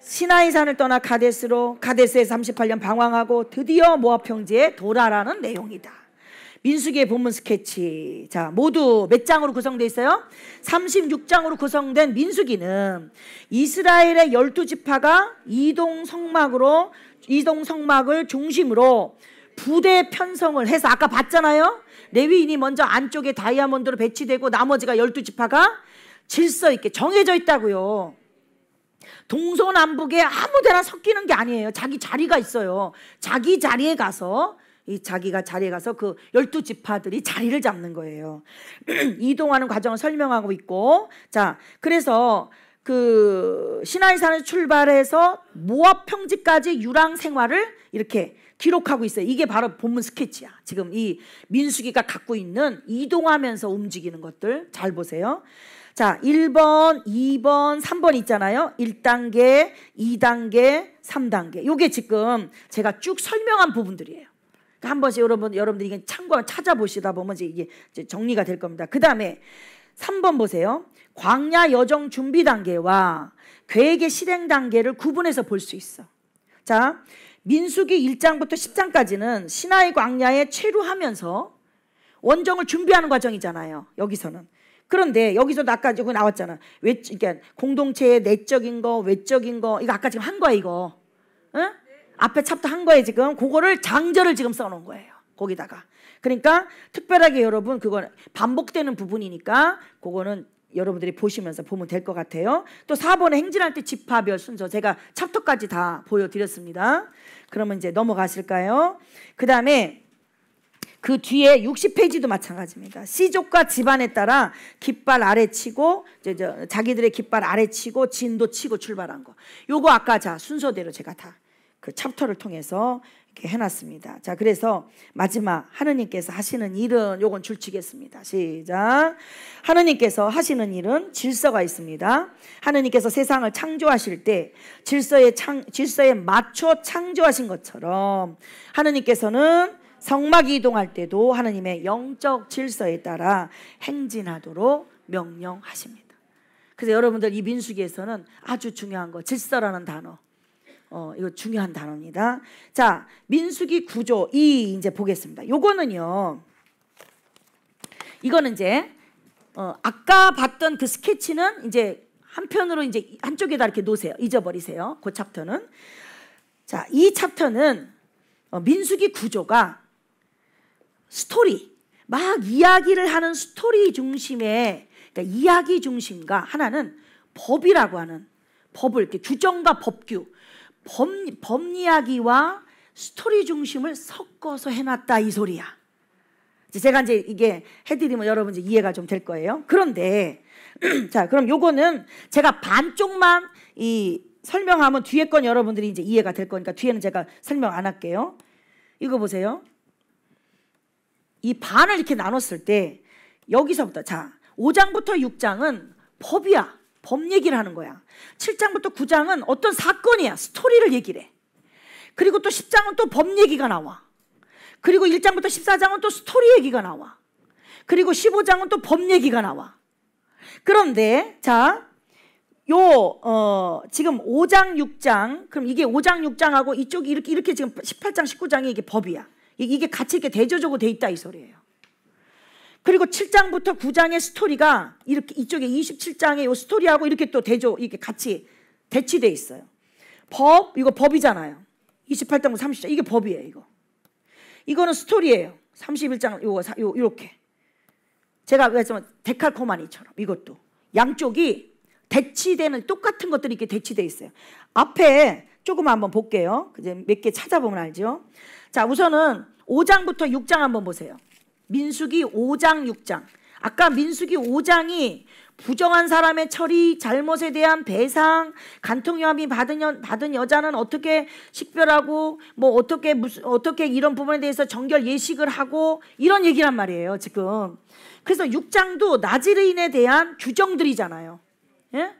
시나이산을 떠나 카데스로카데스에 38년 방황하고 드디어 모압 평지에 도라라는 내용이다 민수기의 본문 스케치 자 모두 몇 장으로 구성되어 있어요? 36장으로 구성된 민수기는 이스라엘의 1 2 지파가 이동 성막으로 이동 성막을 중심으로 부대 편성을 해서 아까 봤잖아요. 레위인이 먼저 안쪽에 다이아몬드로 배치되고 나머지가 열두 지파가 질서 있게 정해져 있다고요. 동서남북에 아무데나 섞이는 게 아니에요. 자기 자리가 있어요. 자기 자리에 가서 이 자기가 자리에 가서 그 열두 지파들이 자리를 잡는 거예요. 이동하는 과정을 설명하고 있고 자 그래서 그신나이 산을 출발해서 모압 평지까지 유랑 생활을 이렇게 기록하고 있어요. 이게 바로 본문 스케치야. 지금 이 민수기가 갖고 있는 이동하면서 움직이는 것들 잘 보세요. 자, 1번, 2번, 3번 있잖아요. 1단계, 2단계, 3단계. 요게 지금 제가 쭉 설명한 부분들이에요. 그러니까 한 번씩 여러분, 여러분들이 참고 찾아보시다 보면 이제 이게 정리가 될 겁니다. 그 다음에 3번 보세요. 광야 여정 준비 단계와 계획의 실행 단계를 구분해서 볼 수 있어. 자, 민숙이 1장부터 10장까지는 신하의 광야에 체류하면서 원정을 준비하는 과정이잖아요. 여기서는. 그런데 여기서 아까 지금 나왔잖아. 외, 그러니까 공동체의 내적인 거, 외적인 거. 이거 아까 지금 한 거야, 이거. 응? 앞에 찹도 한 거예요, 지금. 그거를 장절을 지금 써놓은 거예요. 거기다가. 그러니까 특별하게 여러분, 그건 반복되는 부분이니까 그거는 여러분들이 보시면서 보면 될 것 같아요. 또 4번에 행진할 때 집합별 순서 제가 챕터까지 다 보여드렸습니다. 그러면 이제 넘어가실까요? 그 다음에 그 뒤에 60페이지도 마찬가지입니다. 시족과 집안에 따라 깃발 아래 치고 이제 저 자기들의 깃발 아래 치고 진도 치고 출발한 거. 요거 아까 자 순서대로 제가 다 그 챕터를 통해서 이렇게 해놨습니다. 자, 그래서 마지막 하느님께서 하시는 일은 요건 줄치겠습니다. 시작. 하느님께서 하시는 일은 질서가 있습니다. 하느님께서 세상을 창조하실 때 질서에 창, 질서에 맞춰 창조하신 것처럼 하느님께서는 성막이 이동할 때도 하느님의 영적 질서에 따라 행진하도록 명령하십니다. 그래서 여러분들 이 민수기에서는 아주 중요한 거 질서라는 단어 어, 이거 중요한 단어입니다. 자, 민수기 9조 2 이제 보겠습니다. 요거는요. 이거는 이제 어, 아까 봤던 그 스케치는 이제 한편으로 이제 한쪽에다 이렇게 놓으세요. 잊어버리세요. 그 챕터는. 자, 이 챕터는 어, 민수기 9조가 스토리, 막 이야기를 하는 스토리 중심의 그러니까 이야기 중심과 하나는 법이라고 하는 법을 이렇게 규정과 법규 범, 범리야기와 스토리 중심을 섞어서 해놨다 이 소리야. 제가 이제 이게 해드리면 여러분 이제 이해가 좀 될 거예요. 그런데 자 그럼 요거는 제가 반쪽만 이 설명하면 뒤에 건 여러분들이 이제 이해가 될 거니까 뒤에는 제가 설명 안 할게요. 이거 보세요. 이 반을 이렇게 나눴을 때 여기서부터 자 5장부터 6장은 법이야. 법 얘기를 하는 거야. 7장부터 9장은 어떤 사건이야. 스토리를 얘기를 해. 그리고 또 10장은 또 법 얘기가 나와. 그리고 1장부터 14장은 또 스토리 얘기가 나와. 그리고 15장은 또 법 얘기가 나와. 그런데 자, 요 어, 지금 5장 6장 그럼 이게 5장 6장하고 이쪽이 이렇게 이렇게 지금 18장 19장이 이게 법이야. 이게 같이 이렇게 대조적으로 돼 있다 이 소리예요. 그리고 7장부터 9장의 스토리가 이렇게 이쪽에 27장의 요 스토리하고 이렇게 또 대조 이게 렇 같이 대치돼 있어요. 법 이거 법이잖아요. 28장부터 30장 이게 법이에요, 이거. 이거는 스토리예요. 31장 요거 요 요렇게. 제가 말했지만 데칼코마니처럼 이것도 양쪽이 대치되는 똑같은 것들이 이렇게 대치돼 있어요. 앞에 조금 한번 볼게요. 이제 몇 개 찾아보면 알죠. 자, 우선은 5장부터 6장 한번 보세요. 민숙이 5장 6장 아까 민숙이 5장이 부정한 사람의 처리, 잘못에 대한 배상, 간통유함이 받은, 여, 받은 여자는 어떻게 식별하고 뭐 어떻게 무슨 어떻게 이런 부분에 대해서 정결 예식을 하고 이런 얘기란 말이에요 지금. 그래서 6장도 나지르인에 대한 규정들이잖아요. 예?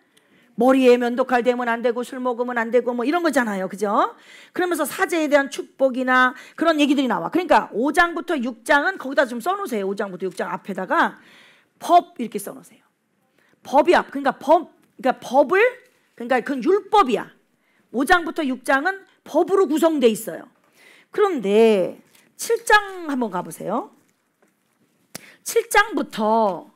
머리에 면도칼 대면 안 되고 술 먹으면 안 되고 뭐 이런 거잖아요. 그죠? 그러면서 사제에 대한 축복이나 그런 얘기들이 나와. 그러니까 5장부터 6장은 거기다 좀 써놓으세요. 5장부터 6장 앞에다가 법 이렇게 써놓으세요. 법이 앞. 그러니까 법, 그러니까 법을, 그러니까 그건 율법이야. 5장부터 6장은 법으로 구성돼 있어요. 그런데 7장 한번 가보세요. 7장부터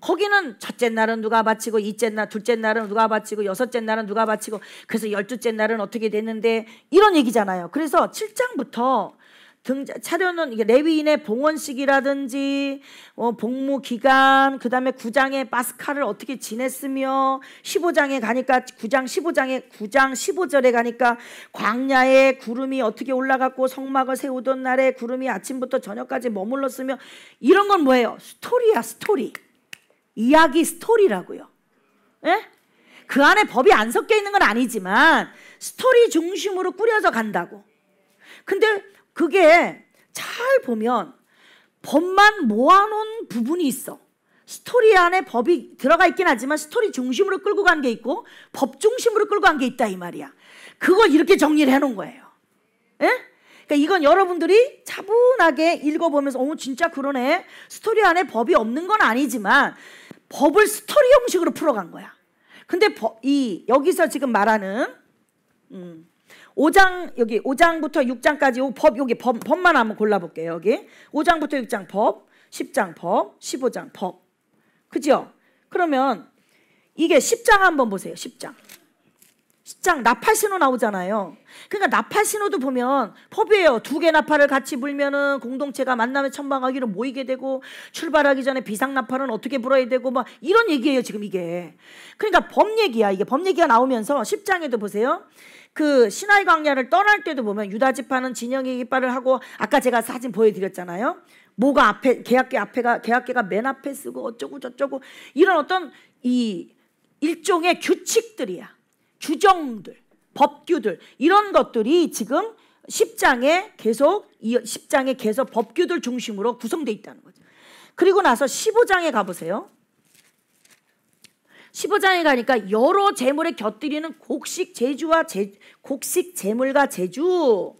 거기는 첫째 날은 누가 바치고 이째 날 둘째 날은 누가 바치고 여섯째 날은 누가 바치고 그래서 열두째 날은 어떻게 됐는데 이런 얘기잖아요. 그래서 7장부터 등자 차려놓은 이게 레위인의 봉헌식이라든지 어, 복무 기간 그다음에 9장에 파스칼을 어떻게 지냈으며 15장에 가니까 9장 15장에 9장 15절에 가니까 광야에 구름이 어떻게 올라갔고 성막을 세우던 날에 구름이 아침부터 저녁까지 머물렀으며 이런 건 뭐예요? 스토리야 스토리. 이야기 스토리라고요. 예? 그 안에 법이 안 섞여 있는 건 아니지만 스토리 중심으로 꾸려져 간다고. 근데 그게 잘 보면 법만 모아놓은 부분이 있어. 스토리 안에 법이 들어가 있긴 하지만 스토리 중심으로 끌고 간 게 있고 법 중심으로 끌고 간 게 있다 이 말이야. 그걸 이렇게 정리를 해놓은 거예요. 예? 그러니까 이건 여러분들이 차분하게 읽어보면서 어 진짜 그러네 스토리 안에 법이 없는 건 아니지만 법을 스토리 형식으로 풀어간 거야. 근데 버, 이 여기서 지금 말하는 음, 5장 여기 5장부터 6장까지 법 여기 법, 법만 한번 골라볼게요. 여기 5장부터 6장 법, 10장 법, 15장 법. 그죠? 그러면 이게 10장 한번 보세요. 10장. 10장 나팔 신호 나오잖아요. 그러니까 나팔 신호도 보면 법이에요. 두 개 나팔을 같이 불면은 공동체가 만남에 천방하기로 모이게 되고 출발하기 전에 비상 나팔은 어떻게 불어야 되고 막 이런 얘기예요, 지금 이게. 그러니까 법 얘기야. 이게 법 얘기가 나오면서 10장에도 보세요. 그 신하의 광야를 떠날 때도 보면 유다 지파는 진영의 깃발을 하고 아까 제가 사진 보여 드렸잖아요. 뭐가 앞에 계약계 앞에가 계약계가 맨 앞에 쓰고 어쩌고 저쩌고 이런 어떤 이 일종의 규칙들이야. 규정들, 법규들 이런 것들이 지금 10장에 계속 10장에 계속 법규들 중심으로 구성돼 있다는 거죠. 그리고 나서 15장에 가보세요. 15장에 가니까 여러 재물에 곁들이는 곡식 제주와 제, 곡식 재물과 제주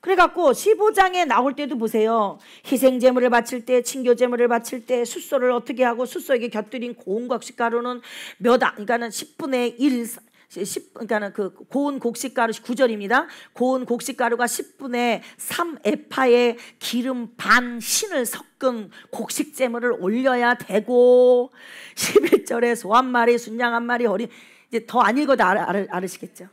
그래갖고 15장에 나올 때도 보세요. 희생제물을 바칠 때, 친교제물을 바칠 때, 숫소를 어떻게 하고 숫소에게 곁들인 고운 곡식가루는 몇, 그러니까는 10분의 1, 10 그러니까는 그 고운 곡식 가루 9절입니다. 고운 곡식 가루가 10분의 3 에파에 기름 반 신을 섞은 곡식 제물을 올려야 되고 11절에 소 한 마리, 순양 한 마리, 어린 이제 더안 읽어도 알아, 알아, 시겠죠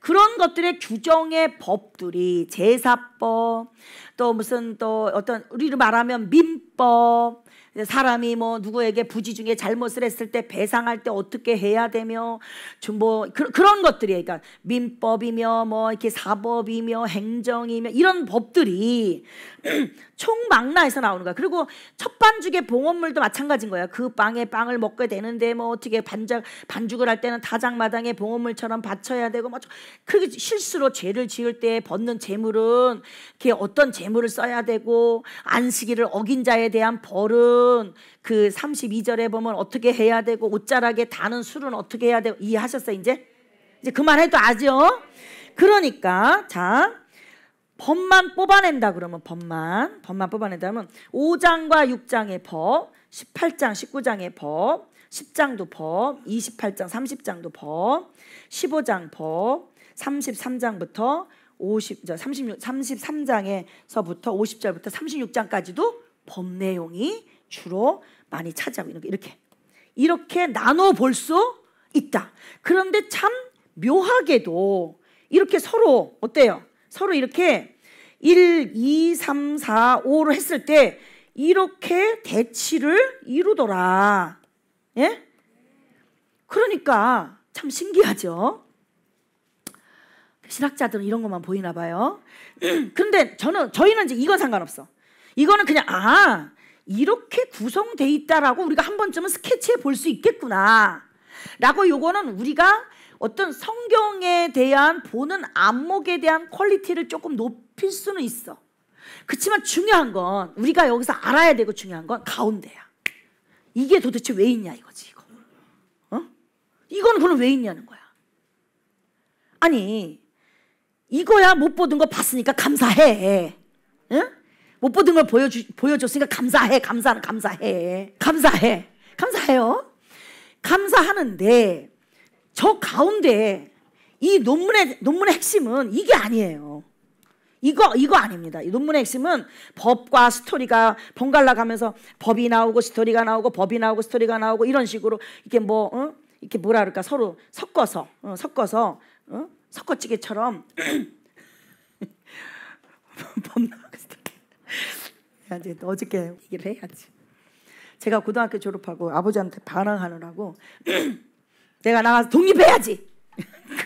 그런 것들의 규정의 법들이 제사법 또 무슨 또 어떤 우리를 말하면 민법 사람이 뭐 누구에게 부지 중에 잘못을 했을 때 배상할 때 어떻게 해야 되며 좀 뭐 그, 런 것들이 에요 그러니까 민법이며 뭐 이렇게 사법이며 행정이며 이런 법들이 총망라에서 나오는 거야. 그리고 첫 반죽의 봉헌물도 마찬가지인 거야. 그 빵에 빵을 먹게 되는데 뭐 어떻게 반장 반죽을 할 때는 다장마당에 봉헌물처럼 바쳐야 되고 뭐 그게 실수로 죄를 지을 때 벗는 재물은 그게 어떤 재물을 써야 되고 안식일을 어긴 자에 대한 벌은 그 32절에 보면 어떻게 해야 되고 옷자락에 다는 술은 어떻게 해야 되고 이해하셨어요, 이제? 이제 그만해도 아죠? 그러니까 자 법만 뽑아낸다 그러면 법만 법만 뽑아낸다면 5장과 6장의 법, 18장, 19장의 법, 10장도 법, 28장, 30장도 법, 15장 법, 33장부터 50, 36, 33장에서부터 50절부터 36장까지도 법 내용이 주로 많이 차지하고 이렇게 이렇게 나눠 볼 수 있다. 그런데 참 묘하게도 이렇게 서로 어때요? 서로 이렇게 1, 2, 3, 4, 5로 했을 때 이렇게 대치를 이루더라. 예? 그러니까 참 신기하죠. 신학자들은 이런 것만 보이나 봐요. 근데 저는 저희는 이제 이건 상관없어. 이거는 그냥 아 이렇게 구성돼 있다라고 우리가 한 번쯤은 스케치해 볼 수 있겠구나. 라고 요거는 우리가 어떤 성경에 대한 보는 안목에 대한 퀄리티를 조금 높일 수는 있어. 그렇지만 중요한 건 우리가 여기서 알아야 되고 중요한 건 가운데야. 이게 도대체 왜 있냐 이거지 이거. 어? 이건 그럼 왜 있냐는 거야. 아니 이거야 못 보던 거 봤으니까 감사해. 응? 못 보던 걸 보여주, 보여줬으니까 감사해, 감사는 감사해. 감사해. 감사해요. 감사하는데 저 가운데 이 논문의 논문의 핵심은 이게 아니에요. 이거 이거 아닙니다. 이 논문의 핵심은 법과 스토리가 번갈아 가면서 법이 나오고 스토리가 나오고 법이 나오고 스토리가 나오고 이런 식으로 이게 뭐 어? 이렇게 뭐라 그럴까 서로 섞어서 어, 섞어서 어? 섞어찌개처럼 법 나오고 스토리. 이제 어저께 얘기를 해야지. 제가 고등학교 졸업하고 아버지한테 반항하느라고 내가 나가서 독립해야지.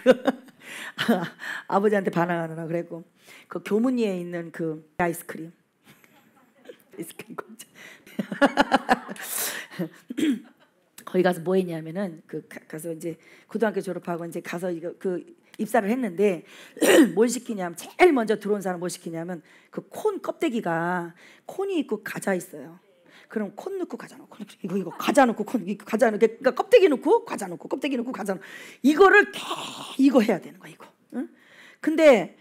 그 아버지한테 반항하느라 그랬고 그 교문위에 있는 그 아이스크림 아이스크림 공장 거기 가서 뭐 했냐면은 그 가서 이제 고등학교 졸업하고 이제 가서 이거 그 입사를 했는데 뭘 시키냐면 제일 먼저 들어온 사람 뭘 시키냐면 그 콘 껍데기가 콘이 있고 가자 있어요. 그럼 콧 넣고 과자 넣고 이거 이거 과자 넣고 콘 이거 과자 넣고 그러니까 껍데기 넣고 과자 넣고 껍데기 넣고 과자 넣고 이거를 이거 해야 되는 거야 이거. 응? 근데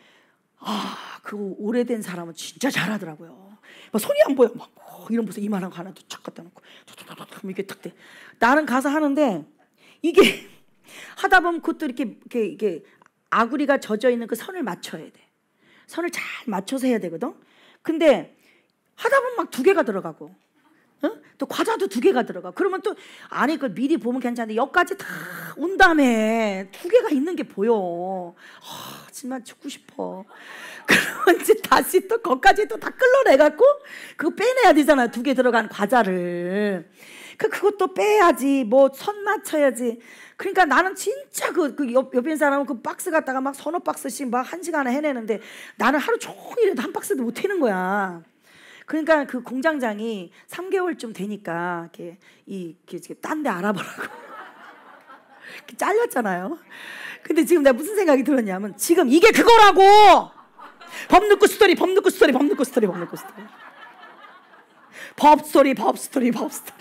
아 그 오래된 사람은 진짜 잘하더라고요. 막 뭐 손이 안 보여 막 어, 이런 무슨 이만한 거 하나 도착 갖다 놓고 이게 렇탁 돼. 나는 가서 하는데 이게 하다 보면 그것도 이렇게 이렇게 이게 아구리가 젖어 있는 그 선을 맞춰야 돼. 선을 잘 맞춰서 해야 되거든. 근데 하다 보면 막 두 개가 들어가고 응? 또 과자도 두 개가 들어가. 그러면 또 안에 그 미리 보면 괜찮은데 여기까지 다 온 다음에 두 개가 있는 게 보여. 아, 정말 죽고 싶어. 그러면 이제 다시 또거까지또 다끌러내갖고 그거 빼내야 되잖아. 요두 개 들어간 과자를. 그 그것도 빼야지 뭐선 맞춰야지 그러니까 나는 진짜 그, 그 옆, 옆에 있는 사람은 그 박스 갖다가 막 서너 박스씩 막 한 시간에 해내는데 나는 하루 종일 한 박스도 못 해는 거야 그러니까 그 공장장이 3개월쯤 되니까 이렇게 이딴데 알아보라고. 잘렸잖아요. 근데 지금 내가 무슨 생각이 들었냐면 지금 이게 그거라고. 법 늦고 스토리, 법 늦고 스토리, 법 늦고 스토리, 법 늦고 스토리. 법 스토리, 법 스토리, 법 스토리.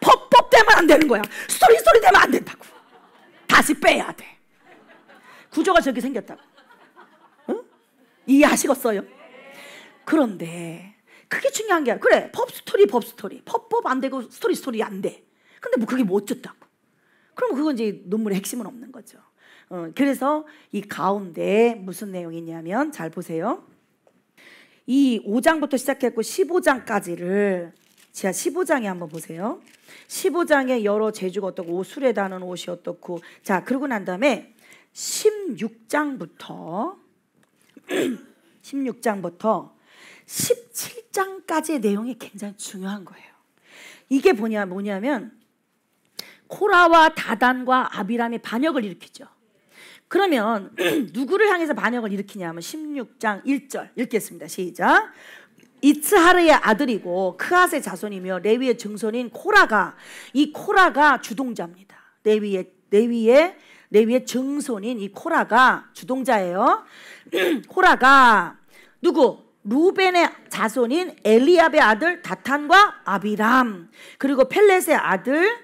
법, 법 되면 안 되는 거야. 스토리, 스토리 되면 안 된다고. 다시 빼야 돼. 구조가 저렇게 생겼다고. 응? 이해하시겠어요? 그런데 그게 중요한 게 아니라 그래 법스토리법스토리 법, 법 안 되고 스토리 스토리 안 돼. 근데 뭐 그게 뭐 어쨌다고. 그럼 그건 이제 논문의 핵심은 없는 거죠. 어, 그래서 이 가운데 무슨 내용이냐면 잘 보세요. 이 5장부터 시작했고 15장까지를 제 15장에 한번 보세요. 15장에 여러 재주가 어떻고 술에 다는 옷이 어떻고 자 그러고 난 다음에 16장부터 16장부터 17장까지의 내용이 굉장히 중요한 거예요. 이게 뭐냐, 뭐냐면 코라와 다단과 아비람이 반역을 일으키죠. 그러면 누구를 향해서 반역을 일으키냐 면 16장 1절 읽겠습니다. 시작. 이츠하르의 아들이고 크핫의 자손이며 레위의 증손인 코라가 이 코라가 주동자입니다. 레위의 레위의 레위의 증손인 이 코라가 주동자예요. 코라가 누구? 루벤의 자손인 엘리압의 아들 다탄과 아비람 그리고 펠렛의 아들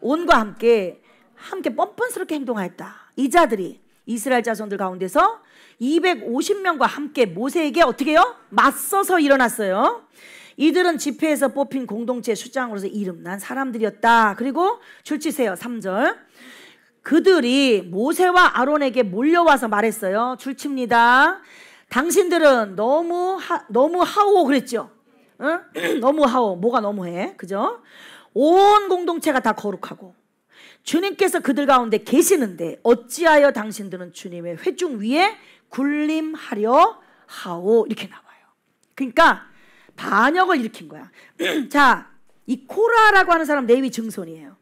온과 함께 함께 뻔뻔스럽게 행동하였다. 이 자들이 이스라엘 자손들 가운데서 250명과 함께 모세에게 어떻게 해요? 맞서서 일어났어요. 이들은 집회에서 뽑힌 공동체 수장으로서 이름난 사람들이었다. 그리고 줄치세요. 3절. 그들이 모세와 아론에게 몰려와서 말했어요. 줄칩니다. 당신들은 너무 하, 너무 하오 그랬죠. 응? 어? 너무 하오. 뭐가 너무해? 그죠? 온 공동체가 다 거룩하고 주님께서 그들 가운데 계시는데 어찌하여 당신들은 주님의 회중 위에 군림하려 하오 이렇게 나와요. 그러니까 반역을 일으킨 거야. 자, 이 코라라고 하는 사람 레위 증손이에요.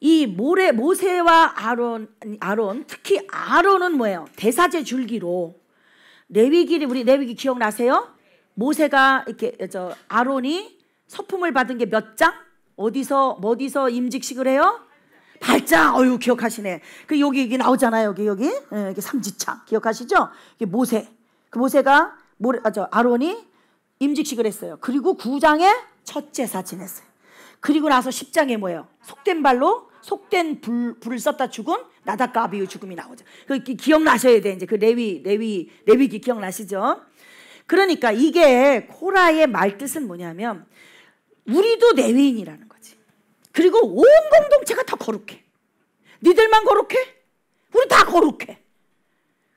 이 모래 모세와 아론 아론 특히 아론은 뭐예요? 대사제 줄기로 레위기를 우리 레위기 기억나세요? 모세가 이렇게 저 아론이 서품을 받은 게 몇 장? 어디서 어디서 임직식을 해요? 발장 어유 기억하시네. 그 여기 여기 나오잖아요. 여기 여기 여기 예, 삼지창 기억하시죠? 이게 모세. 그 모세가 모래 아, 저 아론이 임직식을 했어요. 그리고 구장에 첫째 사 지냈어요. 그리고 나서 십장에 뭐예요? 속된 발로 속된 불, 불을 썼다 죽은 나다가비의 죽음이 나오죠. 그 기억나셔야 돼 이제 그 레위 레위 레위기 기억나시죠? 그러니까 이게 코라의 말 뜻은 뭐냐면 우리도 레위인이라는 거지. 그리고 온 공동체가 다 거룩해. 니들만 거룩해? 우리 다 거룩해.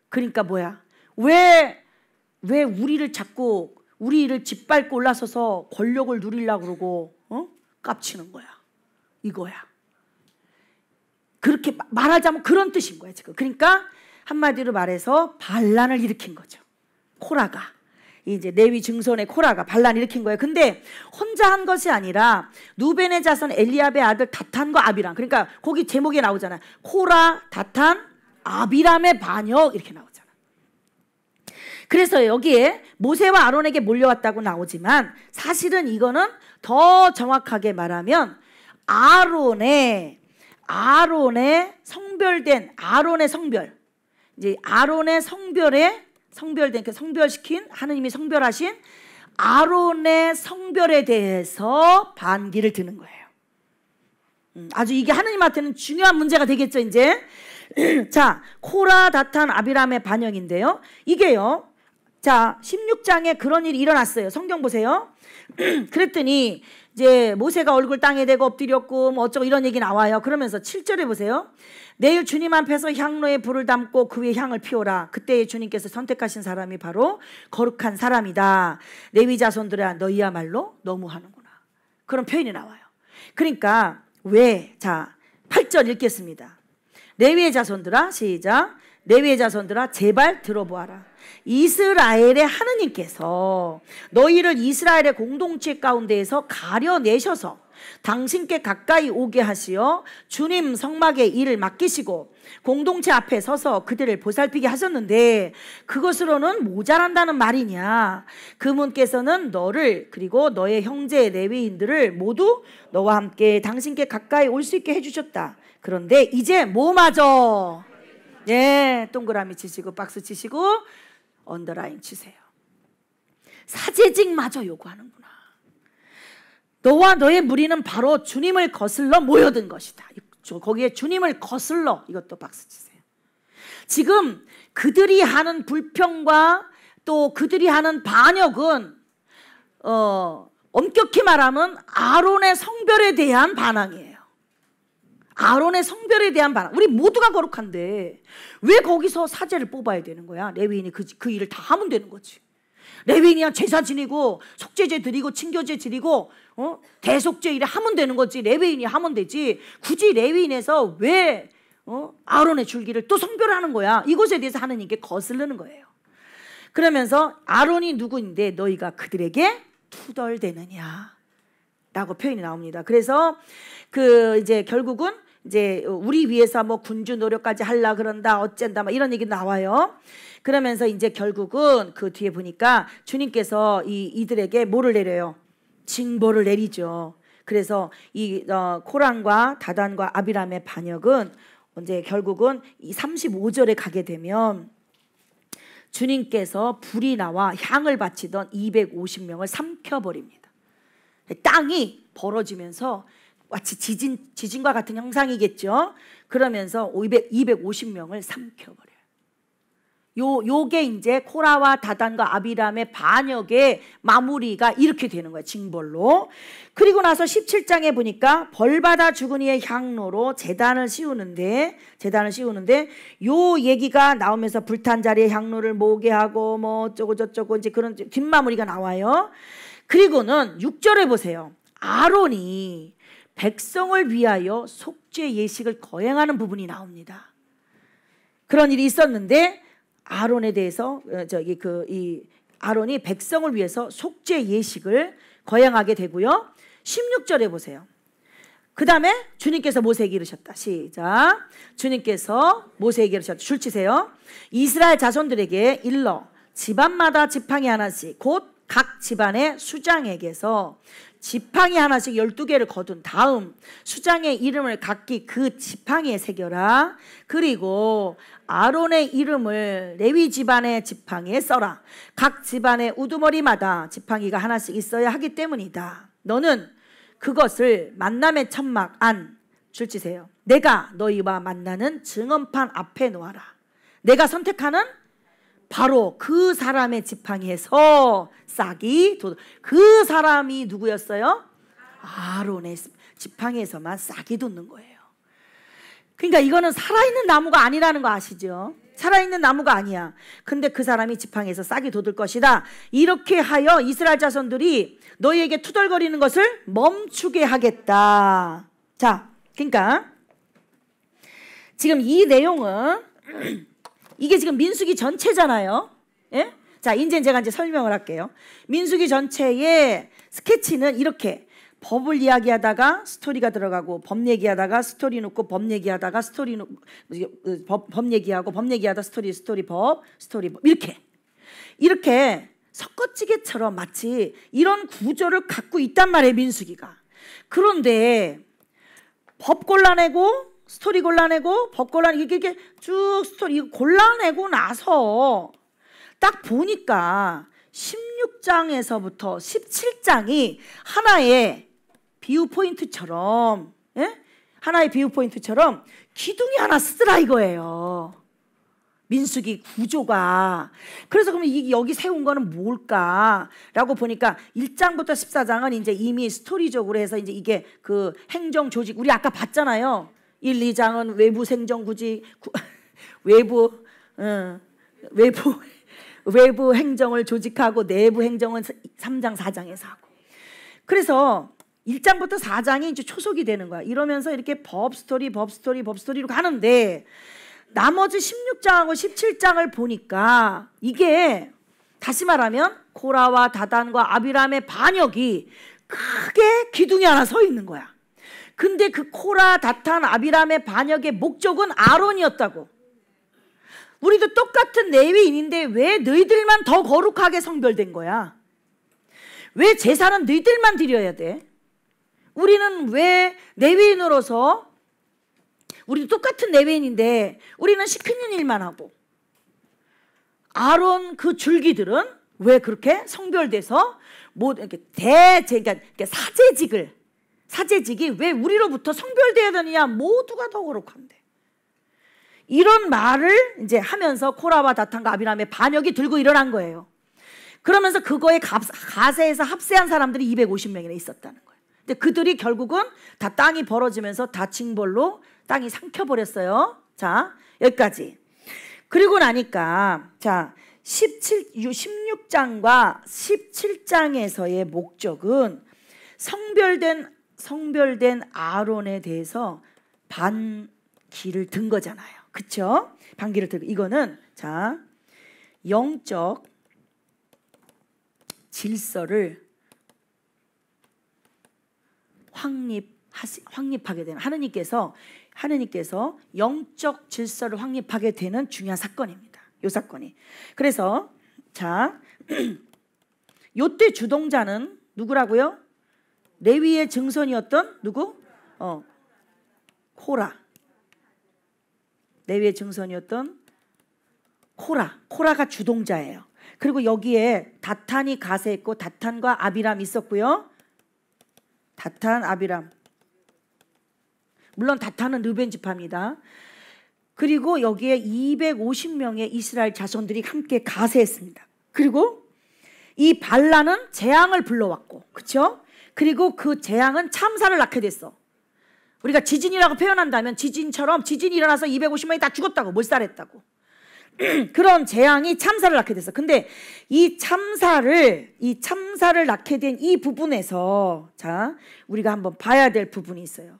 그러니까 뭐야? 왜, 왜 우리를 자꾸, 우리를 짓밟고 올라서서 권력을 누리려고 그러고, 어? 깝치는 거야. 이거야. 그렇게 말하자면 그런 뜻인 거예요. 지금. 그러니까 한마디로 말해서 반란을 일으킨 거죠. 코라가. 이제 내위 증손의 코라가 반란 일으킨 거예요. 근데 혼자 한 것이 아니라 누벤의 자손 엘리압의 아들 다탄과 아비람. 그러니까 거기 제목에 나오잖아요. 코라, 다탄, 아비람의 반역 이렇게 나오잖아. 그래서 여기에 모세와 아론에게 몰려왔다고 나오지만 사실은 이거는 더 정확하게 말하면 아론의 아론의 성별된 아론의 성별 이제 아론의 성별에 성별된 그 성별시킨 하느님이 성별하신 아론의 성별에 대해서 반기를 드는 거예요. 음, 아주 이게 하느님한테는 중요한 문제가 되겠죠 이제. 자 코라 다탄 아비람의 반영인데요. 이게요. 자 16장에 그런 일이 일어났어요. 성경 보세요. 그랬더니 이제 모세가 얼굴 땅에 대고 엎드렸고 뭐 어쩌고 이런 얘기 나와요. 그러면서 7절에 보세요. 내일 주님 앞에서 향로에 불을 담고 그 위에 향을 피워라. 그때에 주님께서 선택하신 사람이 바로 거룩한 사람이다. 내 위 자손들아 너희야말로 너무하는구나. 그런 표현이 나와요. 그러니까 왜? 자, 8절 읽겠습니다. 내위의 자손들아 시작. 내위의 자손들아 제발 들어보아라. 이스라엘의 하느님께서 너희를 이스라엘의 공동체 가운데에서 가려내셔서 당신께 가까이 오게 하시어 주님 성막의 일을 맡기시고 공동체 앞에 서서 그들을 보살피게 하셨는데 그것으로는 모자란다는 말이냐 그분께서는 너를 그리고 너의 형제 내외인들을 모두 너와 함께 당신께 가까이 올 수 있게 해주셨다 그런데 이제 뭐마저 예 동그라미 치시고 박수 치시고 언더라인 치세요. 사제직마저 요구하는구나. 너와 너의 무리는 바로 주님을 거슬러 모여든 것이다. 거기에 주님을 거슬러 이것도 박수 치세요. 지금 그들이 하는 불평과 또 그들이 하는 반역은 어, 엄격히 말하면 아론의 성별에 대한 반항이에요. 아론의 성별에 대한 반항. 우리 모두가 거룩한데 왜 거기서 사제를 뽑아야 되는 거야? 레위인이 그, 그 일을 다 하면 되는 거지. 레위인이야 제사 지니고 속죄제 드리고 친교제 드리고 어? 대속죄 일을 하면 되는 거지. 레위인이 하면 되지. 굳이 레위인에서 왜 어? 아론의 줄기를 또 성별하는 거야? 이것에 대해서 하는게 거슬르는 거예요. 그러면서 아론이 누구인데 너희가 그들에게 투덜대느냐? 라고 표현이 나옵니다. 그래서 그 이제 결국은 이제 우리 위해서 뭐 군주 노력까지 할라 그런다 어쩐다 막 이런 얘기 나와요. 그러면서 이제 결국은 그 뒤에 보니까 주님께서 이 이들에게 뭐를 내려요? 징벌을 내리죠. 그래서 이 어, 코란과 다단과 아비람의 반역은 이제 결국은 이 35절에 가게 되면 주님께서 불이 나와 향을 바치던 250명을 삼켜버립니다. 땅이 벌어지면서 마치 지진, 지진과 같은 형상이겠죠. 그러면서 500, 250명을 삼켜버려요. 요, 요게 이제 코라와 다단과 아비람의 반역의 마무리가 이렇게 되는 거예요. 징벌로. 그리고 나서 17장에 보니까 벌받아 죽은 이의 향로로 재단을 씌우는데, 재단을 씌우는데 요 얘기가 나오면서 불탄 자리에 향로를 모게 하고 뭐 어쩌고저쩌고 이제 그런 뒷마무리가 나와요. 그리고는 6절에 보세요. 아론이 백성을 위하여 속죄 예식을 거행하는 부분이 나옵니다. 그런 일이 있었는데 아론에 대해서 어, 저기 그 이 아론이 백성을 위해서 속죄 예식을 거행하게 되고요. 16절에 보세요. 그 다음에 주님께서 모세에게 이르셨다. 시작. 주님께서 모세에게 이르셨다. 줄 치세요. 이스라엘 자손들에게 일러 집안마다 지팡이 하나씩 곧 각 집안의 수장에게서 지팡이 하나씩 열두 개를 거둔 다음 수장의 이름을 각기 그 지팡이에 새겨라. 그리고 아론의 이름을 레위 집안의 지팡이에 써라. 각 집안의 우두머리마다 지팡이가 하나씩 있어야 하기 때문이다. 너는 그것을 만남의 천막 안 줄지세요. 내가 너희와 만나는 증언판 앞에 놓아라. 내가 선택하는 바로 그 사람의 지팡이에서 싹이 그 사람이 누구였어요? 아론의 지팡이에서만 싹이 돋는 거예요. 그러니까 이거는 살아있는 나무가 아니라는 거 아시죠? 살아있는 나무가 아니야. 근데 그 사람이 지팡이에서 싹이 돋을 것이다. 이렇게 하여 이스라엘 자손들이 너희에게 투덜거리는 것을 멈추게 하겠다. 자, 그러니까 지금 이 내용은 이게 지금 민수기 전체잖아요. 예? 자, 이제 제가 이제 설명을 할게요. 민수기 전체의 스케치는 이렇게 법을 이야기하다가 스토리가 들어가고 법 얘기하다가 스토리 놓고 법 얘기하다가 스토리 놓 그 법, 법 얘기하고 법 얘기하다 스토리 스토리 법 스토리 법 이렇게 이렇게 섞어찌개처럼 마치 이런 구조를 갖고 있단 말이에요 민수기가 그런데 법 골라내고 스토리 골라내고 법골라고 이렇게, 이렇게 쭉 스토리 골라내고 나서 딱 보니까 16장에서부터 17장이 하나의 비유 포인트처럼 예? 하나의 비유 포인트처럼 기둥이 하나 쓰더라 이거예요. 민숙이 구조가 그래서 그럼 이, 여기 세운 거는 뭘까라고 보니까 1장부터 14장은 이제 이미 스토리적으로 해서 이제 이게 그 행정 조직 우리 아까 봤잖아요. 1, 2장은 외부 생존구지 외부 어, 외부 외부 행정을 조직하고 내부 행정은 3장 4장에서 하고 그래서 1장부터 4장이 이제 초속이 되는 거야. 이러면서 이렇게 법 스토리, 법 스토리, 법 스토리로 가는데 나머지 16장하고 17장을 보니까 이게 다시 말하면 코라와 다단과 아비람의 반역이 크게 기둥이 하나 서 있는 거야. 근데 그 코라, 다탄, 아비람의 반역의 목적은 아론이었다고. 우리도 똑같은 레위인인데 왜 너희들만 더 거룩하게 성별된 거야? 왜 제사는 너희들만 드려야 돼? 우리는 왜 레위인으로서 우리도 똑같은 레위인인데 우리는 시키는 일만 하고 아론 그 줄기들은 왜 그렇게 성별돼서 뭐 이렇게 대제 그러니까 사제직을 사제직이 왜 우리로부터 성별되어야 되느냐 모두가 더 거룩한데 이런 말을 이제 하면서 코라와 다탄과 아비람의 반역이 들고 일어난 거예요. 그러면서 그거에 가세에서 합세한 사람들이 250명이나 있었다는 거예요. 근데 그들이 결국은 다 땅이 벌어지면서 다친 벌로 땅이 삼켜버렸어요. 자, 여기까지. 그리고 나니까, 자, 17, 16장과 17장에서의 목적은 성별된 성별된 아론에 대해서 반기를 든 거잖아요. 그쵸? 반기를 든 이거는 자 영적 질서를 확립 확립하게 되는 하느님께서 하느님께서 영적 질서를 확립하게 되는 중요한 사건입니다. 요 사건이. 그래서 자 요때 주동자는 누구라고요? 레위의 증손이었던 누구? 어, 코라. 레위의 증손이었던 코라. 코라가 주동자예요. 그리고 여기에 다탄이 가세했고 다탄과 아비람 있었고요. 다탄, 아비람. 물론 다탄은 르벤 지파니다 그리고 여기에 250명의 이스라엘 자손들이 함께 가세했습니다. 그리고 이 반란은 재앙을 불러왔고, 그렇죠? 그리고 그 재앙은 참사를 낳게 됐어. 우리가 지진이라고 표현한다면 지진처럼 지진이 일어나서 250명이 다 죽었다고 몰살했다고. 그런 재앙이 참사를 낳게 됐어. 근데 이 참사를 이 참사를 낳게 된 이 부분에서 자, 우리가 한번 봐야 될 부분이 있어요.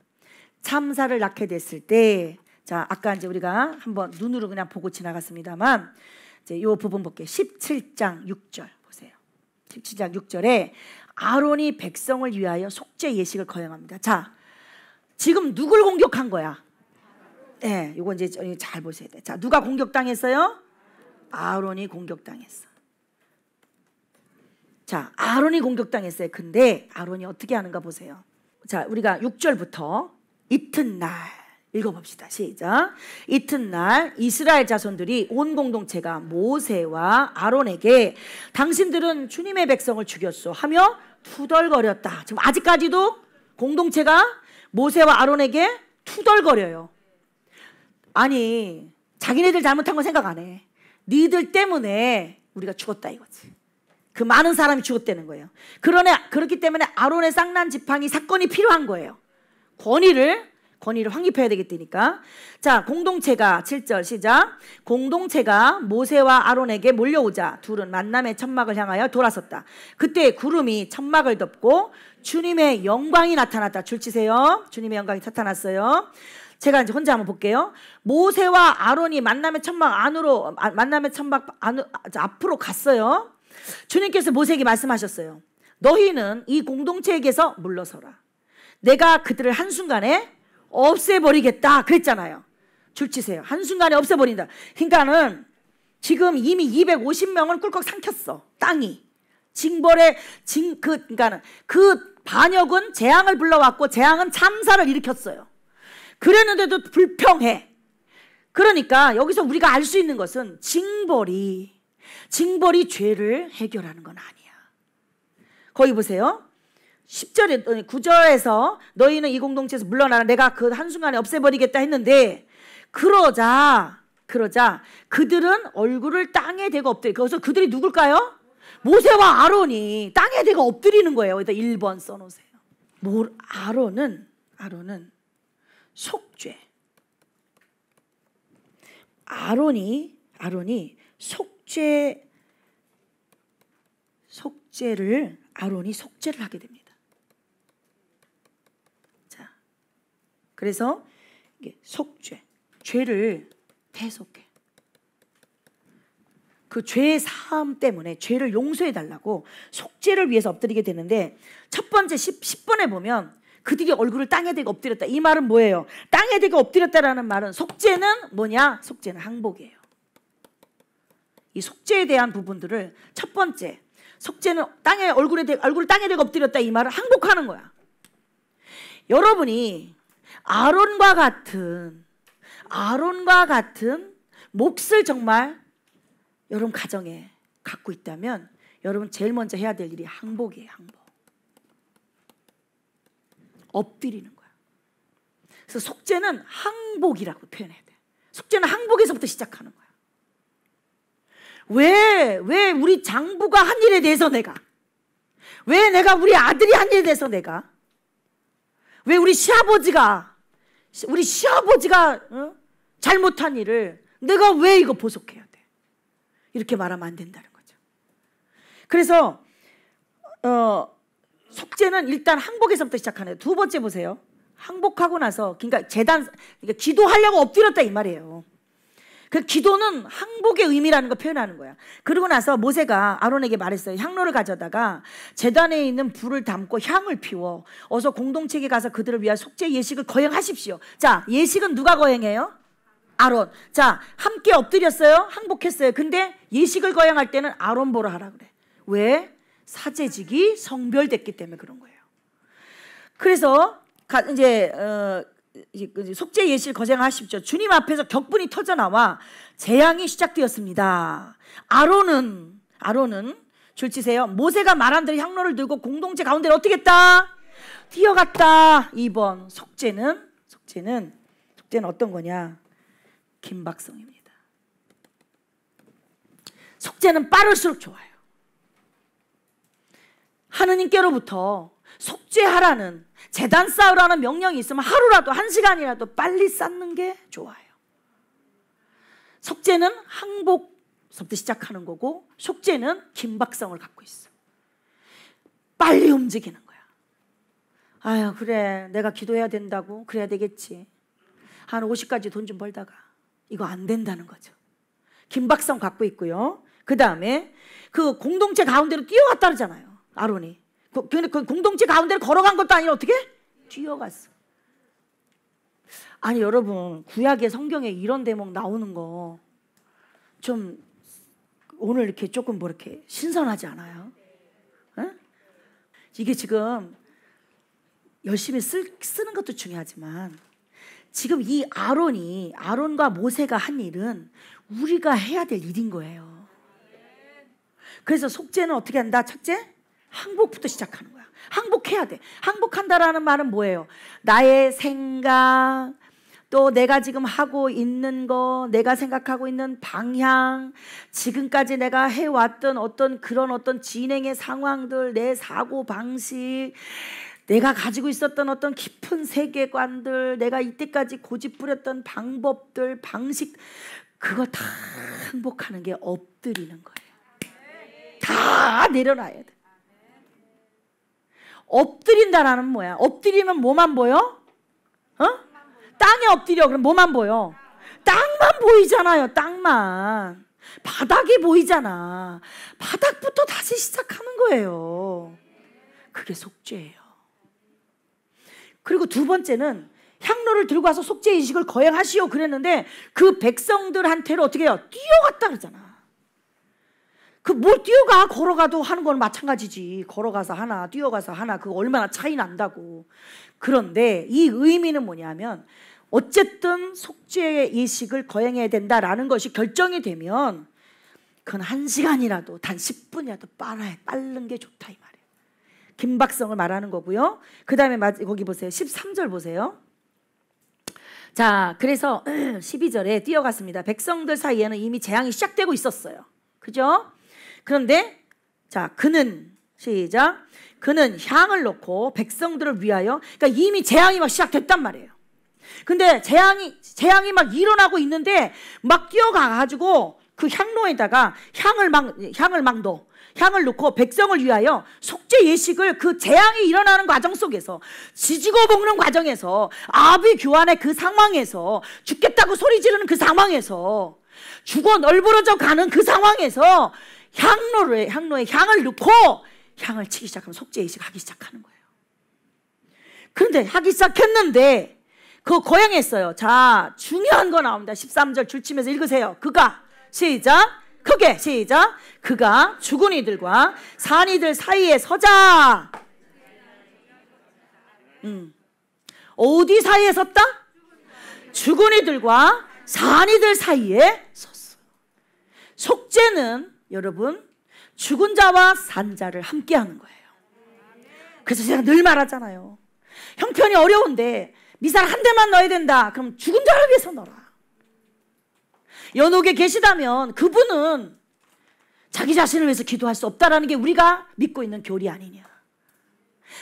참사를 낳게 됐을 때 자, 아까 이제 우리가 한번 눈으로 그냥 보고 지나갔습니다만 이제 요 부분 볼게요. 17장 6절 보세요. 17장 6절에 아론이 백성을 위하여 속죄 예식을 거행합니다. 자, 지금 누굴 공격한 거야? 네, 예, 이건 이제 잘 보셔야 돼. 자, 누가 공격당했어요? 아론이 공격당했어. 자, 아론이 공격당했어요. 근데 아론이 어떻게 하는가 보세요. 자, 우리가 6절부터 이튿날 읽어봅시다. 시작. 이튿날 이스라엘 자손들이 온 공동체가 모세와 아론에게 당신들은 주님의 백성을 죽였소 하며 투덜거렸다. 지금 아직까지도 공동체가 모세와 아론에게 투덜거려요. 아니 자기네들 잘못한 건 생각 안 해. 니들 때문에 우리가 죽었다 이거지. 그 많은 사람이 죽었다는 거예요. 그러네 그렇기 때문에 아론의 쌍난 지팡이 사건이 필요한 거예요. 권위를 권위를 확립해야 되겠다니까. 자, 공동체가 7절 시작. 공동체가 모세와 아론에게 몰려오자 둘은 만남의 천막을 향하여 돌아섰다. 그때 구름이 천막을 덮고 주님의 영광이 나타났다. 줄치세요. 주님의 영광이 나타났어요. 제가 이제 혼자 한번 볼게요. 모세와 아론이 만남의 천막 안으로 아, 만남의 천막 안, 으로 앞으로 갔어요. 주님께서 모세에게 말씀하셨어요. 너희는 이 공동체에게서 물러서라. 내가 그들을 한순간에 없애버리겠다 그랬잖아요. 줄치세요. 한순간에 없애버린다. 그러니까는 지금 이미 250명은 꿀꺽 삼켰어. 땅이. 징벌의 징, 그, 그러니까는 그 반역은 재앙을 불러왔고 재앙은 참사를 일으켰어요. 그랬는데도 불평해. 그러니까 여기서 우리가 알 수 있는 것은 징벌이, 징벌이 죄를 해결하는 건 아니야. 거기 보세요. 10절에 9절에서 너희는 이 공동체에서 물러나라 내가 그 한순간에 없애버리겠다 했는데 그러자 그러자 그들은 얼굴을 땅에 대고 엎드려 그래서 그들이 누굴까요? 모세와 아론이 땅에 대고 엎드리는 거예요. 일단 1번 써놓으세요. 모, 아론은 아론은 속죄 아론이 아론이 속죄 속죄를 아론이 속죄를 하게 됩니다. 그래서 속죄, 죄를 대속해. 그 죄의 사함 때문에 죄를 용서해 달라고 속죄를 위해서 엎드리게 되는데 첫 번째 10, 번에 보면 그들이 얼굴을 땅에 대고 엎드렸다. 이 말은 뭐예요? 땅에 대고 엎드렸다라는 말은 속죄는 뭐냐? 속죄는 항복이에요. 이 속죄에 대한 부분들을 첫 번째 속죄는 땅에 얼굴에 대, 얼굴 땅에 대고 엎드렸다 이 말을 항복하는 거야. 여러분이 아론과 같은 아론과 같은 몫을 정말 여러분 가정에 갖고 있다면 여러분 제일 먼저 해야 될 일이 항복이에요, 항복. 엎드리는 거야. 그래서 속죄는 항복이라고 표현해야 돼. 속죄는 항복에서부터 시작하는 거야. 왜, 왜 우리 장부가 한 일에 대해서 내가? 왜 내가 우리 아들이 한 일에 대해서 내가? 왜 우리 시아버지가 우리 시아버지가 어? 잘못한 일을 내가 왜 이거 보속해야 돼? 이렇게 말하면 안 된다는 거죠. 그래서 어, 속죄는 일단 항복에서부터 시작하네요. 두 번째 보세요. 항복하고 나서 그러니까 재단 그러니까 기도하려고 엎드렸다 이 말이에요. 그 기도는 항복의 의미라는 걸 표현하는 거야. 그러고 나서 모세가 아론에게 말했어요. 향로를 가져다가 재단에 있는 불을 담고 향을 피워 어서 공동체에 가서 그들을 위한 속죄 예식을 거행하십시오. 자, 예식은 누가 거행해요? 아론. 자, 함께 엎드렸어요. 항복했어요. 근데 예식을 거행할 때는 아론 보러 하라 그래. 왜? 사제직이 성별됐기 때문에 그런 거예요. 그래서 이제 어, 그, 속죄 예시를거쟁하십시오 주님 앞에서 격분이 터져 나와 재앙이 시작되었습니다. 아론은 아론은 줄치세요. 모세가 말한 대로 향로를 들고 공동체 가운데를 어떻게 했다? 뛰어갔다. 2번 속죄는 속죄는 속죄는 어떤 거냐? 김박성입니다 속죄는 빠를수록 좋아요. 하느님께로부터 속죄하라는 재단 쌓으라는 명령이 있으면 하루라도 한 시간이라도 빨리 쌓는 게 좋아요. 속죄는 항복부터 시작하는 거고 속죄는 긴박성을 갖고 있어. 빨리 움직이는 거야. 아유 그래 내가 기도해야 된다고 그래야 되겠지. 한 50까지 돈 좀 벌다가 이거 안 된다는 거죠. 긴박성 갖고 있고요. 그 다음에 그 공동체 가운데로 뛰어갔다 그러잖아요. 아론이. 그, 근데 그 공동체 가운데를 걸어간 것도 아니라 어떻게? 뛰어갔어. 아니 여러분 구약의 성경에 이런 대목 나오는 거 좀 오늘 이렇게 조금 뭐 이렇게 신선하지 않아요? 응? 이게 지금 열심히 쓸, 쓰는 것도 중요하지만 지금 이 아론이 아론과 모세가 한 일은 우리가 해야 될 일인 거예요. 그래서 속죄는 어떻게 한다? 첫째 항복부터 시작하는 거야. 항복해야 돼. 항복한다라는 말은 뭐예요? 나의 생각, 또 내가 지금 하고 있는 거, 내가 생각하고 있는 방향, 지금까지 내가 해왔던 어떤 그런 어떤 진행의 상황들, 내 사고 방식, 내가 가지고 있었던 어떤 깊은 세계관들, 내가 이때까지 고집부렸던 방법들, 방식, 그거 다 항복하는 게 엎드리는 거예요. 다 내려놔야 돼. 엎드린다라는 뭐야? 엎드리면 뭐만 보여? 어? 땅에 엎드려 그럼 뭐만 보여? 땅만 보이잖아요. 땅만. 바닥이 보이잖아. 바닥부터 다시 시작하는 거예요. 그게 속죄예요. 그리고 두 번째는 향로를 들고 와서 속죄 의식을 거행하시오 그랬는데 그 백성들한테로 어떻게 해요? 뛰어갔다 그러잖아. 그뭘 뭐 뛰어가 걸어가도 하는 건 마찬가지지. 걸어가서 하나 뛰어가서 하나 그 얼마나 차이 난다고. 그런데 이 의미는 뭐냐면 어쨌든 속죄의 예식을 거행해야 된다라는 것이 결정이 되면 그건 한 시간이라도 단 10분이라도 빨아야 빠른 게 좋다 이 말이에요. 긴박성을 말하는 거고요. 그 다음에 거기 보세요. 13절 보세요. 자, 그래서 12절에 뛰어갔습니다. 백성들 사이에는 이미 재앙이 시작되고 있었어요. 그죠? 그런데 자 그는 시작 그는 향을 놓고 백성들을 위하여 그러니까 이미 재앙이 막 시작됐단 말이에요. 근데 재앙이 재앙이 막 일어나고 있는데 막 뛰어가 가지고 그 향로에다가 향을 막 향을 막 넣어. 향을 놓고 백성을 위하여 속죄 예식을 그 재앙이 일어나는 과정 속에서 지지고 볶는 과정에서 아비 교환의 그 상황에서 죽겠다고 소리 지르는 그 상황에서 죽어 널브러져 가는 그 상황에서 향로를 향로에 향을 넣고 향을 치기 시작하면 속죄 의식 하기 시작하는 거예요. 그런데 하기 시작했는데 그 고향했어요. 자, 중요한 거 나옵니다. 13절 줄치면서 읽으세요. 그가 시작 크게 시작 그가 죽은 이들과 산 이들 사이에 서자. 음. 어디 사이에 섰다? 죽은 이들과 산 이들 사이에 섰어. 속죄는 여러분 죽은 자와 산 자를 함께 하는 거예요. 그래서 제가 늘 말하잖아요. 형편이 어려운데 미사를 한 대만 넣어야 된다. 그럼 죽은 자를 위해서 넣어라. 연옥에 계시다면 그분은 자기 자신을 위해서 기도할 수 없다라는 게 우리가 믿고 있는 교리 아니냐.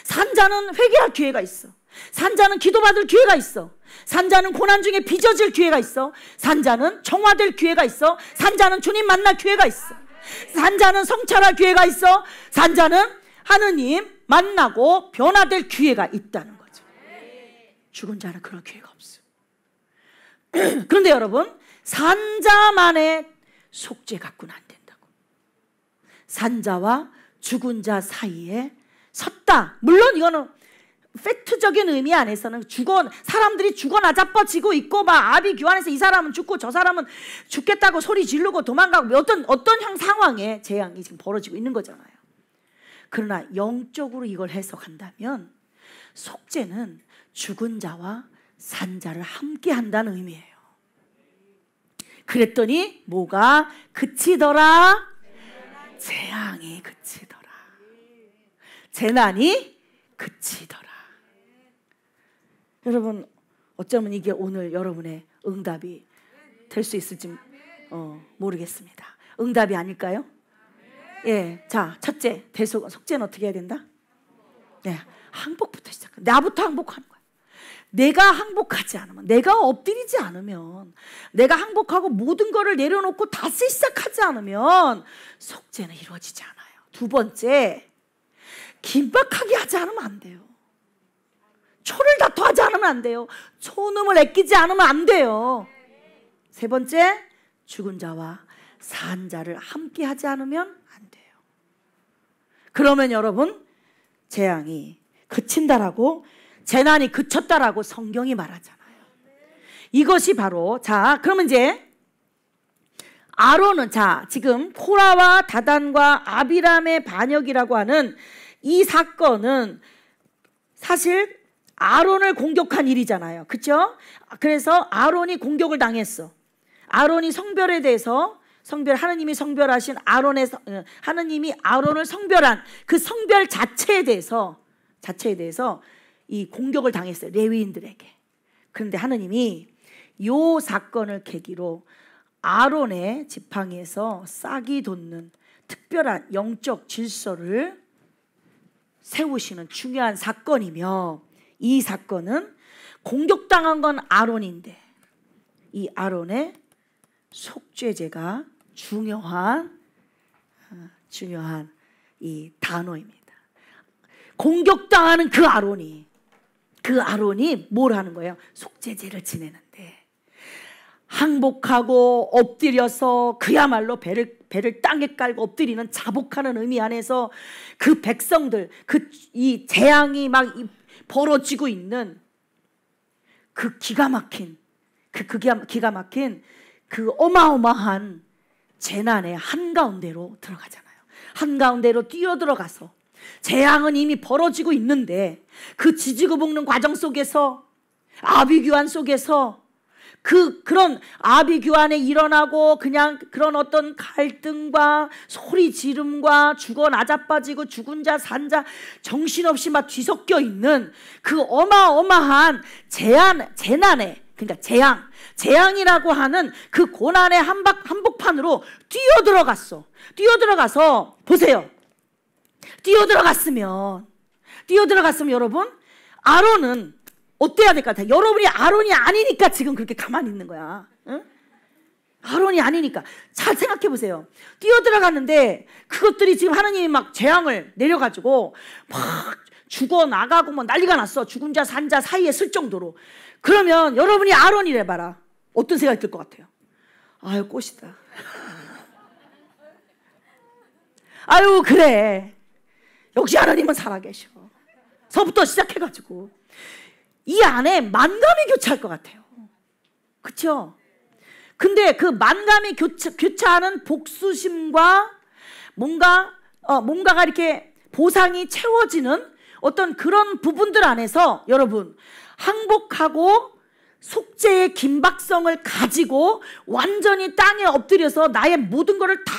산자는 회개할 기회가 있어. 산자는 기도받을 기회가 있어. 산자는 고난 중에 빚어질 기회가 있어. 산자는 정화될 기회가 있어. 산자는 주님 만날 기회가 있어. 산자는 성찰할 기회가 있어. 산자는 하느님 만나고 변화될 기회가 있다는 거죠. 죽은 자는 그런 기회가 없어. 그런데 여러분, 산자만의 속죄 갖고는 안 된다고. 산자와 죽은 자 사이에 섰다. 물론 이거는 팩트적인 의미 안에서는 죽어 사람들이 죽어나 자빠지고 있고 막 아비 교환에서 이 사람은 죽고 저 사람은 죽겠다고 소리 지르고 도망가고 뭐 어떤 어떤 향 상황에 재앙이 지금 벌어지고 있는 거잖아요. 그러나 영적으로 이걸 해석한다면 속죄는 죽은 자와 산 자를 함께 한다는 의미예요. 그랬더니 뭐가 그치더라? 재앙이 그치더라. 재난이 그치더라. 여러분 어쩌면 이게 오늘 여러분의 응답이 될 수 있을지 어, 모르겠습니다. 응답이 아닐까요? 예, 자 첫째 대속 속죄는 어떻게 해야 된다? 네, 항복부터 시작. 나부터 항복하는 거야. 내가 항복하지 않으면, 내가 엎드리지 않으면, 내가 항복하고 모든 것을 내려놓고 다시 시작하지 않으면 속죄는 이루어지지 않아요. 두 번째, 긴박하게 하지 않으면 안 돼요. 초를 다투하지 않으면 안 돼요. 초놈을 애끼지 않으면 안 돼요. 세 번째, 죽은 자와 산 자를 함께 하지 않으면 안 돼요. 그러면 여러분, 재앙이 그친다라고, 재난이 그쳤다라고 성경이 말하잖아요. 이것이 바로, 자, 그러면 이제 아론은 자 지금 코라와 다단과 아비람의 반역이라고 하는 이 사건은 사실 아론을 공격한 일이잖아요. 그렇 그래서 아론이 공격을 당했어. 아론이 성별에 대해서 성별 하느님이 성별하신 아론의 어, 하느님이 아론을 성별한 그 성별 자체에 대해서 자체에 대해서 이 공격을 당했어요. 레위인들에게. 그런데 하느님이 요 사건을 계기로 아론의 지팡이에서 싹이 돋는 특별한 영적 질서를 세우시는 중요한 사건이며 이 사건은 공격당한 건 아론인데 이 아론의 속죄제가 중요한 어, 중요한 이 단어입니다. 공격당하는 그 아론이 그 아론이 뭘 하는 거예요? 속죄제를 지내는데 항복하고 엎드려서 그야말로 배를 배를 땅에 깔고 엎드리는 자복하는 의미 안에서 그 백성들 그 이 재앙이 막 벌어지고 있는 그 기가 막힌 그, 기가 막힌 그 어마어마한 재난의 한가운데로 들어가잖아요. 한가운데로 뛰어들어가서 재앙은 이미 벌어지고 있는데 그 지지고 볶는 과정 속에서 아비규환 속에서 그 그런 아비규환에 일어나고 그냥 그런 어떤 갈등과 소리 지름과 죽어 나자빠지고 죽은 자 산 자 정신없이 막 뒤섞여 있는 그 어마어마한 재한 재난에 그러니까 재앙 재앙이라고 하는 그 고난의 한박 한복판으로 뛰어 들어갔어. 뛰어 들어가서 보세요. 뛰어 들어갔으면 뛰어 들어갔으면 여러분 아론은 어때야 될 것 같아? 여러분이 아론이 아니니까 지금 그렇게 가만히 있는 거야. 응? 아론이 아니니까. 잘 생각해 보세요. 뛰어 들어갔는데 그것들이 지금 하느님이막 재앙을 내려가지고 막 죽어 나가고 뭐 난리가 났어. 죽은 자, 산 자 사이에 쓸 정도로. 그러면 여러분이 아론이래 봐라. 어떤 생각이 들 것 같아요? 아유, 꽃이다. 아유, 그래. 역시 아론님은 살아계셔. 서부터 시작해가지고. 이 안에 만감이 교차할 것 같아요. 그렇 근데 그 만감이 교차, 교차하는 복수심과 뭔가 어, 뭔가가 이렇게 보상이 채워지는 어떤 그런 부분들 안에서 여러분 항복하고 속죄의 긴박성을 가지고 완전히 땅에 엎드려서 나의 모든 것을 다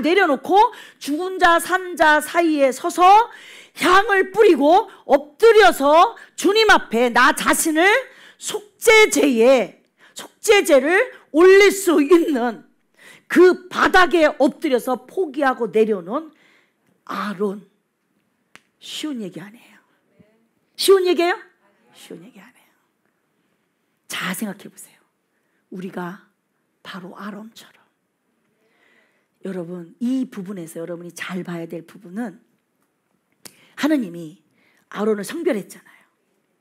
내려놓고 죽은 자, 산 자 사이에 서서 향을 뿌리고 엎드려서 주님 앞에 나 자신을 속죄제에 속죄제를 올릴 수 있는 그 바닥에 엎드려서 포기하고 내려놓은 아론 쉬운 얘기 아니에요. 쉬운 얘기예요? 쉬운 얘기 아니에요. 잘 생각해 보세요. 우리가 바로 아론처럼 여러분 이 부분에서 여러분이 잘 봐야 될 부분은 하느님이 아론을 성별했잖아요.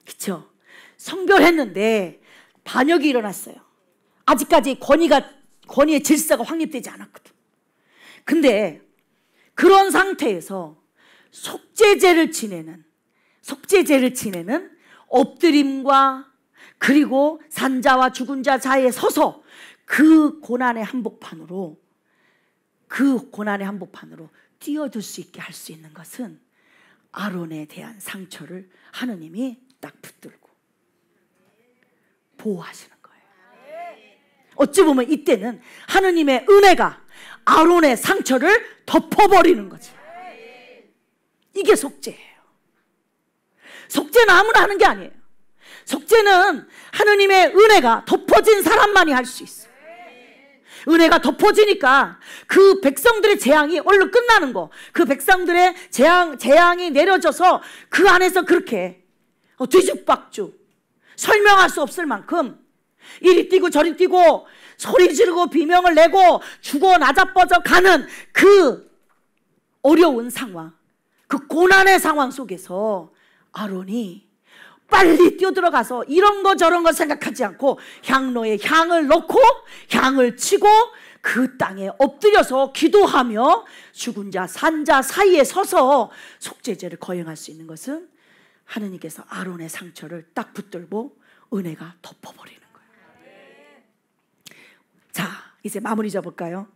그쵸? 성별했는데 반역이 일어났어요. 아직까지 권위가, 권위의 질서가 확립되지 않았거든. 근데 그런 상태에서 속죄제를 지내는, 속죄제를 지내는 엎드림과 그리고 산자와 죽은 자 사이에 서서 그 고난의 한복판으로 그 고난의 한복판으로 뛰어들 수 있게 할 수 있는 것은 아론에 대한 상처를 하느님이 딱 붙들고 보호하시는 거예요. 어찌 보면 이때는 하느님의 은혜가 아론의 상처를 덮어버리는 거지. 이게 속죄예요. 속죄는 아무나 하는 게 아니에요. 속죄는 하느님의 은혜가 덮어진 사람만이 할 수 있어. 요 은혜가 덮어지니까 그 백성들의 재앙이 얼른 끝나는 거. 그 백성들의 재앙, 재앙이 내려져서 그 안에서 그렇게 어, 뒤죽박죽 설명할 수 없을 만큼 이리 뛰고 저리 뛰고 소리 지르고 비명을 내고 죽어 나자빠져 가는 그 어려운 상황, 그 고난의 상황 속에서 아론이 빨리 뛰어들어가서 이런 거 저런 거 생각하지 않고 향로에 향을 넣고 향을 치고 그 땅에 엎드려서 기도하며 죽은 자, 산 자 사이에 서서 속죄제를 거행할 수 있는 것은 하느님께서 아론의 상처를 딱 붙들고 은혜가 덮어버리는 거예요. 자, 이제 마무리 잡을까요?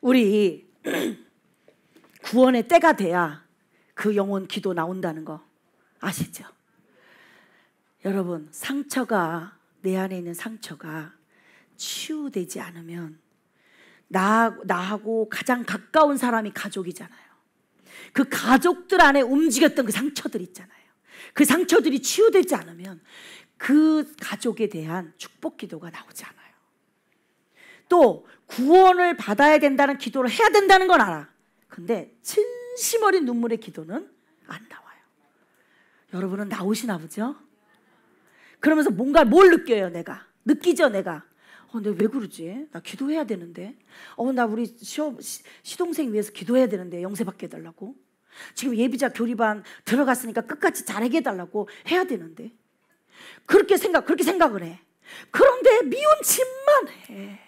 우리 구원의 때가 돼야 그 영혼 기도 나온다는 거 아시죠? 여러분 상처가 내 안에 있는 상처가 치유되지 않으면 나, 나하고 가장 가까운 사람이 가족이잖아요. 그 가족들 안에 움직였던 그 상처들 있잖아요. 그 상처들이 치유되지 않으면 그 가족에 대한 축복 기도가 나오지 않아요. 또 구원을 받아야 된다는 기도를 해야 된다는 건 알아. 근데 진심 어린 눈물의 기도는 안 나와요. 여러분은 나오시나 보죠? 그러면서 뭔가 뭘 느껴요, 내가? 느끼죠, 내가? 어, 내가 왜 그러지? 나 기도해야 되는데. 어, 나 우리 시험, 시, 시동생 위해서 기도해야 되는데 영세받게 해달라고. 지금 예비자 교리반 들어갔으니까 끝까지 잘하게 해달라고 해야 되는데. 그렇게 생각, 그렇게 생각을 해. 그런데 미운 짓만 해.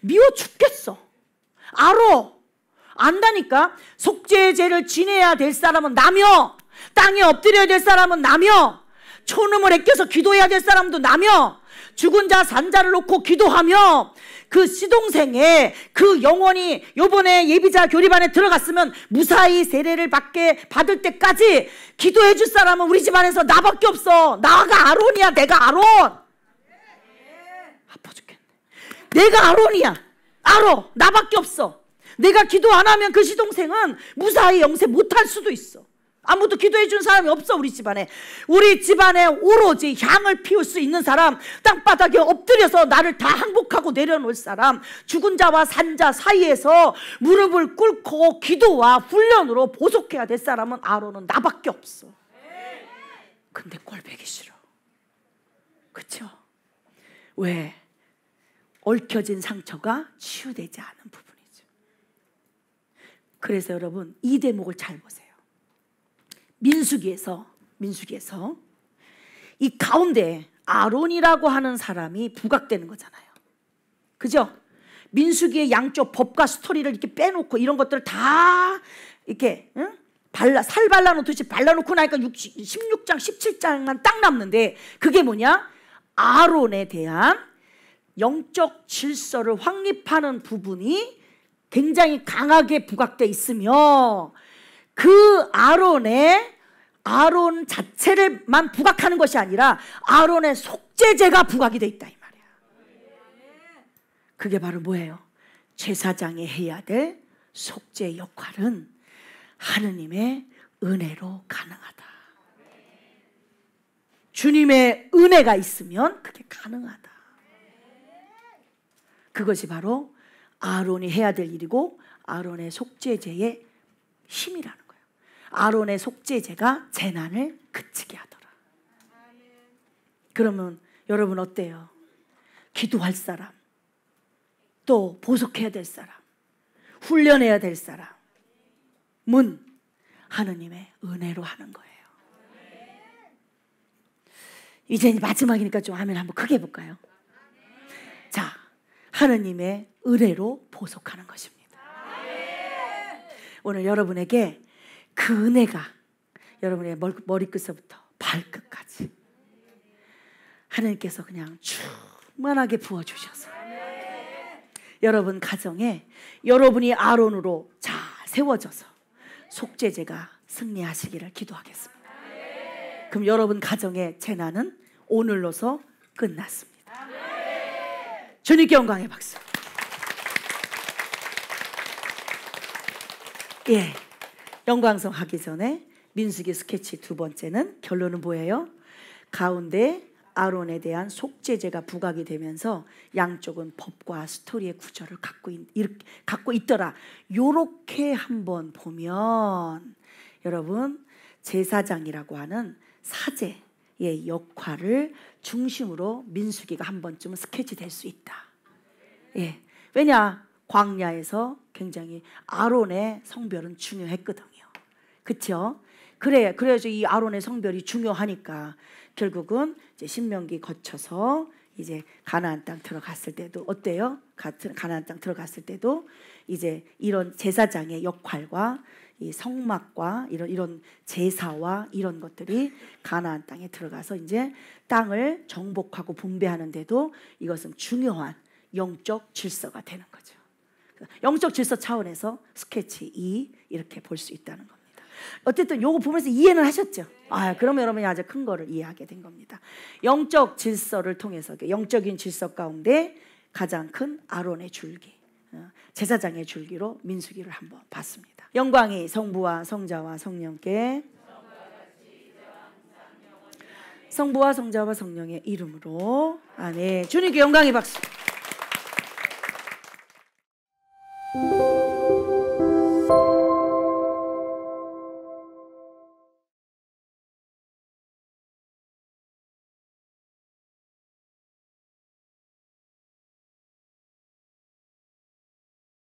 미워 죽겠어. 알어. 안다니까. 속죄죄를 의 지내야 될 사람은 나며, 땅에 엎드려야 될 사람은 나며, 초음을 껴서 기도해야 될 사람도 나며 죽은 자 산자를 놓고 기도하며 그 시동생의 그 영혼이 요번에 예비자 교리반에 들어갔으면 무사히 세례를 받게 받을 때까지 기도해 줄 사람은 우리 집안에서 나밖에 없어. 나가 아론이야. 내가 아론. 아파 죽겠네. 내가 아론이야. 아어 나밖에 없어. 내가 기도 안 하면 그 시동생은 무사히 영세 못할 수도 있어. 아무도 기도해 준 사람이 없어 우리 집안에 우리 집안에 오로지 향을 피울 수 있는 사람 땅바닥에 엎드려서 나를 다 항복하고 내려놓을 사람 죽은 자와 산 자 사이에서 무릎을 꿇고 기도와 훈련으로 보속해야 될 사람은 아론은 나밖에 없어 근데 꼴배기 싫어 그쵸? 왜? 얽혀진 상처가 치유되지 않은 부분이죠 그래서 여러분 이 대목을 잘 보세요 민수기에서 민수기에서 이 가운데 아론이라고 하는 사람이 부각되는 거잖아요. 그죠? 민수기의 양쪽 법과 스토리를 이렇게 빼놓고 이런 것들을 다 이렇게 응? 발라 살 발라놓듯이 발라놓고 나니까 60, 16장 17장만 딱 남는데 그게 뭐냐? 아론에 대한 영적 질서를 확립하는 부분이 굉장히 강하게 부각돼 있으며 그 아론의 아론 자체를만 부각하는 것이 아니라 아론의 속죄제가 부각이 돼 있다 이 말이야. 그게 바로 뭐예요? 제사장이 해야 될 속죄 역할은 하느님의 은혜로 가능하다. 주님의 은혜가 있으면 그게 가능하다. 그것이 바로 아론이 해야 될 일이고 아론의 속죄제의 힘이라는 아론의 속죄제가 재난을 그치게 하더라. 그러면 여러분 어때요? 기도할 사람, 또 보석해야 될 사람, 훈련해야 될 사람, 문 하느님의 은혜로 하는 거예요. 이제 마지막이니까 좀 아멘 한번 크게 해볼까요? 자, 하느님의 은혜로 보석하는 것입니다. 오늘 여러분에게 그 은혜가 여러분의 머리끝서부터 발끝까지 하나님께서 그냥 충만하게 부어주셔서 여러분 가정에 여러분이 아론으로 잘 세워져서 속죄제가 승리하시기를 기도하겠습니다. 그럼 여러분 가정의 재난은 오늘로서 끝났습니다. 주님께 영광의 박수. 예. 영광성 하기 전에 민수기 스케치 두 번째는 결론은 뭐예요? 가운데 아론에 대한 속죄제가 부각이 되면서 양쪽은 법과 스토리의 구절을 갖고 있, 이렇게, 갖고 있더라. 요렇게 한번 보면 여러분 제사장이라고 하는 사제의 역할을 중심으로 민수기가 한 번쯤은 스케치 될 수 있다. 예. 왜냐? 광야에서 굉장히 아론의 성별은 중요했거든. 그렇죠? 그래 그래야지 이 아론의 성별이 중요하니까 결국은 이제 신명기 거쳐서 이제 가나안 땅 들어갔을 때도 어때요? 같은 가나안 땅 들어갔을 때도 이제 이런 제사장의 역할과 이 성막과 이런 이런 제사와 이런 것들이 가나안 땅에 들어가서 이제 땅을 정복하고 분배하는데도 이것은 중요한 영적 질서가 되는 거죠. 그러니까 영적 질서 차원에서 스케치 2 이렇게 볼 수 있다는 거. 어쨌든 요거 보면서 이해는 하셨죠? 아, 그럼 여러분이 아주 큰 거를 이해하게 된 겁니다. 영적 질서를 통해서 영적인 질서 가운데 가장 큰 아론의 줄기, 어, 제사장의 줄기로 민수기를 한번 봤습니다. 영광이 성부와 성자와 성령께 성부와 성자와 성령의 이름으로 아멘. 네. 주님께 영광의 박수.